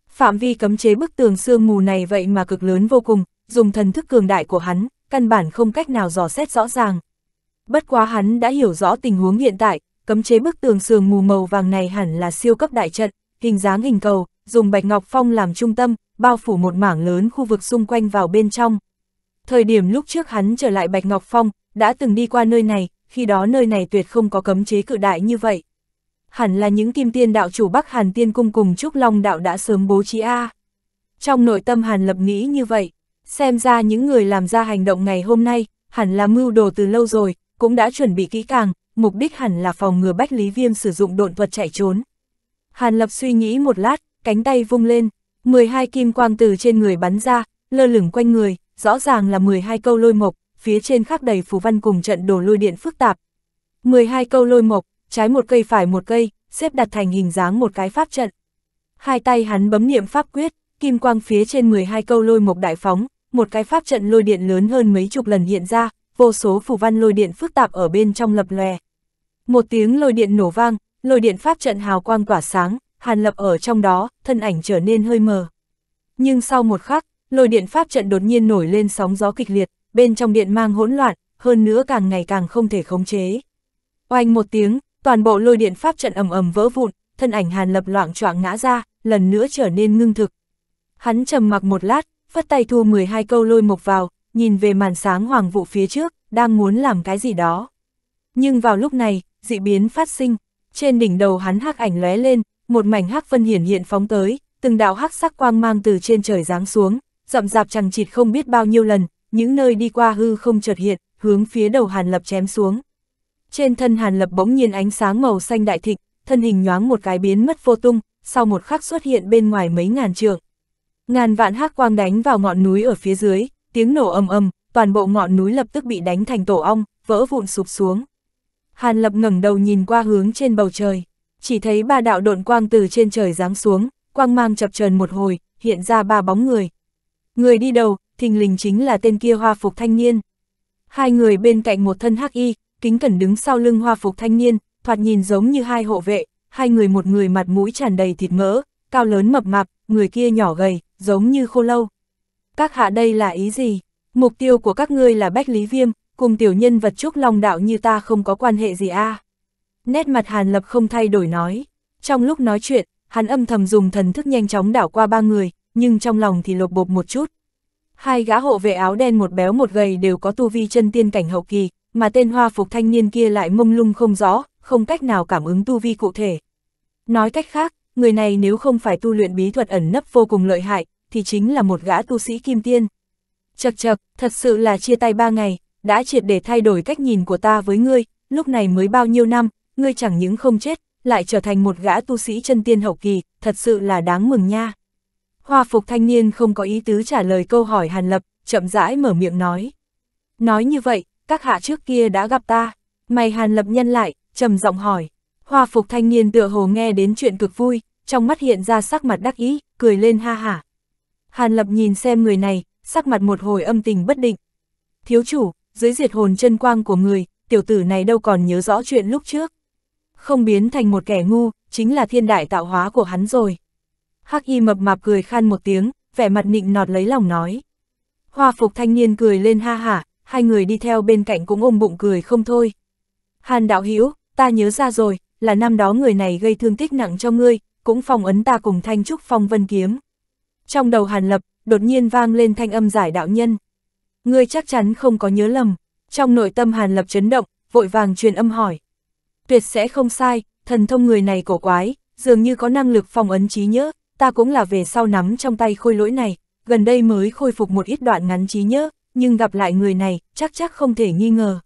Phạm vi cấm chế bức tường sương mù này vậy mà cực lớn vô cùng, dùng thần thức cường đại của hắn, căn bản không cách nào dò xét rõ ràng. Bất quá hắn đã hiểu rõ tình huống hiện tại, cấm chế bức tường sương mù màu vàng này hẳn là siêu cấp đại trận, hình dáng hình cầu, dùng Bạch Ngọc Phong làm trung tâm, bao phủ một mảng lớn khu vực xung quanh vào bên trong. Thời điểm lúc trước hắn trở lại Bạch Ngọc Phong, đã từng đi qua nơi này, khi đó nơi này tuyệt không có cấm chế cự đại như vậy. Hẳn là những kim tiên đạo chủ Bắc Hàn Tiên Cung cùng Trúc Long đạo đã sớm bố trí A. Trong nội tâm Hàn Lập nghĩ như vậy, xem ra những người làm ra hành động ngày hôm nay, hẳn là mưu đồ từ lâu rồi, cũng đã chuẩn bị kỹ càng, mục đích hẳn là phòng ngừa Bách Lý Viêm sử dụng độn thuật chạy trốn. Hàn Lập suy nghĩ một lát, cánh tay vung lên, 12 kim quang từ trên người bắn ra, lơ lửng quanh người, rõ ràng là 12 câu lôi mộc, phía trên khắc đầy phù văn cùng trận đồ lôi điện phức tạp. 12 câu lôi mộc, trái một cây phải một cây, xếp đặt thành hình dáng một cái pháp trận. Hai tay hắn bấm niệm pháp quyết, kim quang phía trên 12 câu lôi mộc đại phóng, một cái pháp trận lôi điện lớn hơn mấy chục lần hiện ra, vô số phù văn lôi điện phức tạp ở bên trong lập lòe. Một tiếng lôi điện nổ vang, lôi điện pháp trận hào quang tỏa sáng, Hàn Lập ở trong đó, thân ảnh trở nên hơi mờ. Nhưng sau một khắc, lôi điện pháp trận đột nhiên nổi lên sóng gió kịch liệt, bên trong điện mang hỗn loạn, hơn nữa càng ngày càng không thể khống chế. Oanh một tiếng, toàn bộ lôi điện pháp trận ầm ầm vỡ vụn, thân ảnh Hàn Lập loạn choạng ngã ra, lần nữa trở nên ngưng thực. Hắn trầm mặc một lát, phất tay thu 12 câu lôi mộc vào, nhìn về màn sáng hoàng vụ phía trước, đang muốn làm cái gì đó. Nhưng vào lúc này, dị biến phát sinh, trên đỉnh đầu hắn hắc ảnh lóe lên, một mảnh hắc vân hiển hiện phóng tới, từng đạo hắc sắc quang mang từ trên trời giáng xuống, rậm rạp chẳng chịt không biết bao nhiêu lần, những nơi đi qua hư không chợt hiện, hướng phía đầu Hàn Lập chém xuống. Trên thân Hàn Lập bỗng nhiên ánh sáng màu xanh đại thịnh, thân hình nhoáng một cái biến mất vô tung, sau một khắc xuất hiện bên ngoài mấy ngàn trượng. Ngàn vạn hắc quang đánh vào ngọn núi ở phía dưới, tiếng nổ ầm ầm, toàn bộ ngọn núi lập tức bị đánh thành tổ ong, vỡ vụn sụp xuống. Hàn Lập ngẩng đầu nhìn qua hướng trên bầu trời chỉ thấy ba đạo độn quang từ trên trời giáng xuống, quang mang chập trần một hồi, hiện ra ba bóng người. Người đi đầu, thình lình chính là tên kia hoa phục thanh niên. Hai người bên cạnh một thân hắc y, kính cẩn đứng sau lưng hoa phục thanh niên, thoạt nhìn giống như hai hộ vệ, hai người một người mặt mũi tràn đầy thịt mỡ, cao lớn mập mạp, người kia nhỏ gầy, giống như khô lâu. Các hạ đây là ý gì? Mục tiêu của các ngươi là Bách Lý Viêm, cùng tiểu nhân vật Trúc Long Đạo như ta không có quan hệ gì a à? Nét mặt Hàn Lập không thay đổi nói. Trong lúc nói chuyện, hắn âm thầm dùng thần thức nhanh chóng đảo qua ba người, nhưng trong lòng thì lột bột một chút. Hai gã hộ vệ áo đen một béo một gầy đều có tu vi chân tiên cảnh hậu kỳ, mà tên hoa phục thanh niên kia lại mông lung không rõ, không cách nào cảm ứng tu vi cụ thể. Nói cách khác, người này nếu không phải tu luyện bí thuật ẩn nấp vô cùng lợi hại, thì chính là một gã tu sĩ kim tiên. Chật chật, thật sự là chia tay ba ngày, đã triệt để thay đổi cách nhìn của ta với ngươi, lúc này mới bao nhiêu năm, ngươi chẳng những không chết, lại trở thành một gã tu sĩ chân tiên hậu kỳ, thật sự là đáng mừng nha. Hoa phục thanh niên không có ý tứ trả lời câu hỏi Hàn Lập, chậm rãi mở miệng nói. Nói như vậy, các hạ trước kia đã gặp ta, mày Hàn Lập nhân lại, trầm giọng hỏi. Hoa phục thanh niên tựa hồ nghe đến chuyện cực vui, trong mắt hiện ra sắc mặt đắc ý, cười lên ha hả. Hàn Lập nhìn xem người này, sắc mặt một hồi âm tình bất định. Thiếu chủ, dưới diệt hồn chân quang của người, tiểu tử này đâu còn nhớ rõ chuyện lúc trước không biến thành một kẻ ngu, chính là thiên đại tạo hóa của hắn rồi. Hắc y mập mạp cười khan một tiếng, vẻ mặt nịnh nọt lấy lòng nói. Hoa phục thanh niên cười lên ha hả, hai người đi theo bên cạnh cũng ôm bụng cười không thôi. Hàn đạo Hữu ta nhớ ra rồi, là năm đó người này gây thương tích nặng cho ngươi, cũng phong ấn ta cùng thanh trúc phong vân kiếm. Trong đầu hàn lập, đột nhiên vang lên thanh âm giải đạo nhân. Ngươi chắc chắn không có nhớ lầm, trong nội tâm hàn lập chấn động, vội vàng truyền âm hỏi, tuyệt sẽ không sai, thần thông người này cổ quái, dường như có năng lực phong ấn trí nhớ, ta cũng là về sau nắm trong tay khôi lỗi này, gần đây mới khôi phục một ít đoạn ngắn trí nhớ, nhưng gặp lại người này, chắc chắc không thể nghi ngờ.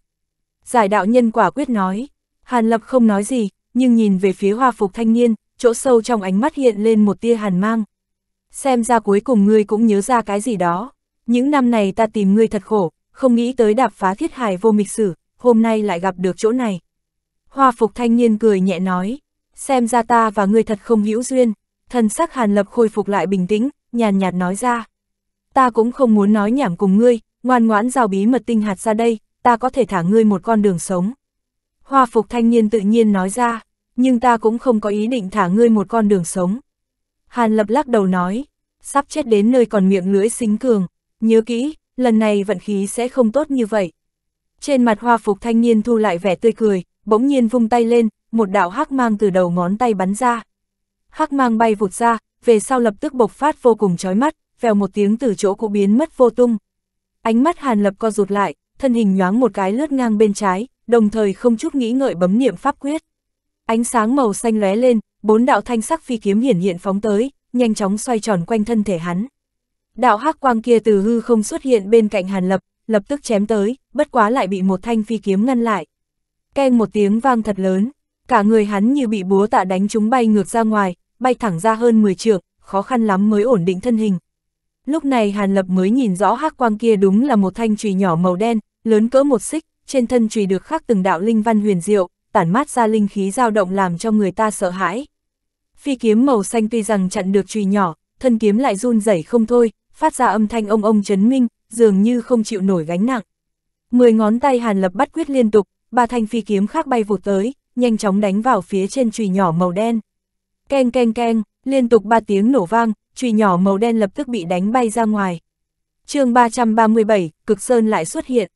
Giải đạo nhân quả quyết nói, Hàn Lập không nói gì, nhưng nhìn về phía hoa phục thanh niên, chỗ sâu trong ánh mắt hiện lên một tia hàn mang. Xem ra cuối cùng ngươi cũng nhớ ra cái gì đó, những năm này ta tìm ngươi thật khổ, không nghĩ tới đạp phá thiết hài vô mịch sử, hôm nay lại gặp được chỗ này. Hoa phục thanh niên cười nhẹ nói, xem ra ta và ngươi thật không hữu duyên, thần sắc hàn lập khôi phục lại bình tĩnh, nhàn nhạt nói ra. Ta cũng không muốn nói nhảm cùng ngươi, ngoan ngoãn giao bí mật tinh hạt ra đây, ta có thể thả ngươi một con đường sống. Hoa phục thanh niên tự nhiên nói ra, nhưng ta cũng không có ý định thả ngươi một con đường sống. Hàn lập lắc đầu nói, sắp chết đến nơi còn miệng lưỡi xính cường, nhớ kỹ, lần này vận khí sẽ không tốt như vậy. Trên mặt hoa phục thanh niên thu lại vẻ tươi cười, bỗng nhiên vung tay lên, một đạo hắc mang từ đầu ngón tay bắn ra. Hắc mang bay vụt ra, về sau lập tức bộc phát vô cùng chói mắt, vèo một tiếng từ chỗ cũ biến mất vô tung. Ánh mắt Hàn Lập co rụt lại, thân hình nhoáng một cái lướt ngang bên trái, đồng thời không chút nghĩ ngợi bấm niệm pháp quyết. Ánh sáng màu xanh lóe lên, bốn đạo thanh sắc phi kiếm hiển hiện phóng tới, nhanh chóng xoay tròn quanh thân thể hắn. Đạo hắc quang kia từ hư không xuất hiện bên cạnh Hàn Lập, lập tức chém tới, bất quá lại bị một thanh phi kiếm ngăn lại. Ken một tiếng vang thật lớn, cả người hắn như bị búa tạ đánh chúng bay ngược ra ngoài, bay thẳng ra hơn 10 trượng, khó khăn lắm mới ổn định thân hình. Lúc này Hàn Lập mới nhìn rõ hắc quang kia đúng là một thanh chùy nhỏ màu đen, lớn cỡ một xích, trên thân chùy được khắc từng đạo linh văn huyền diệu, tản mát ra linh khí dao động làm cho người ta sợ hãi. Phi kiếm màu xanh tuy rằng chặn được chùy nhỏ, thân kiếm lại run rẩy không thôi, phát ra âm thanh ông ông chấn minh, dường như không chịu nổi gánh nặng. Mười ngón tay Hàn Lập bắt quyết liên tục, ba thanh phi kiếm khác bay vụt tới, nhanh chóng đánh vào phía trên chùy nhỏ màu đen. Keng keng keng, liên tục ba tiếng nổ vang, chùy nhỏ màu đen lập tức bị đánh bay ra ngoài. chương 337, cực sơn lại xuất hiện.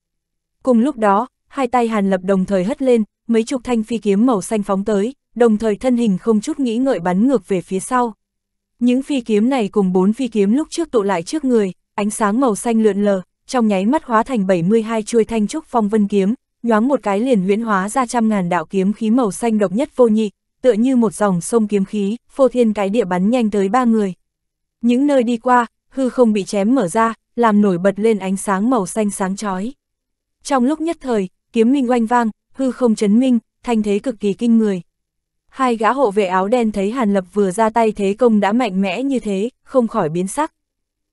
Cùng lúc đó, hai tay Hàn Lập đồng thời hất lên, mấy chục thanh phi kiếm màu xanh phóng tới, đồng thời thân hình không chút nghĩ ngợi bắn ngược về phía sau. Những phi kiếm này cùng bốn phi kiếm lúc trước tụ lại trước người, ánh sáng màu xanh lượn lờ, trong nháy mắt hóa thành 72 chuôi thanh trúc phong vân kiếm, nhoáng một cái liền huyễn hóa ra trăm ngàn đạo kiếm khí màu xanh độc nhất vô nhị, tựa như một dòng sông kiếm khí, phô thiên cái địa bắn nhanh tới ba người. Những nơi đi qua, hư không bị chém mở ra, làm nổi bật lên ánh sáng màu xanh sáng chói. Trong lúc nhất thời, kiếm minh oanh vang, hư không chấn minh, thanh thế cực kỳ kinh người. Hai gã hộ vệ áo đen thấy Hàn Lập vừa ra tay thế công đã mạnh mẽ như thế, không khỏi biến sắc.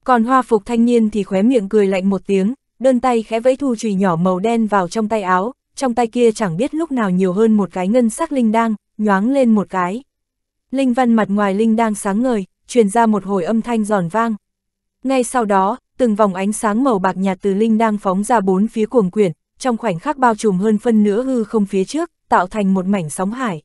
Còn hoa phục thanh niên thì khóe miệng cười lạnh một tiếng, đơn tay khẽ vẫy thu chùy nhỏ màu đen vào trong tay áo, trong tay kia chẳng biết lúc nào nhiều hơn một cái ngân sắc linh đang, nhoáng lên một cái. Linh văn mặt ngoài linh đang sáng ngời, truyền ra một hồi âm thanh giòn vang. Ngay sau đó, từng vòng ánh sáng màu bạc nhạt từ linh đang phóng ra bốn phía cuồng quyển, trong khoảnh khắc bao trùm hơn phân nửa hư không phía trước, tạo thành một mảnh sóng hải.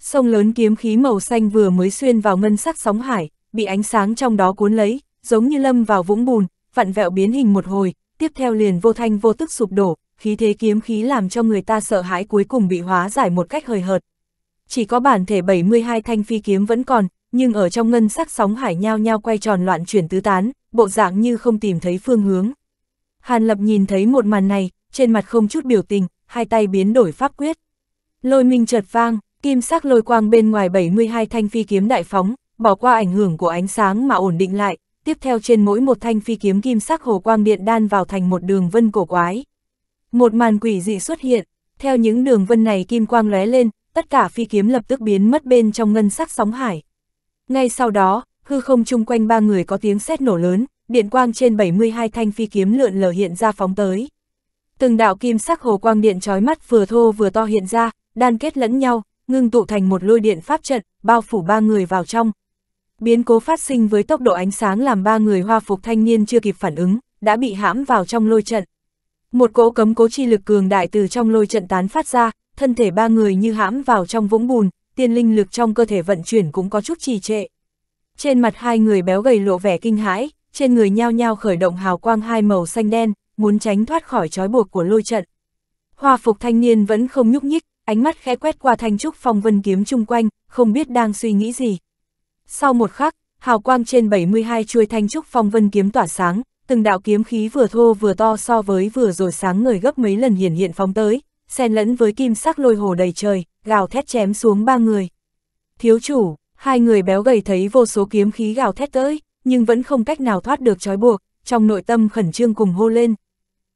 Sông lớn kiếm khí màu xanh vừa mới xuyên vào ngân sắc sóng hải, bị ánh sáng trong đó cuốn lấy, giống như lâm vào vũng bùn, vặn vẹo biến hình một hồi, tiếp theo liền vô thanh vô tức sụp đổ, khí thế kiếm khí làm cho người ta sợ hãi cuối cùng bị hóa giải một cách hời hợt. Chỉ có bản thể 72 thanh phi kiếm vẫn còn, nhưng ở trong ngân sắc sóng hải nhao nhao quay tròn loạn chuyển tứ tán, bộ dạng như không tìm thấy phương hướng. Hàn Lập nhìn thấy một màn này, trên mặt không chút biểu tình, hai tay biến đổi pháp quyết. Lôi minh chợt vang, kim sắc lôi quang bên ngoài 72 thanh phi kiếm đại phóng, bỏ qua ảnh hưởng của ánh sáng mà ổn định lại, tiếp theo trên mỗi một thanh phi kiếm kim sắc hồ quang điện đan vào thành một đường vân cổ quái. Một màn quỷ dị xuất hiện, theo những đường vân này kim quang lóe lên, tất cả phi kiếm lập tức biến mất bên trong ngân sắc sóng hải. Ngay sau đó, hư không chung quanh ba người có tiếng sét nổ lớn, điện quang trên 72 thanh phi kiếm lượn lờ hiện ra phóng tới. Từng đạo kim sắc hồ quang điện trói mắt vừa thô vừa to hiện ra, đan kết lẫn nhau, ngưng tụ thành một lôi điện pháp trận, bao phủ ba người vào trong, Biến cố phát sinh với tốc độ ánh sáng làm ba người hoa phục thanh niên chưa kịp phản ứng, đã bị hãm vào trong lôi trận. Một cỗ cấm cố chi lực cường đại từ trong lôi trận tán phát ra, thân thể ba người như hãm vào trong vũng bùn, tiên linh lực trong cơ thể vận chuyển cũng có chút trì trệ. Trên mặt hai người béo gầy lộ vẻ kinh hãi, trên người nhao nhao khởi động hào quang hai màu xanh đen, muốn tránh thoát khỏi trói buộc của lôi trận. Hoa phục thanh niên vẫn không nhúc nhích, ánh mắt khẽ quét qua thanh trúc phong vân kiếm chung quanh, không biết đang suy nghĩ gì. Sau một khắc, hào quang trên 72 chuôi thanh trúc phong vân kiếm tỏa sáng, từng đạo kiếm khí vừa thô vừa to so với vừa rồi sáng người gấp mấy lần hiển hiện phóng tới, xen lẫn với kim sắc lôi hồ đầy trời, gào thét chém xuống ba người. Thiếu chủ, hai người béo gầy thấy vô số kiếm khí gào thét tới, nhưng vẫn không cách nào thoát được trói buộc, trong nội tâm khẩn trương cùng hô lên.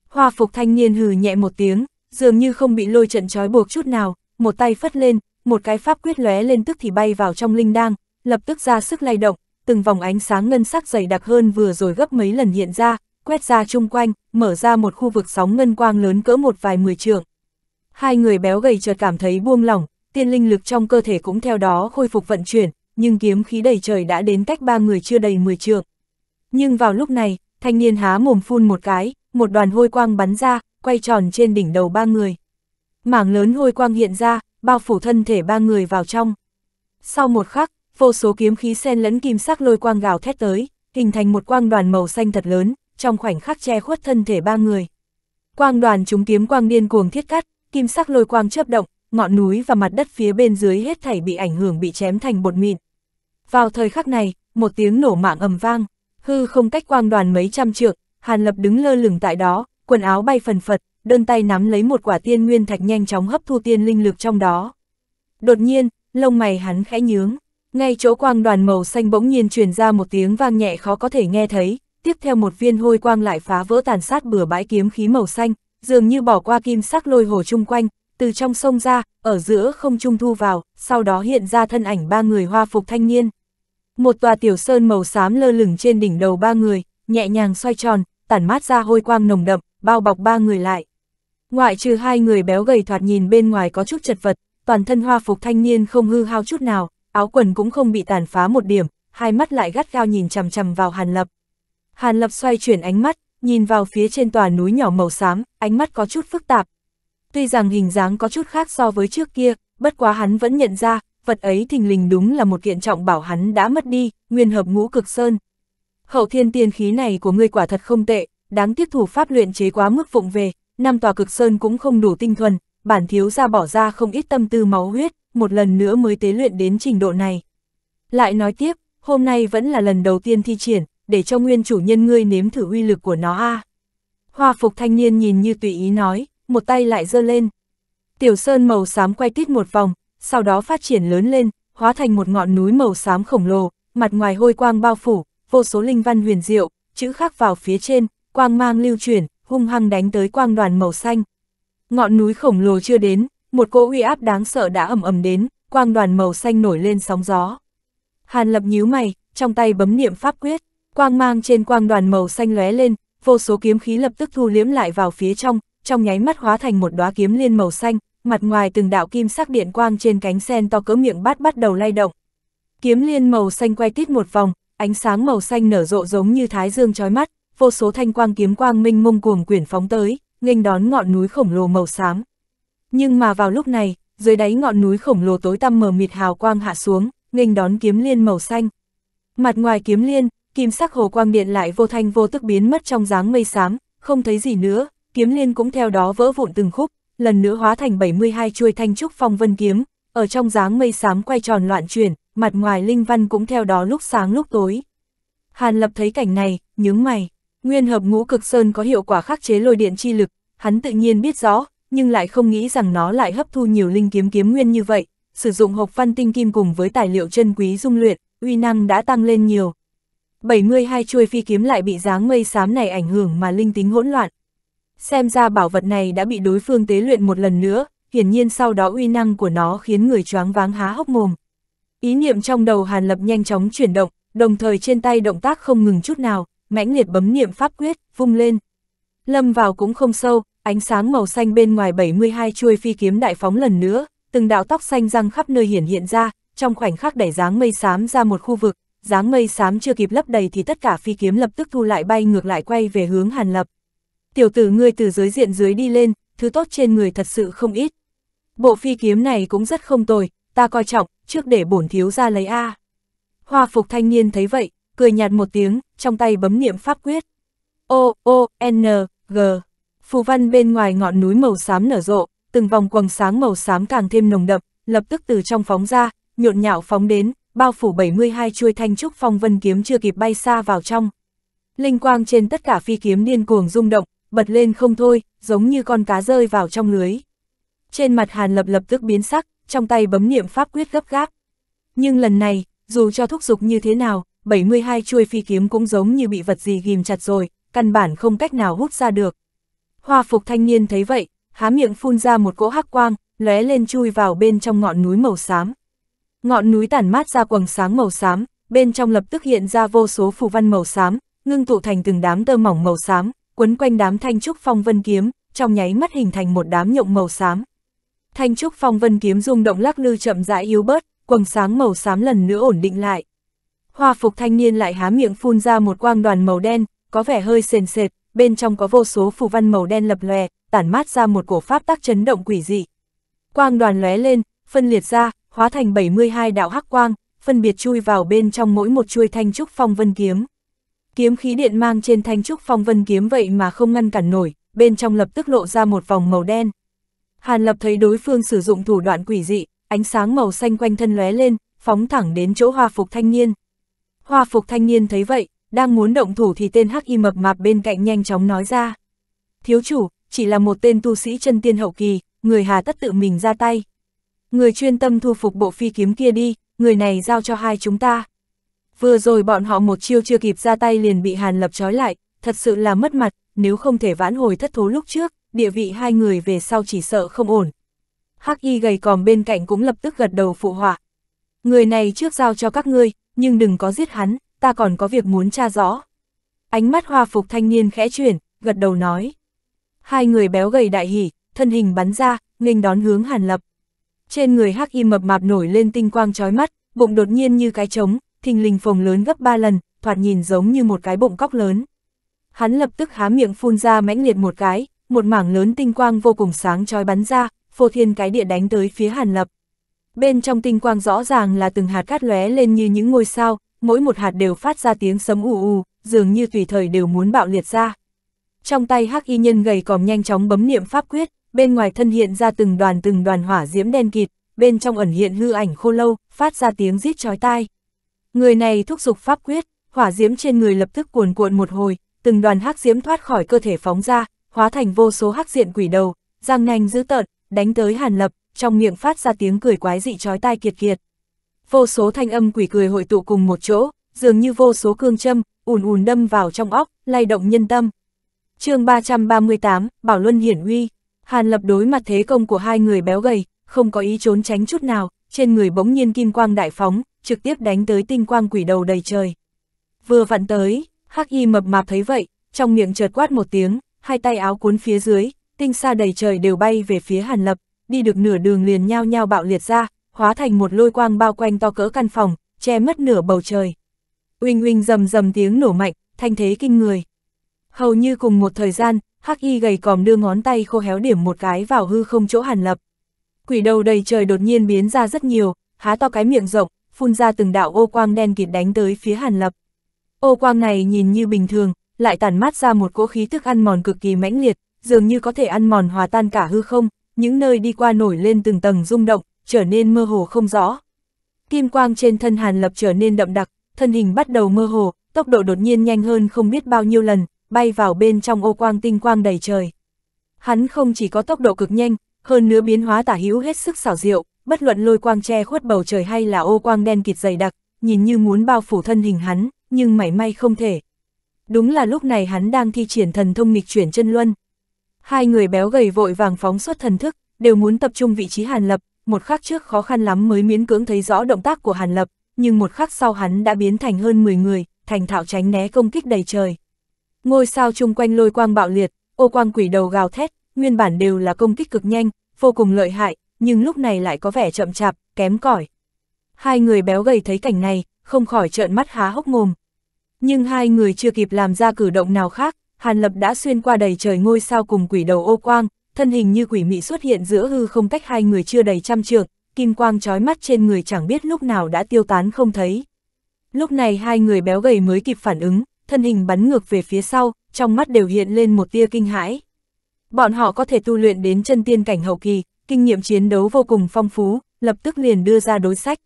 Hoa phục thanh niên hừ nhẹ một tiếng, dường như không bị lôi trận trói buộc chút nào, một tay phất lên, một cái pháp quyết lóe lên tức thì bay vào trong linh đang, lập tức ra sức lay động, từng vòng ánh sáng ngân sắc dày đặc hơn vừa rồi gấp mấy lần hiện ra, quét ra chung quanh, mở ra một khu vực sóng ngân quang lớn cỡ một vài mười trượng. Hai người béo gầy chợt cảm thấy buông lỏng, tiên linh lực trong cơ thể cũng theo đó khôi phục vận chuyển, nhưng kiếm khí đầy trời đã đến cách ba người chưa đầy mười trượng. Nhưng vào lúc này, thanh niên há mồm phun một cái, một đoàn hôi quang bắn ra, quay tròn trên đỉnh đầu ba người. Mảng lớn hôi quang hiện ra, bao phủ thân thể ba người vào trong. Sau một khắc, vô số kiếm khí xen lẫn kim sắc lôi quang gào thét tới, hình thành một quang đoàn màu xanh thật lớn, trong khoảnh khắc che khuất thân thể ba người. Quang đoàn chúng kiếm quang điên cuồng thiết cắt, kim sắc lôi quang chớp động, ngọn núi và mặt đất phía bên dưới hết thảy bị ảnh hưởng bị chém thành bột mịn. Vào thời khắc này, một tiếng nổ mạng ầm vang, hư không cách quang đoàn mấy trăm trượng, Hàn Lập đứng lơ lửng tại đó, quần áo bay phần phật, đơn tay nắm lấy một quả tiên nguyên thạch nhanh chóng hấp thu tiên linh lực trong đó. Đột nhiên, lông mày hắn khẽ nhướng. Ngay chỗ quang đoàn màu xanh bỗng nhiên truyền ra một tiếng vang nhẹ khó có thể nghe thấy, tiếp theo một viên hôi quang lại phá vỡ tàn sát bừa bãi kiếm khí màu xanh, dường như bỏ qua kim sắc lôi hồ chung quanh, từ trong sông ra, ở giữa không trung thu vào, sau đó hiện ra thân ảnh ba người hoa phục thanh niên. Một tòa tiểu sơn màu xám lơ lửng trên đỉnh đầu ba người, nhẹ nhàng xoay tròn, tản mát ra hôi quang nồng đậm, bao bọc ba người lại. Ngoại trừ hai người béo gầy thoạt nhìn bên ngoài có chút chật vật, toàn thân hoa phục thanh niên không hư hao chút nào, áo quần cũng không bị tàn phá một điểm, hai mắt lại gắt gao nhìn chằm chằm vào Hàn Lập. Hàn Lập xoay chuyển ánh mắt, nhìn vào phía trên tòa núi nhỏ màu xám, ánh mắt có chút phức tạp. Tuy rằng hình dáng có chút khác so với trước kia, bất quá hắn vẫn nhận ra, vật ấy thình lình đúng là một kiện trọng bảo hắn đã mất đi, nguyên hợp ngũ cực sơn. Hậu thiên tiên khí này của ngươi quả thật không tệ, đáng tiếc thủ pháp luyện chế quá mức vụng về, năm tòa cực sơn cũng không đủ tinh thuần, bản thiếu gia bỏ ra không ít tâm tư máu huyết, một lần nữa mới tế luyện đến trình độ này. Lại nói tiếp, hôm nay vẫn là lần đầu tiên thi triển, để cho nguyên chủ nhân ngươi nếm thử uy lực của nó a. À. Hoa phục thanh niên nhìn như tùy ý nói, một tay lại giơ lên. Tiểu sơn màu xám quay tít một vòng, sau đó phát triển lớn lên, hóa thành một ngọn núi màu xám khổng lồ, mặt ngoài hôi quang bao phủ, vô số linh văn huyền diệu, chữ khắc vào phía trên, quang mang lưu chuyển, hung hăng đánh tới quang đoàn màu xanh. Ngọn núi khổng lồ chưa đến, một cỗ uy áp đáng sợ đã ầm ầm đến, quang đoàn màu xanh nổi lên sóng gió. Hàn Lập nhíu mày, trong tay bấm niệm pháp quyết, quang mang trên quang đoàn màu xanh lóe lên, vô số kiếm khí lập tức thu liếm lại vào phía trong, trong nháy mắt hóa thành một đóa kiếm liên màu xanh, mặt ngoài từng đạo kim sắc điện quang trên cánh sen to cỡ miệng bát bắt đầu lay động. Kiếm liên màu xanh quay tít một vòng, ánh sáng màu xanh nở rộ giống như thái dương chói mắt, vô số thanh quang kiếm quang minh mông cuồng quyển phóng tới, nghênh đón ngọn núi khổng lồ màu xám. Nhưng mà vào lúc này, dưới đáy ngọn núi khổng lồ tối tăm mờ mịt hào quang hạ xuống, nghênh đón kiếm liên màu xanh. Mặt ngoài kiếm liên, kim sắc hồ quang điện lại vô thanh vô tức biến mất trong dáng mây xám, không thấy gì nữa, kiếm liên cũng theo đó vỡ vụn từng khúc, lần nữa hóa thành 72 chuôi thanh trúc phong vân kiếm, ở trong dáng mây xám quay tròn loạn chuyển, mặt ngoài linh văn cũng theo đó lúc sáng lúc tối. Hàn Lập thấy cảnh này, nhướng mày, nguyên hợp ngũ cực sơn có hiệu quả khắc chế lôi điện chi lực, hắn tự nhiên biết rõ, nhưng lại không nghĩ rằng nó lại hấp thu nhiều linh kiếm kiếm nguyên như vậy, sử dụng hộp văn tinh kim cùng với tài liệu chân quý dung luyện, uy năng đã tăng lên nhiều. 72 chuôi phi kiếm lại bị dáng mây xám này ảnh hưởng mà linh tính hỗn loạn. Xem ra bảo vật này đã bị đối phương tế luyện một lần nữa, hiển nhiên sau đó uy năng của nó khiến người choáng váng há hốc mồm. Ý niệm trong đầu Hàn Lập nhanh chóng chuyển động, đồng thời trên tay động tác không ngừng chút nào, mãnh liệt bấm niệm pháp quyết, vung lên. Lâm vào cũng không sâu, ánh sáng màu xanh bên ngoài 72 chuôi phi kiếm đại phóng lần nữa, từng đạo tóc xanh răng khắp nơi hiển hiện ra, trong khoảnh khắc đẩy dáng mây xám ra một khu vực, dáng mây xám chưa kịp lấp đầy thì tất cả phi kiếm lập tức thu lại bay ngược lại quay về hướng Hàn Lập. Tiểu tử ngươi từ dưới diện dưới đi lên, thứ tốt trên người thật sự không ít. Bộ phi kiếm này cũng rất không tồi, ta coi trọng, trước để bổn thiếu ra lấy A. Hoa phục thanh niên thấy vậy, cười nhạt một tiếng, trong tay bấm niệm pháp quyết. O, O, N, G. Phù văn bên ngoài ngọn núi màu xám nở rộ, từng vòng quầng sáng màu xám càng thêm nồng đậm, lập tức từ trong phóng ra, nhộn nhạo phóng đến, bao phủ 72 chuôi thanh trúc phong vân kiếm chưa kịp bay xa vào trong. Linh quang trên tất cả phi kiếm điên cuồng rung động, bật lên không thôi, giống như con cá rơi vào trong lưới. Trên mặt Hàn Lập lập tức biến sắc, trong tay bấm niệm pháp quyết gấp gáp. Nhưng lần này, dù cho thúc giục như thế nào, 72 chuôi phi kiếm cũng giống như bị vật gì ghim chặt rồi, căn bản không cách nào hút ra được. Hoa phục thanh niên thấy vậy, há miệng phun ra một cỗ hắc quang, lóe lên chui vào bên trong ngọn núi màu xám. Ngọn núi tản mát ra quầng sáng màu xám, bên trong lập tức hiện ra vô số phù văn màu xám, ngưng tụ thành từng đám tơ mỏng màu xám, quấn quanh đám thanh trúc phong vân kiếm, trong nháy mắt hình thành một đám nhộng màu xám. Thanh trúc phong vân kiếm rung động lắc lư chậm rãi yếu bớt, quầng sáng màu xám lần nữa ổn định lại. Hoa phục thanh niên lại há miệng phun ra một quang đoàn màu đen, có vẻ hơi sền sệt, bên trong có vô số phù văn màu đen lập lòe, tản mát ra một cổ pháp tác chấn động quỷ dị. Quang đoàn lóe lên, phân liệt ra, hóa thành 72 đạo hắc quang, phân biệt chui vào bên trong mỗi một chuôi thanh trúc phong vân kiếm. Kiếm khí điện mang trên thanh trúc phong vân kiếm vậy mà không ngăn cản nổi, bên trong lập tức lộ ra một vòng màu đen. Hàn Lập thấy đối phương sử dụng thủ đoạn quỷ dị, ánh sáng màu xanh quanh thân lóe lên, phóng thẳng đến chỗ hoa phục thanh niên. Hoa phục thanh niên thấy vậy, đang muốn động thủ thì tên hắc y mập mạp bên cạnh nhanh chóng nói ra. Thiếu chủ, chỉ là một tên tu sĩ chân tiên hậu kỳ, người hà tất tự mình ra tay. Người chuyên tâm thu phục bộ phi kiếm kia đi, người này giao cho hai chúng ta. Vừa rồi bọn họ một chiêu chưa kịp ra tay liền bị Hàn Lập trói lại, thật sự là mất mặt, nếu không thể vãn hồi thất thố lúc trước, địa vị hai người về sau chỉ sợ không ổn. Hắc y gầy còm bên cạnh cũng lập tức gật đầu phụ họa. Người này trước giao cho các ngươi, nhưng đừng có giết hắn, ta còn có việc muốn tra rõ. Ánh mắt hoa phục thanh niên khẽ chuyển, gật đầu nói. Hai người béo gầy đại hỉ, thân hình bắn ra, nghênh đón hướng Hàn Lập. Trên người Hắc Y mập mạp nổi lên tinh quang chói mắt, bụng đột nhiên như cái trống, thình lình phồng lớn gấp ba lần, thoạt nhìn giống như một cái bụng cóc lớn. Hắn lập tức há miệng phun ra mãnh liệt một cái, một mảng lớn tinh quang vô cùng sáng chói bắn ra, phô thiên cái địa đánh tới phía Hàn Lập. Bên trong tinh quang rõ ràng là từng hạt cát lóe lên như những ngôi sao, mỗi một hạt đều phát ra tiếng sấm ù ù, dường như tùy thời đều muốn bạo liệt ra. Trong tay hắc y nhân gầy còm nhanh chóng bấm niệm pháp quyết, bên ngoài thân hiện ra từng đoàn từng đoàn hỏa diễm đen kịt, bên trong ẩn hiện hư ảnh khô lâu, phát ra tiếng rít chói tai. Người này thúc giục pháp quyết, hỏa diễm trên người lập tức cuồn cuộn một hồi, từng đoàn hắc diễm thoát khỏi cơ thể phóng ra, hóa thành vô số hắc diện quỷ đầu, răng nanh dữ tợn, đánh tới Hàn Lập, trong miệng phát ra tiếng cười quái dị chói tai kiệt kiệt vô số thanh âm quỷ cười hội tụ cùng một chỗ, dường như vô số cương châm, ùn ùn đâm vào trong óc, lay động nhân tâm. chương 338, Bảo Luân hiển uy, Hàn Lập đối mặt thế công của hai người béo gầy, không có ý trốn tránh chút nào, trên người bỗng nhiên kim quang đại phóng, trực tiếp đánh tới tinh quang quỷ đầu đầy trời. Vừa vặn tới, Hắc Y mập mạp thấy vậy, trong miệng chợt quát một tiếng, hai tay áo cuốn phía dưới, tinh xa đầy trời đều bay về phía Hàn Lập, đi được nửa đường liền nhao nhau bạo liệt ra, hóa thành một lôi quang bao quanh to cỡ căn phòng, che mất nửa bầu trời. Uỳnh uỳnh rầm rầm tiếng nổ mạnh, thanh thế kinh người. Hầu như cùng một thời gian, Hắc Y gầy còm đưa ngón tay khô héo điểm một cái vào hư không chỗ Hàn Lập. Quỷ đầu đầy trời đột nhiên biến ra rất nhiều, há to cái miệng rộng, phun ra từng đạo ô quang đen kịt đánh tới phía Hàn Lập. Ô quang này nhìn như bình thường, lại tản mát ra một cỗ khí thức ăn mòn cực kỳ mãnh liệt, dường như có thể ăn mòn hòa tan cả hư không, những nơi đi qua nổi lên từng tầng rung động, trở nên mơ hồ không rõ. Kim quang trên thân Hàn Lập trở nên đậm đặc, thân hình bắt đầu mơ hồ, tốc độ đột nhiên nhanh hơn không biết bao nhiêu lần, bay vào bên trong ô quang tinh quang đầy trời. Hắn không chỉ có tốc độ cực nhanh, hơn nữa biến hóa tả hữu hết sức xảo diệu, bất luận lôi quang che khuất bầu trời hay là ô quang đen kịt dày đặc, nhìn như muốn bao phủ thân hình hắn, nhưng mảy may không thể. Đúng là lúc này hắn đang thi triển thần thông nghịch chuyển chân luân. Hai người béo gầy vội vàng phóng xuất thần thức, đều muốn tập trung vị trí Hàn Lập, một khắc trước khó khăn lắm mới miễn cưỡng thấy rõ động tác của Hàn Lập, nhưng một khắc sau hắn đã biến thành hơn 10 người, thành thạo tránh né công kích đầy trời. Ngôi sao chung quanh lôi quang bạo liệt, ô quang quỷ đầu gào thét, nguyên bản đều là công kích cực nhanh, vô cùng lợi hại, nhưng lúc này lại có vẻ chậm chạp, kém cỏi. Hai người béo gầy thấy cảnh này, không khỏi trợn mắt há hốc mồm. Nhưng hai người chưa kịp làm ra cử động nào khác, Hàn Lập đã xuyên qua đầy trời ngôi sao cùng quỷ đầu ô quang, thân hình như quỷ mị xuất hiện giữa hư không cách hai người chưa đầy trăm trượng, kim quang trói mắt trên người chẳng biết lúc nào đã tiêu tán không thấy. Lúc này hai người béo gầy mới kịp phản ứng, thân hình bắn ngược về phía sau, trong mắt đều hiện lên một tia kinh hãi. Bọn họ có thể tu luyện đến chân tiên cảnh hậu kỳ, kinh nghiệm chiến đấu vô cùng phong phú, lập tức liền đưa ra đối sách.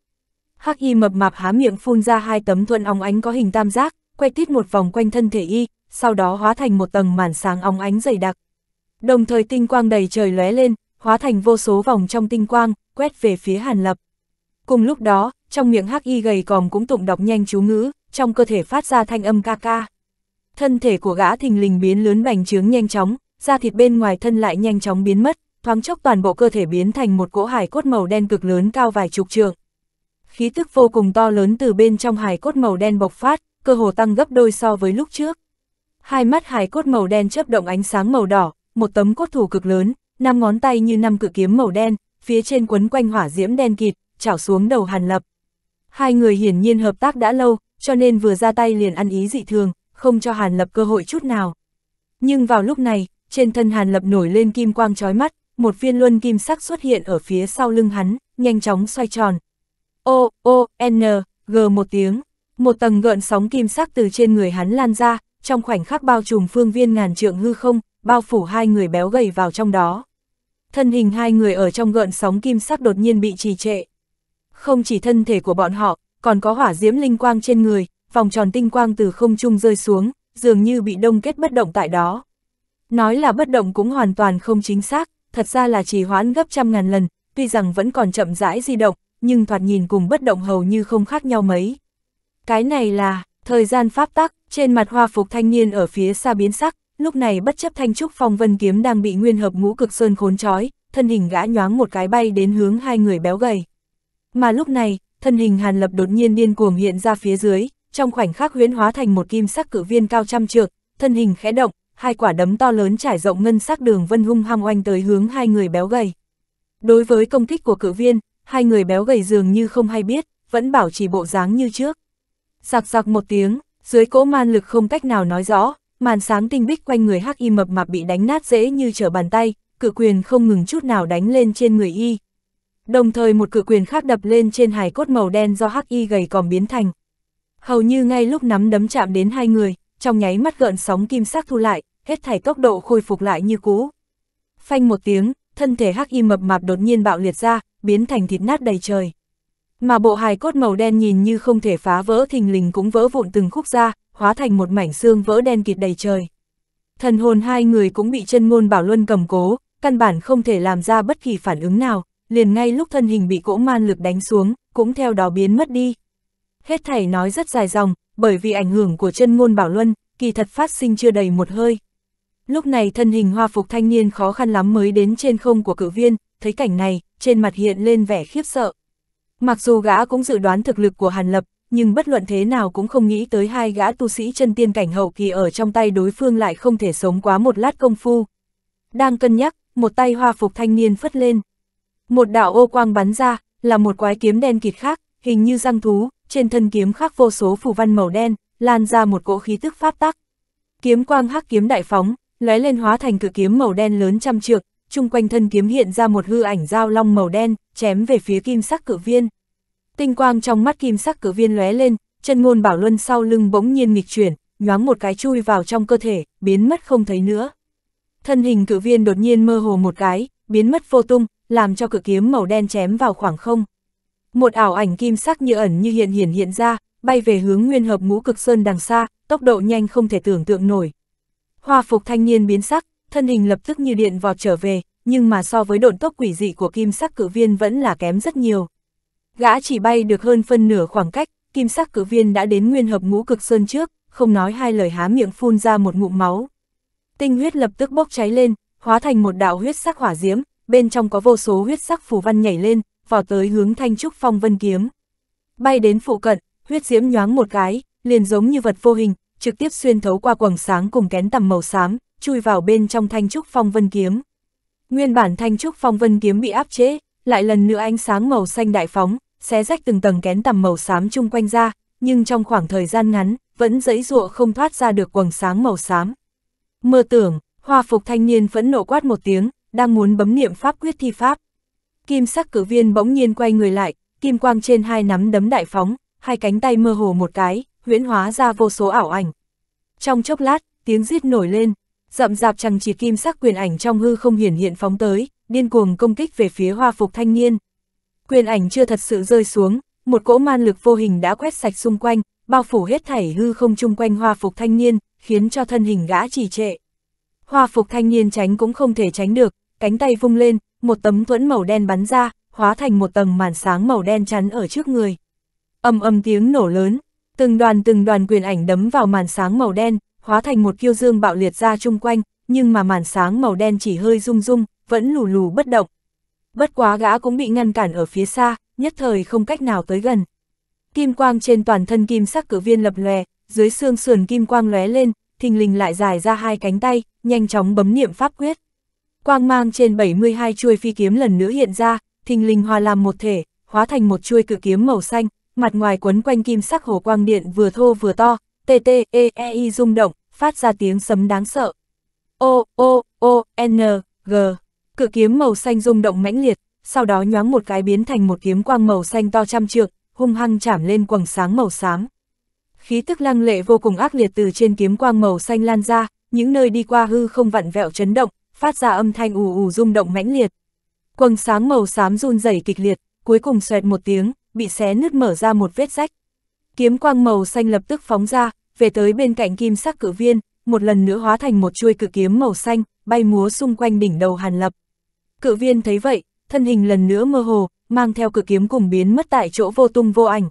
Hắc y mập mạp há miệng phun ra hai tấm thuận óng ánh có hình tam giác, quay tít một vòng quanh thân thể y, sau đó hóa thành một tầng màn sáng óng ánh dày đặc đồng thời tinh quang đầy trời lóe lên, hóa thành vô số vòng trong tinh quang, quét về phía Hàn Lập. Cùng lúc đó, trong miệng hắc y gầy còm cũng tụng đọc nhanh chú ngữ, trong cơ thể phát ra thanh âm ca ca. Thân thể của gã thình lình biến lớn bành trướng nhanh chóng, da thịt bên ngoài thân lại nhanh chóng biến mất, thoáng chốc toàn bộ cơ thể biến thành một cỗ hải cốt màu đen cực lớn cao vài chục trượng. Khí tức vô cùng to lớn từ bên trong hải cốt màu đen bộc phát, cơ hồ tăng gấp đôi so với lúc trước. Hai mắt hải cốt màu đen chớp động ánh sáng màu đỏ, một tấm cốt thủ cực lớn, năm ngón tay như năm cự kiếm màu đen, phía trên quấn quanh hỏa diễm đen kịt, chảo xuống đầu Hàn Lập. Hai người hiển nhiên hợp tác đã lâu, cho nên vừa ra tay liền ăn ý dị thường, không cho Hàn Lập cơ hội chút nào. Nhưng vào lúc này, trên thân Hàn Lập nổi lên kim quang chói mắt, một viên luân kim sắc xuất hiện ở phía sau lưng hắn, nhanh chóng xoay tròn. O, O, N, G một tiếng, một tầng gợn sóng kim sắc từ trên người hắn lan ra, trong khoảnh khắc bao trùm phương viên ngàn trượng hư không, bao phủ hai người béo gầy vào trong đó. Thân hình hai người ở trong gợn sóng kim sắc đột nhiên bị trì trệ. Không chỉ thân thể của bọn họ, còn có hỏa diễm linh quang trên người, vòng tròn tinh quang từ không trung rơi xuống, dường như bị đông kết bất động tại đó. Nói là bất động cũng hoàn toàn không chính xác, thật ra là trì hoãn gấp trăm ngàn lần, tuy rằng vẫn còn chậm rãi di động, nhưng thoạt nhìn cùng bất động hầu như không khác nhau mấy. Cái này là, thời gian pháp tắc, trên mặt hoa phục thanh niên ở phía xa biến sắc, lúc này bất chấp thanh trúc phong vân kiếm đang bị nguyên hợp ngũ cực sơn khốn trói, thân hình gã nhoáng một cái bay đến hướng hai người béo gầy. Mà lúc này, thân hình Hàn Lập đột nhiên điên cuồng hiện ra phía dưới, trong khoảnh khắc huyễn hóa thành một kim sắc cử viên cao trăm trượng, thân hình khẽ động, hai quả đấm to lớn trải rộng ngân sắc đường vân hung hăng oanh tới hướng hai người béo gầy. Đối với công kích của cử viên, hai người béo gầy dường như không hay biết, vẫn bảo trì bộ dáng như trước. sặc sặc một tiếng, dưới cỗ man lực không cách nào nói rõ, màn sáng tinh bích quanh người hắc y mập mạp bị đánh nát dễ như trở bàn tay, cự quyền không ngừng chút nào đánh lên trên người y. Đồng thời một cự quyền khác đập lên trên hài cốt màu đen do hắc y gầy còm biến thành. Hầu như ngay lúc nắm đấm chạm đến hai người, trong nháy mắt gợn sóng kim sắc thu lại, hết thảy tốc độ khôi phục lại như cũ. Phanh một tiếng, thân thể hắc y mập mạp đột nhiên bạo liệt ra, biến thành thịt nát đầy trời. Mà bộ hài cốt màu đen nhìn như không thể phá vỡ thình lình cũng vỡ vụn từng khúc ra, hóa thành một mảnh xương vỡ đen kịt đầy trời. Thần hồn hai người cũng bị chân ngôn bảo luân cầm cố, căn bản không thể làm ra bất kỳ phản ứng nào, liền ngay lúc thân hình bị cỗ man lực đánh xuống, cũng theo đó biến mất đi. Hết thảy nói rất dài dòng, bởi vì ảnh hưởng của chân ngôn bảo luân, kỳ thật phát sinh chưa đầy một hơi. Lúc này thân hình hoa phục thanh niên khó khăn lắm mới đến trên không của cử viên, thấy cảnh này, trên mặt hiện lên vẻ khiếp sợ. Mặc dù gã cũng dự đoán thực lực của Hàn Lập, nhưng bất luận thế nào cũng không nghĩ tới hai gã tu sĩ chân tiên cảnh hậu kỳ ở trong tay đối phương lại không thể sống quá một lát công phu. Đang cân nhắc, một tay hoa phục thanh niên phất lên. Một đạo ô quang bắn ra, là một quái kiếm đen kịt khác, hình như răng thú, trên thân kiếm khắc vô số phù văn màu đen, lan ra một cỗ khí tức pháp tắc. Kiếm quang hắc kiếm đại phóng, lóe lên hóa thành cự kiếm màu đen lớn trăm trượng, chung quanh thân kiếm hiện ra một hư ảnh dao long màu đen, chém về phía kim sắc cự viên. Tinh quang trong mắt kim sắc cử viên lóe lên, chân ngôn bảo luân sau lưng bỗng nhiên nghịch chuyển, nhoáng một cái chui vào trong cơ thể, biến mất không thấy nữa. Thân hình cử viên đột nhiên mơ hồ một cái, biến mất vô tung, làm cho cử kiếm màu đen chém vào khoảng không. Một ảo ảnh kim sắc như ẩn như hiện hiển hiện ra, bay về hướng nguyên hợp ngũ cực sơn đằng xa, tốc độ nhanh không thể tưởng tượng nổi. Hoa phục thanh niên biến sắc, thân hình lập tức như điện vọt trở về, nhưng mà so với độn tốc quỷ dị của kim sắc cử viên vẫn là kém rất nhiều. Gã chỉ bay được hơn phân nửa khoảng cách, kim sắc cử viên đã đến nguyên hợp ngũ cực sơn trước, không nói hai lời há miệng phun ra một ngụm máu. Tinh huyết lập tức bốc cháy lên, hóa thành một đạo huyết sắc hỏa diễm, bên trong có vô số huyết sắc phù văn nhảy lên, vào tới hướng Thanh Trúc Phong Vân kiếm. Bay đến phụ cận, huyết diễm nhoáng một cái, liền giống như vật vô hình, trực tiếp xuyên thấu qua quầng sáng cùng kén tầm màu xám, chui vào bên trong Thanh Trúc Phong Vân kiếm. Nguyên bản Thanh Trúc Phong Vân kiếm bị áp chế, lại lần nữa ánh sáng màu xanh đại phóng, xé rách từng tầng kén tầm màu xám chung quanh ra, nhưng trong khoảng thời gian ngắn, vẫn dẫy dụa không thoát ra được quầng sáng màu xám. Mơ tưởng, hoa phục thanh niên phẫn nộ quát một tiếng, đang muốn bấm niệm pháp quyết thi pháp. Kim sắc cử viên bỗng nhiên quay người lại, kim quang trên hai nắm đấm đại phóng, hai cánh tay mơ hồ một cái, huyễn hóa ra vô số ảo ảnh. Trong chốc lát, tiếng rít nổi lên, rậm rạp chẳng chỉ kim sắc quyền ảnh trong hư không hiển hiện phóng tới, điên cuồng công kích về phía hoa phục thanh niên. Quyền ảnh chưa thật sự rơi xuống, một cỗ man lực vô hình đã quét sạch xung quanh, bao phủ hết thảy hư không chung quanh hoa phục thanh niên, khiến cho thân hình gã trì trệ. Hoa phục thanh niên tránh cũng không thể tránh được, cánh tay vung lên, một tấm thuẫn màu đen bắn ra, hóa thành một tầng màn sáng màu đen chắn ở trước người. Âm âm tiếng nổ lớn, từng đoàn từng đoàn quyền ảnh đấm vào màn sáng màu đen, hóa thành một kiêu dương bạo liệt ra chung quanh, nhưng mà màn sáng màu đen chỉ hơi rung rung, vẫn lù lù bất động bất quá gã cũng bị ngăn cản ở phía xa, nhất thời không cách nào tới gần. Kim quang trên toàn thân kim sắc cử viên lập lòe, dưới xương sườn kim quang lóe lên, thình lình lại dài ra hai cánh tay, nhanh chóng bấm niệm pháp quyết. Quang mang trên 72 chuôi phi kiếm lần nữa hiện ra, thình lình hòa làm một thể, hóa thành một chuôi cự kiếm màu xanh, mặt ngoài quấn quanh kim sắc hồ quang điện vừa thô vừa to, tê tê, e, e, y rung động, phát ra tiếng sấm đáng sợ. O, O, O, N, G. Cự kiếm màu xanh rung động mãnh liệt, sau đó nhoáng một cái biến thành một kiếm quang màu xanh to trăm trượng, hung hăng chạm lên quầng sáng màu xám. Khí tức lăng lệ vô cùng ác liệt từ trên kiếm quang màu xanh lan ra, những nơi đi qua hư không vặn vẹo chấn động, phát ra âm thanh ù ù rung động mãnh liệt. Quầng sáng màu xám run rẩy kịch liệt, cuối cùng xoẹt một tiếng, bị xé nứt mở ra một vết rách. Kiếm quang màu xanh lập tức phóng ra, về tới bên cạnh kim sắc cự viên, một lần nữa hóa thành một chuôi cự kiếm màu xanh, bay múa xung quanh đỉnh đầu Hàn Lập. Cự viên thấy vậy, thân hình lần nữa mơ hồ, mang theo cự kiếm cùng biến mất tại chỗ vô tung vô ảnh.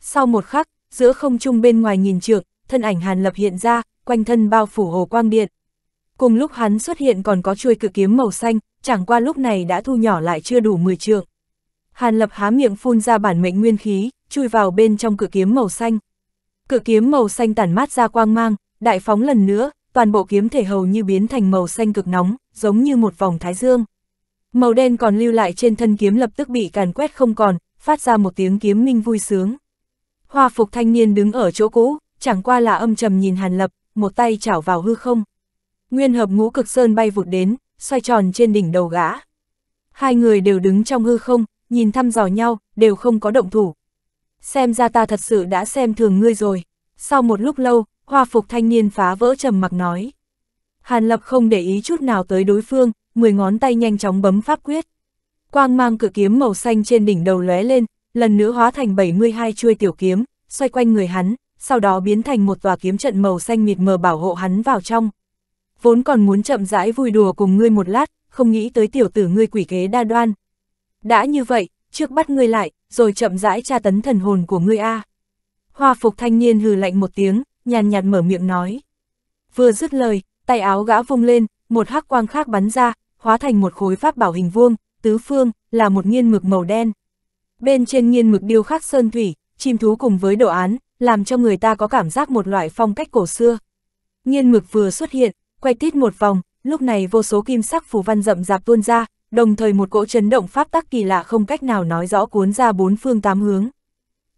Sau một khắc, giữa không trung bên ngoài nhìn trượng, thân ảnh Hàn Lập hiện ra, quanh thân bao phủ hồ quang điện. Cùng lúc hắn xuất hiện còn có chuôi cự kiếm màu xanh, chẳng qua lúc này đã thu nhỏ lại chưa đủ 10 trượng. Hàn Lập há miệng phun ra bản mệnh nguyên khí, chui vào bên trong cự kiếm màu xanh. Cự kiếm màu xanh tản mát ra quang mang, đại phóng lần nữa, toàn bộ kiếm thể hầu như biến thành màu xanh cực nóng, giống như một vòng thái dương. Màu đen còn lưu lại trên thân kiếm lập tức bị càn quét không còn, phát ra một tiếng kiếm minh vui sướng. Hoa phục thanh niên đứng ở chỗ cũ, chẳng qua là âm trầm nhìn Hàn Lập, một tay chảo vào hư không. Nguyên hợp ngũ cực sơn bay vụt đến, xoay tròn trên đỉnh đầu gã. Hai người đều đứng trong hư không, nhìn thăm dò nhau, đều không có động thủ. Xem ra ta thật sự đã xem thường ngươi rồi. Sau một lúc lâu, hoa phục thanh niên phá vỡ trầm mặc nói. Hàn Lập không để ý chút nào tới đối phương, 10 ngón tay nhanh chóng bấm pháp quyết. Quang mang cự kiếm màu xanh trên đỉnh đầu lóe lên, lần nữa hóa thành 72 chuôi tiểu kiếm, xoay quanh người hắn, sau đó biến thành một tòa kiếm trận màu xanh mịt mờ bảo hộ hắn vào trong. Vốn còn muốn chậm rãi vui đùa cùng ngươi một lát, không nghĩ tới tiểu tử ngươi quỷ kế đa đoan. Đã như vậy, trước bắt ngươi lại, rồi chậm rãi tra tấn thần hồn của ngươi a. Hoa phục thanh niên hừ lạnh một tiếng, nhàn nhạt mở miệng nói. Vừa dứt lời, tay áo gã vung lên, một hắc quang khác bắn ra, hóa thành một khối pháp bảo hình vuông, tứ phương, là một nghiên mực màu đen. Bên trên nghiên mực điêu khắc sơn thủy, chim thú cùng với đồ án, làm cho người ta có cảm giác một loại phong cách cổ xưa. Nghiên mực vừa xuất hiện, quay tít một vòng, lúc này vô số kim sắc phù văn rậm rạp tuôn ra, đồng thời một cỗ chấn động pháp tắc kỳ lạ không cách nào nói rõ cuốn ra bốn phương tám hướng.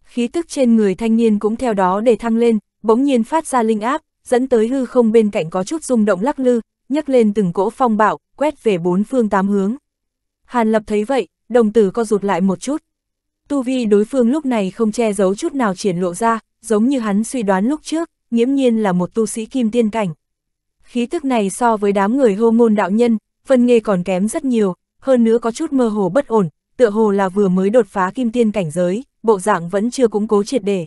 Khí tức trên người thanh niên cũng theo đó để thăng lên, bỗng nhiên phát ra linh áp, dẫn tới hư không bên cạnh có chút rung động lắc lư, nhấc lên từng cỗ phong bạo, quét về bốn phương tám hướng. Hàn Lập thấy vậy, đồng tử co rụt lại một chút. Tu vi đối phương lúc này không che giấu chút nào triển lộ ra, giống như hắn suy đoán lúc trước, nghiễm nhiên là một tu sĩ kim tiên cảnh. Khí tức này so với đám người hô môn đạo nhân, phân nghề còn kém rất nhiều, hơn nữa có chút mơ hồ bất ổn, tựa hồ là vừa mới đột phá kim tiên cảnh giới, bộ dạng vẫn chưa củng cố triệt để.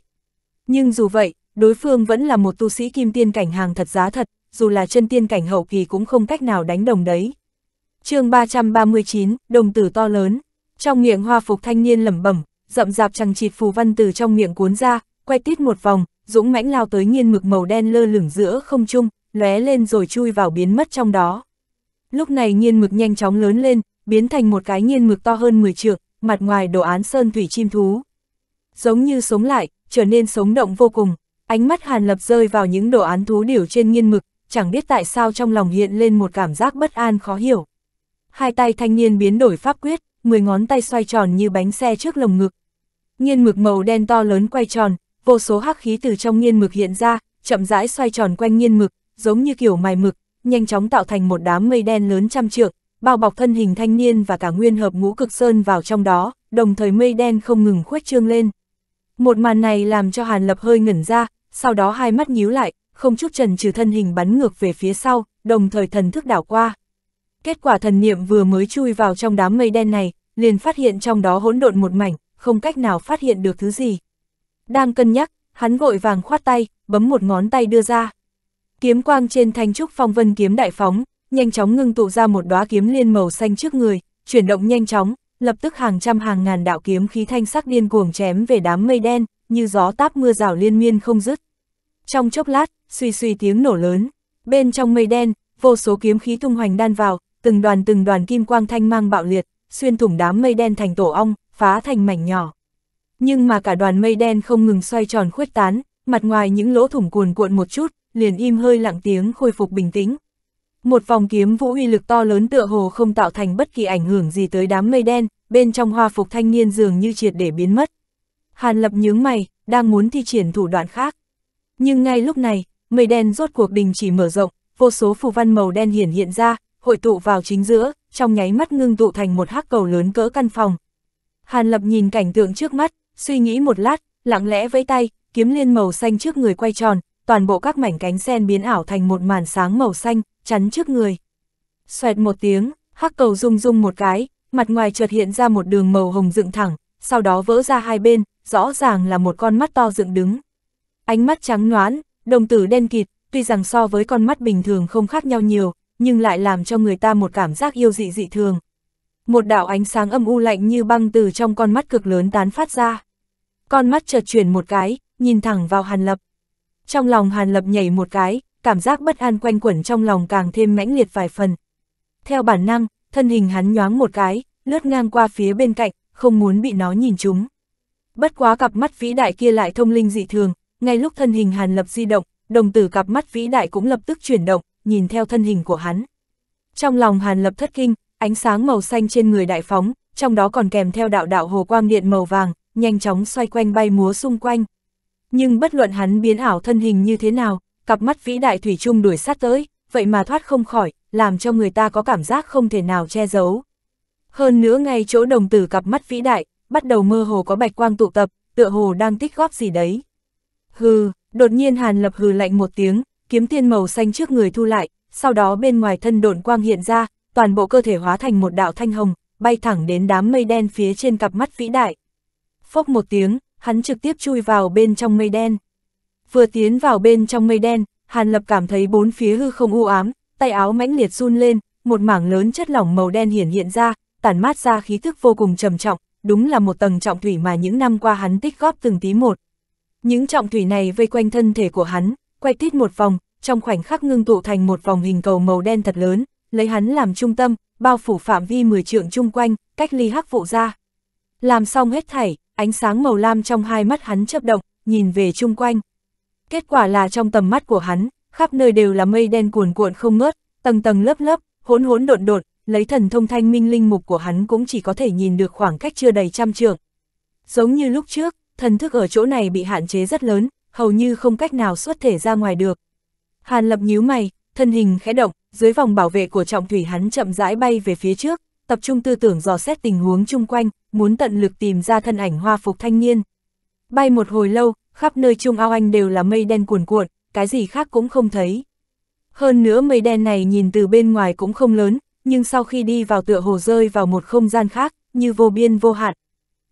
Nhưng dù vậy, đối phương vẫn là một tu sĩ kim tiên cảnh hàng thật giá thật, dù là chân tiên cảnh hậu kỳ cũng không cách nào đánh đồng đấy chương 339, đồng tử to lớn. Trong miệng hoa phục thanh niên lẩm bẩm, rậm rạp chẳng chịt phù văn từ trong miệng cuốn ra, quay tít một vòng, dũng mãnh lao tới nghiên mực màu đen lơ lửng giữa không trung, lóe lên rồi chui vào biến mất trong đó. Lúc này nghiên mực nhanh chóng lớn lên, biến thành một cái nghiên mực to hơn 10 trượng, mặt ngoài đồ án sơn thủy chim thú. Giống như sống lại, trở nên sống động vô cùng, ánh mắt Hàn Lập rơi vào những đồ án thú điểu trên nghiên mực, chẳng biết tại sao trong lòng hiện lên một cảm giác bất an khó hiểu hai tay thanh niên biến đổi pháp quyết, mười ngón tay xoay tròn như bánh xe trước lồng ngực. Nghiên mực màu đen to lớn quay tròn, vô số hắc khí từ trong nghiên mực hiện ra, chậm rãi xoay tròn quanh nghiên mực, giống như kiểu mài mực, nhanh chóng tạo thành một đám mây đen lớn trăm trượng, bao bọc thân hình thanh niên và cả nguyên hợp ngũ cực sơn vào trong đó, đồng thời mây đen không ngừng khuếch trương lên. Một màn này làm cho Hàn Lập hơi ngẩn ra, sau đó hai mắt nhíu lại, không chút trần trừ thân hình bắn ngược về phía sau, đồng thời thần thức đảo qua. Kết quả thần niệm vừa mới chui vào trong đám mây đen này, liền phát hiện trong đó hỗn độn một mảnh, không cách nào phát hiện được thứ gì. Đang cân nhắc, hắn vội vàng khoát tay, bấm một ngón tay đưa ra. Kiếm quang trên thanh trúc phong vân kiếm đại phóng, nhanh chóng ngưng tụ ra một đóa kiếm liên màu xanh trước người, chuyển động nhanh chóng, lập tức hàng trăm hàng ngàn đạo kiếm khí thanh sắc điên cuồng chém về đám mây đen, như gió táp mưa rào liên miên không dứt. Trong chốc lát, suy suy tiếng nổ lớn, bên trong mây đen, vô số kiếm khí tung hoành đan vào, từng đoàn từng đoàn kim quang thanh mang bạo liệt, xuyên thủng đám mây đen thành tổ ong, phá thành mảnh nhỏ. Nhưng mà cả đoàn mây đen không ngừng xoay tròn khuếch tán, mặt ngoài những lỗ thủng cuồn cuộn một chút, liền im hơi lặng tiếng khôi phục bình tĩnh. Một vòng kiếm vũ uy lực to lớn tựa hồ không tạo thành bất kỳ ảnh hưởng gì tới đám mây đen, bên trong hoa phục thanh niên dường như triệt để biến mất. Hàn lập nhướng mày, đang muốn thi triển thủ đoạn khác. Nhưng ngay lúc này, mây đen rốt cuộc đình chỉ mở rộng, vô số phù văn màu đen hiển hiện ra, hội tụ vào chính giữa, trong nháy mắt ngưng tụ thành một hắc cầu lớn cỡ căn phòng. Hàn Lập nhìn cảnh tượng trước mắt, suy nghĩ một lát, lặng lẽ vẫy tay, kiếm liên màu xanh trước người quay tròn, toàn bộ các mảnh cánh sen biến ảo thành một màn sáng màu xanh, chắn trước người. Xoẹt một tiếng, hắc cầu rung rung một cái, mặt ngoài chợt hiện ra một đường màu hồng dựng thẳng, sau đó vỡ ra hai bên, rõ ràng là một con mắt to dựng đứng. Ánh mắt trắng noãn, đồng tử đen kịt, tuy rằng so với con mắt bình thường không khác nhau nhiều, nhưng lại làm cho người ta một cảm giác yêu dị dị thường. Một đạo ánh sáng âm u lạnh như băng từ trong con mắt cực lớn tán phát ra. Con mắt chợt chuyển một cái, nhìn thẳng vào Hàn Lập. Trong lòng Hàn Lập nhảy một cái, cảm giác bất an quanh quẩn trong lòng càng thêm mãnh liệt vài phần. Theo bản năng, thân hình hắn nhoáng một cái, lướt ngang qua phía bên cạnh, không muốn bị nó nhìn trúng. Bất quá cặp mắt vĩ đại kia lại thông linh dị thường, ngay lúc thân hình Hàn Lập di động, đồng tử cặp mắt vĩ đại cũng lập tức chuyển động, nhìn theo thân hình của hắn. Trong lòng Hàn Lập thất kinh, ánh sáng màu xanh trên người đại phóng, trong đó còn kèm theo đạo đạo hồ quang điện màu vàng, nhanh chóng xoay quanh bay múa xung quanh. Nhưng bất luận hắn biến ảo thân hình như thế nào, cặp mắt vĩ đại thủy chung đuổi sát tới, vậy mà thoát không khỏi, làm cho người ta có cảm giác không thể nào che giấu. Hơn nữa ngay chỗ đồng tử cặp mắt vĩ đại, bắt đầu mơ hồ có bạch quang tụ tập, tựa hồ đang tích góp gì đấy. Hừ, đột nhiên Hàn Lập hừ lạnh một tiếng, kiếm tiên màu xanh trước người thu lại, sau đó bên ngoài thân độn quang hiện ra, toàn bộ cơ thể hóa thành một đạo thanh hồng, bay thẳng đến đám mây đen phía trên cặp mắt vĩ đại. Phốc một tiếng, hắn trực tiếp chui vào bên trong mây đen. Vừa tiến vào bên trong mây đen, Hàn Lập cảm thấy bốn phía hư không u ám, tay áo mãnh liệt run lên, một mảng lớn chất lỏng màu đen hiển hiện ra, tản mát ra khí thức vô cùng trầm trọng, đúng là một tầng trọng thủy mà những năm qua hắn tích góp từng tí một. Những trọng thủy này vây quanh thân thể của hắn, quay tít một vòng, trong khoảnh khắc ngưng tụ thành một vòng hình cầu màu đen thật lớn, lấy hắn làm trung tâm, bao phủ phạm vi 10 trượng chung quanh, cách ly hắc vụ ra. Làm xong hết thảy, ánh sáng màu lam trong hai mắt hắn chớp động, nhìn về chung quanh. Kết quả là trong tầm mắt của hắn, khắp nơi đều là mây đen cuồn cuộn không ngớt, tầng tầng lớp lớp, hỗn hỗn độn độn, lấy thần thông thanh minh linh mục của hắn cũng chỉ có thể nhìn được khoảng cách chưa đầy trăm trượng. Giống như lúc trước, thần thức ở chỗ này bị hạn chế rất lớn, hầu như không cách nào xuất thể ra ngoài được. Hàn lập nhíu mày, thân hình khẽ động, dưới vòng bảo vệ của trọng thủy hắn chậm rãi bay về phía trước, tập trung tư tưởng dò xét tình huống chung quanh, muốn tận lực tìm ra thân ảnh hoa phục thanh niên. Bay một hồi lâu, khắp nơi trung ao anh đều là mây đen cuồn cuộn, cái gì khác cũng không thấy. Hơn nữa mây đen này nhìn từ bên ngoài cũng không lớn, nhưng sau khi đi vào tựa hồ rơi vào một không gian khác, như vô biên vô hạn.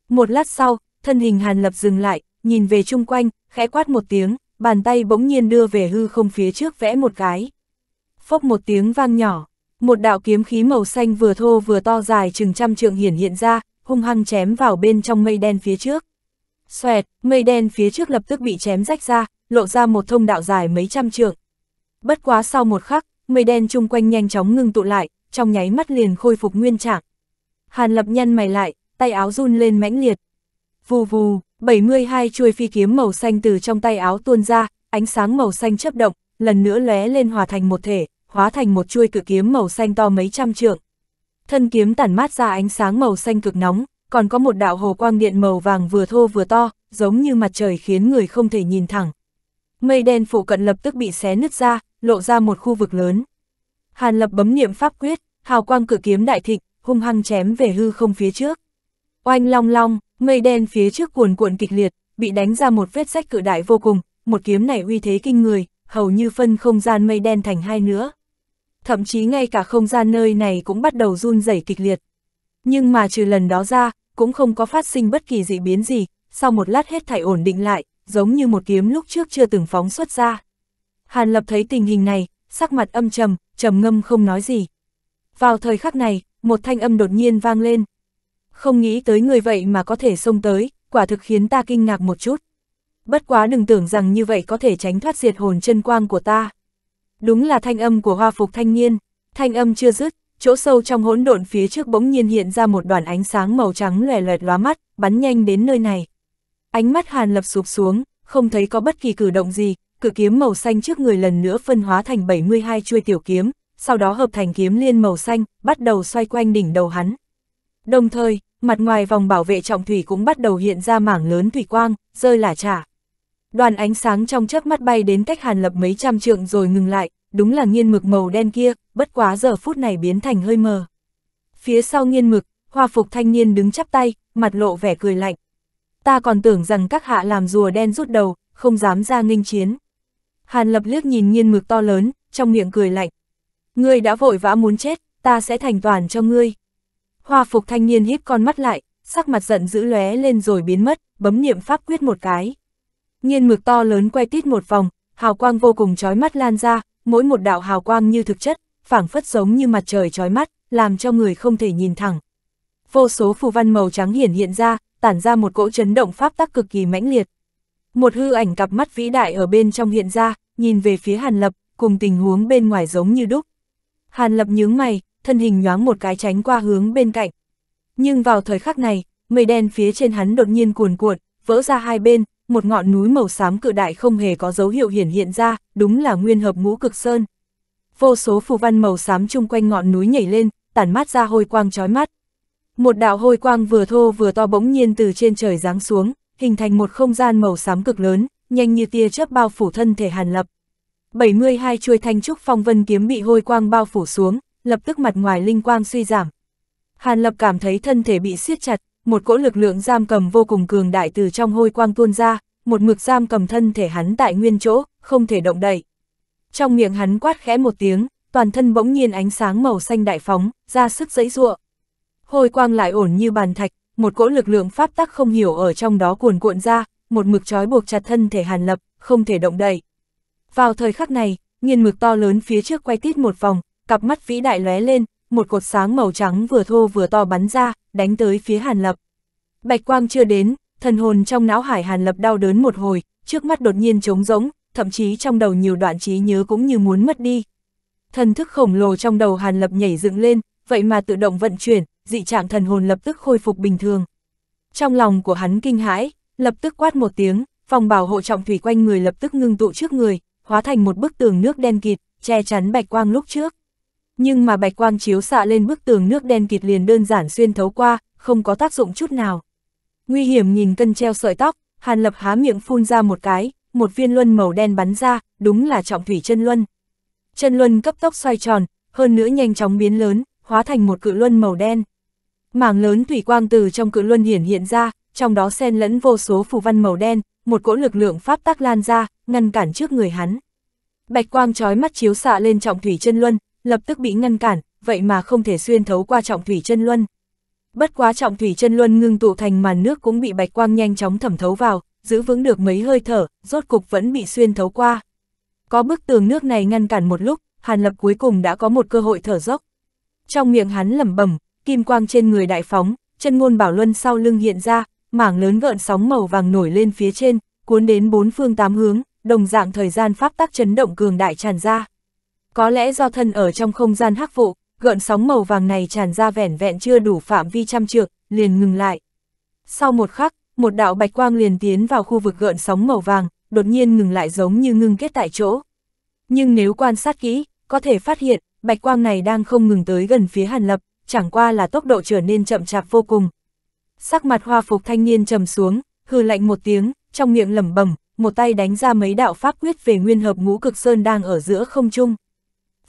Một lát sau, thân hình Hàn Lập dừng lại, nhìn về chung quanh, khẽ quát một tiếng, bàn tay bỗng nhiên đưa về hư không phía trước vẽ một cái. Phốc một tiếng vang nhỏ, một đạo kiếm khí màu xanh vừa thô vừa to dài chừng trăm trượng hiển hiện ra, hung hăng chém vào bên trong mây đen phía trước. Xoẹt, mây đen phía trước lập tức bị chém rách ra, lộ ra một thông đạo dài mấy trăm trượng. Bất quá sau một khắc, mây đen chung quanh nhanh chóng ngưng tụ lại, trong nháy mắt liền khôi phục nguyên trạng. Hàn lập nhân mày lại, tay áo run lên mãnh liệt. Vù vù, 72 chuôi phi kiếm màu xanh từ trong tay áo tuôn ra, ánh sáng màu xanh chấp động, lần nữa lóe lên hòa thành một thể, hóa thành một chuôi cự kiếm màu xanh to mấy trăm trượng. Thân kiếm tản mát ra ánh sáng màu xanh cực nóng, còn có một đạo hồ quang điện màu vàng vừa thô vừa to, giống như mặt trời khiến người không thể nhìn thẳng. Mây đen phụ cận lập tức bị xé nứt ra, lộ ra một khu vực lớn. Hàn Lập bấm niệm pháp quyết, hào quang cự kiếm đại thịnh, hung hăng chém về hư không phía trước. Oanh long long, Mây đen phía trước cuồn cuộn kịch liệt, bị đánh ra một vết sách cự đại vô cùng, một kiếm này uy thế kinh người, hầu như phân không gian mây đen thành hai nữa. Thậm chí ngay cả không gian nơi này cũng bắt đầu run rẩy kịch liệt. Nhưng mà trừ lần đó ra, cũng không có phát sinh bất kỳ dị biến gì, sau một lát hết thảy ổn định lại, giống như một kiếm lúc trước chưa từng phóng xuất ra. Hàn Lập thấy tình hình này, sắc mặt âm trầm, trầm ngâm không nói gì. Vào thời khắc này, một thanh âm đột nhiên vang lên, không nghĩ tới người vậy mà có thể xông tới, quả thực khiến ta kinh ngạc một chút. Bất quá đừng tưởng rằng như vậy có thể tránh thoát diệt hồn chân quang của ta. Đúng là thanh âm của hoa phục thanh niên, thanh âm chưa dứt, chỗ sâu trong hỗn độn phía trước bỗng nhiên hiện ra một đoàn ánh sáng màu trắng lòe loẹt lóa mắt, bắn nhanh đến nơi này. Ánh mắt Hàn Lập sụp xuống, không thấy có bất kỳ cử động gì, cử kiếm màu xanh trước người lần nữa phân hóa thành 72 chuôi tiểu kiếm, sau đó hợp thành kiếm liên màu xanh, bắt đầu xoay quanh đỉnh đầu hắn. Đồng thời, mặt ngoài vòng bảo vệ trọng thủy cũng bắt đầu hiện ra mảng lớn thủy quang, rơi lả trả. Đoàn ánh sáng trong chớp mắt bay đến cách Hàn Lập mấy trăm trượng rồi ngừng lại, đúng là nghiên mực màu đen kia, bất quá giờ phút này biến thành hơi mờ. Phía sau nghiên mực, hoa phục thanh niên đứng chắp tay, mặt lộ vẻ cười lạnh. Ta còn tưởng rằng các hạ làm rùa đen rút đầu, không dám ra nghênh chiến. Hàn Lập liếc nhìn nghiên mực to lớn, trong miệng cười lạnh. Ngươi đã vội vã muốn chết, ta sẽ thành toàn cho ngươi. Hoa phục thanh niên híp con mắt lại, sắc mặt giận dữ lóe lên rồi biến mất, bấm niệm pháp quyết một cái. Nhiên mực to lớn quay tít một vòng, hào quang vô cùng chói mắt lan ra, mỗi một đạo hào quang như thực chất, phảng phất giống như mặt trời chói mắt, làm cho người không thể nhìn thẳng. Vô số phù văn màu trắng hiển hiện ra, tản ra một cỗ chấn động pháp tắc cực kỳ mãnh liệt. Một hư ảnh cặp mắt vĩ đại ở bên trong hiện ra, nhìn về phía Hàn Lập, cùng tình huống bên ngoài giống như đúc. Hàn Lập nhướng mày, thân hình nhoáng một cái tránh qua hướng bên cạnh. Nhưng vào thời khắc này, mây đen phía trên hắn đột nhiên cuồn cuộn, vỡ ra hai bên, một ngọn núi màu xám cự đại không hề có dấu hiệu hiển hiện ra, đúng là nguyên hợp ngũ cực sơn. Vô số phù văn màu xám chung quanh ngọn núi nhảy lên, tản mát ra hôi quang chói mắt. Một đạo hôi quang vừa thô vừa to bỗng nhiên từ trên trời giáng xuống, hình thành một không gian màu xám cực lớn, nhanh như tia chớp bao phủ thân thể Hàn Lập. 72 chuôi thanh trúc phong vân kiếm bị hôi quang bao phủ xuống, lập tức mặt ngoài linh quang suy giảm. Hàn Lập cảm thấy thân thể bị siết chặt, một cỗ lực lượng giam cầm vô cùng cường đại từ trong hôi quang tuôn ra, một mực giam cầm thân thể hắn tại nguyên chỗ, không thể động đậy. Trong miệng hắn quát khẽ một tiếng, toàn thân bỗng nhiên ánh sáng màu xanh đại phóng, ra sức giãy giụa. Hôi quang lại ổn như bàn thạch, một cỗ lực lượng pháp tắc không hiểu ở trong đó cuồn cuộn ra, một mực trói buộc chặt thân thể Hàn Lập, không thể động đậy. Vào thời khắc này, nghiền mực to lớn phía trước quay tít một vòng, cặp mắt vĩ đại lóe lên, một cột sáng màu trắng vừa thô vừa to bắn ra, đánh tới phía Hàn Lập. Bạch quang chưa đến, thần hồn trong não hải Hàn Lập đau đớn một hồi, trước mắt đột nhiên trống rỗng, thậm chí trong đầu nhiều đoạn trí nhớ cũng như muốn mất đi. Thần thức khổng lồ trong đầu Hàn Lập nhảy dựng lên, vậy mà tự động vận chuyển, dị trạng thần hồn lập tức khôi phục bình thường. Trong lòng của hắn kinh hãi, lập tức quát một tiếng, phòng bảo hộ trọng thủy quanh người lập tức ngưng tụ trước người, hóa thành một bức tường nước đen kịt, che chắn bạch quang lúc trước nhưng mà bạch quang chiếu xạ lên bức tường nước đen kịt liền đơn giản xuyên thấu qua, không có tác dụng chút nào. Nguy hiểm nhìn cân treo sợi tóc, Hàn Lập há miệng phun ra một cái, một viên luân màu đen bắn ra, đúng là trọng thủy chân luân. Chân luân cấp tốc xoay tròn, hơn nữa nhanh chóng biến lớn, hóa thành một cự luân màu đen. Mảng lớn thủy quang từ trong cự luân hiển hiện ra, trong đó xen lẫn vô số phù văn màu đen, một cỗ lực lượng pháp tác lan ra, ngăn cản trước người hắn. Bạch quang chói mắt chiếu xạ lên trọng thủy chân luân, lập tức bị ngăn cản, vậy mà không thể xuyên thấu qua trọng thủy chân luân. Bất quá trọng thủy chân luân ngưng tụ thành màn nước cũng bị bạch quang nhanh chóng thẩm thấu vào, giữ vững được mấy hơi thở, rốt cục vẫn bị xuyên thấu qua. Có bức tường nước này ngăn cản một lúc, Hàn Lập cuối cùng đã có một cơ hội thở dốc. Trong miệng hắn lẩm bẩm, kim quang trên người đại phóng, chân ngôn bảo luân sau lưng hiện ra, mảng lớn gợn sóng màu vàng nổi lên phía trên, cuốn đến bốn phương tám hướng, đồng dạng thời gian pháp tắc chấn động cường đại tràn ra. Có lẽ do thân ở trong không gian hắc vụ, gợn sóng màu vàng này tràn ra vẻn vẹn chưa đủ phạm vi trăm trượng, liền ngừng lại. Sau một khắc, một đạo bạch quang liền tiến vào khu vực gợn sóng màu vàng, đột nhiên ngừng lại giống như ngưng kết tại chỗ. Nhưng nếu quan sát kỹ, có thể phát hiện, bạch quang này đang không ngừng tới gần phía Hàn Lập, chẳng qua là tốc độ trở nên chậm chạp vô cùng. Sắc mặt hoa phục thanh niên trầm xuống, hừ lạnh một tiếng, trong miệng lẩm bẩm, một tay đánh ra mấy đạo pháp quyết về nguyên hợp ngũ cực sơn đang ở giữa không trung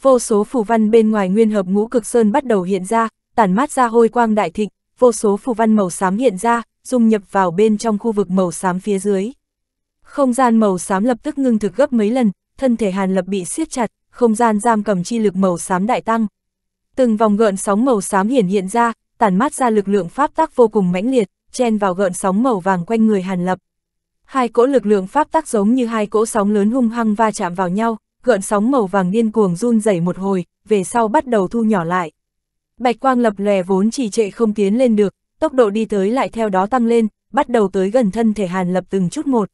vô số phù văn bên ngoài nguyên hợp ngũ cực sơn bắt đầu hiện ra, tản mát ra hôi quang đại thịnh, vô số phù văn màu xám hiện ra, dung nhập vào bên trong khu vực màu xám phía dưới. Không gian màu xám lập tức ngưng thực gấp mấy lần, thân thể Hàn Lập bị siết chặt, không gian giam cầm chi lực màu xám đại tăng. Từng vòng gợn sóng màu xám hiển hiện ra, tản mát ra lực lượng pháp tắc vô cùng mãnh liệt, chen vào gợn sóng màu vàng quanh người Hàn Lập. Hai cỗ lực lượng pháp tắc giống như hai cỗ sóng lớn hung hăng va chạm vào nhau, gợn sóng màu vàng điên cuồng run rẩy một hồi, về sau bắt đầu thu nhỏ lại. Bạch quang lập lè vốn trì trệ không tiến lên được, tốc độ đi tới lại theo đó tăng lên, bắt đầu tới gần thân thể Hàn Lập từng chút một.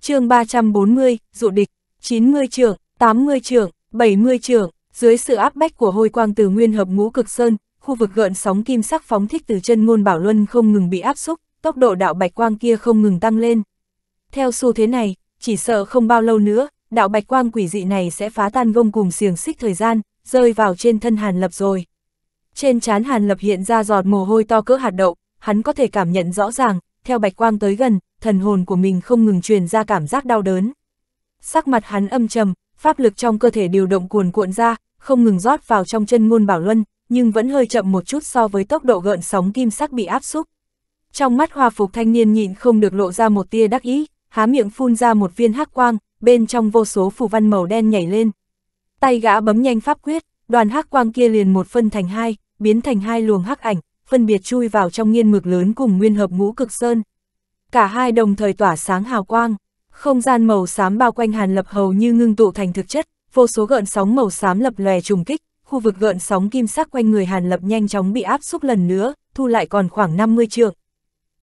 chương 340, dụ địch, 90 trưởng, 80 trưởng, 70 trưởng, dưới sự áp bách của hôi quang từ nguyên hợp ngũ cực sơn, khu vực gợn sóng kim sắc phóng thích từ chân ngôn bảo luân không ngừng bị áp xúc, tốc độ đạo bạch quang kia không ngừng tăng lên. Theo xu thế này, chỉ sợ không bao lâu nữa, đạo bạch quang quỷ dị này sẽ phá tan gông cùng xiềng xích thời gian, rơi vào trên thân Hàn Lập rồi. Trên trán Hàn Lập hiện ra giọt mồ hôi to cỡ hạt đậu, hắn có thể cảm nhận rõ ràng, theo bạch quang tới gần, thần hồn của mình không ngừng truyền ra cảm giác đau đớn. Sắc mặt hắn âm trầm, pháp lực trong cơ thể điều động cuồn cuộn ra, không ngừng rót vào trong chân ngôn bảo luân, nhưng vẫn hơi chậm một chút so với tốc độ gợn sóng kim sắc bị áp xúc. Trong mắt hòa phục thanh niên nhịn không được lộ ra một tia đắc ý, há miệng phun ra một viên hắc quang, bên trong vô số phù văn màu đen nhảy lên. Tay gã bấm nhanh pháp quyết, đoàn hắc quang kia liền một phân thành hai, biến thành hai luồng hắc ảnh, phân biệt chui vào trong nghiên mực lớn cùng nguyên hợp ngũ cực sơn. Cả hai đồng thời tỏa sáng hào quang, không gian màu xám bao quanh Hàn Lập hầu như ngưng tụ thành thực chất, vô số gợn sóng màu xám lập lòe trùng kích, khu vực gợn sóng kim sắc quanh người Hàn Lập nhanh chóng bị áp xúc lần nữa, thu lại còn khoảng 50 trượng,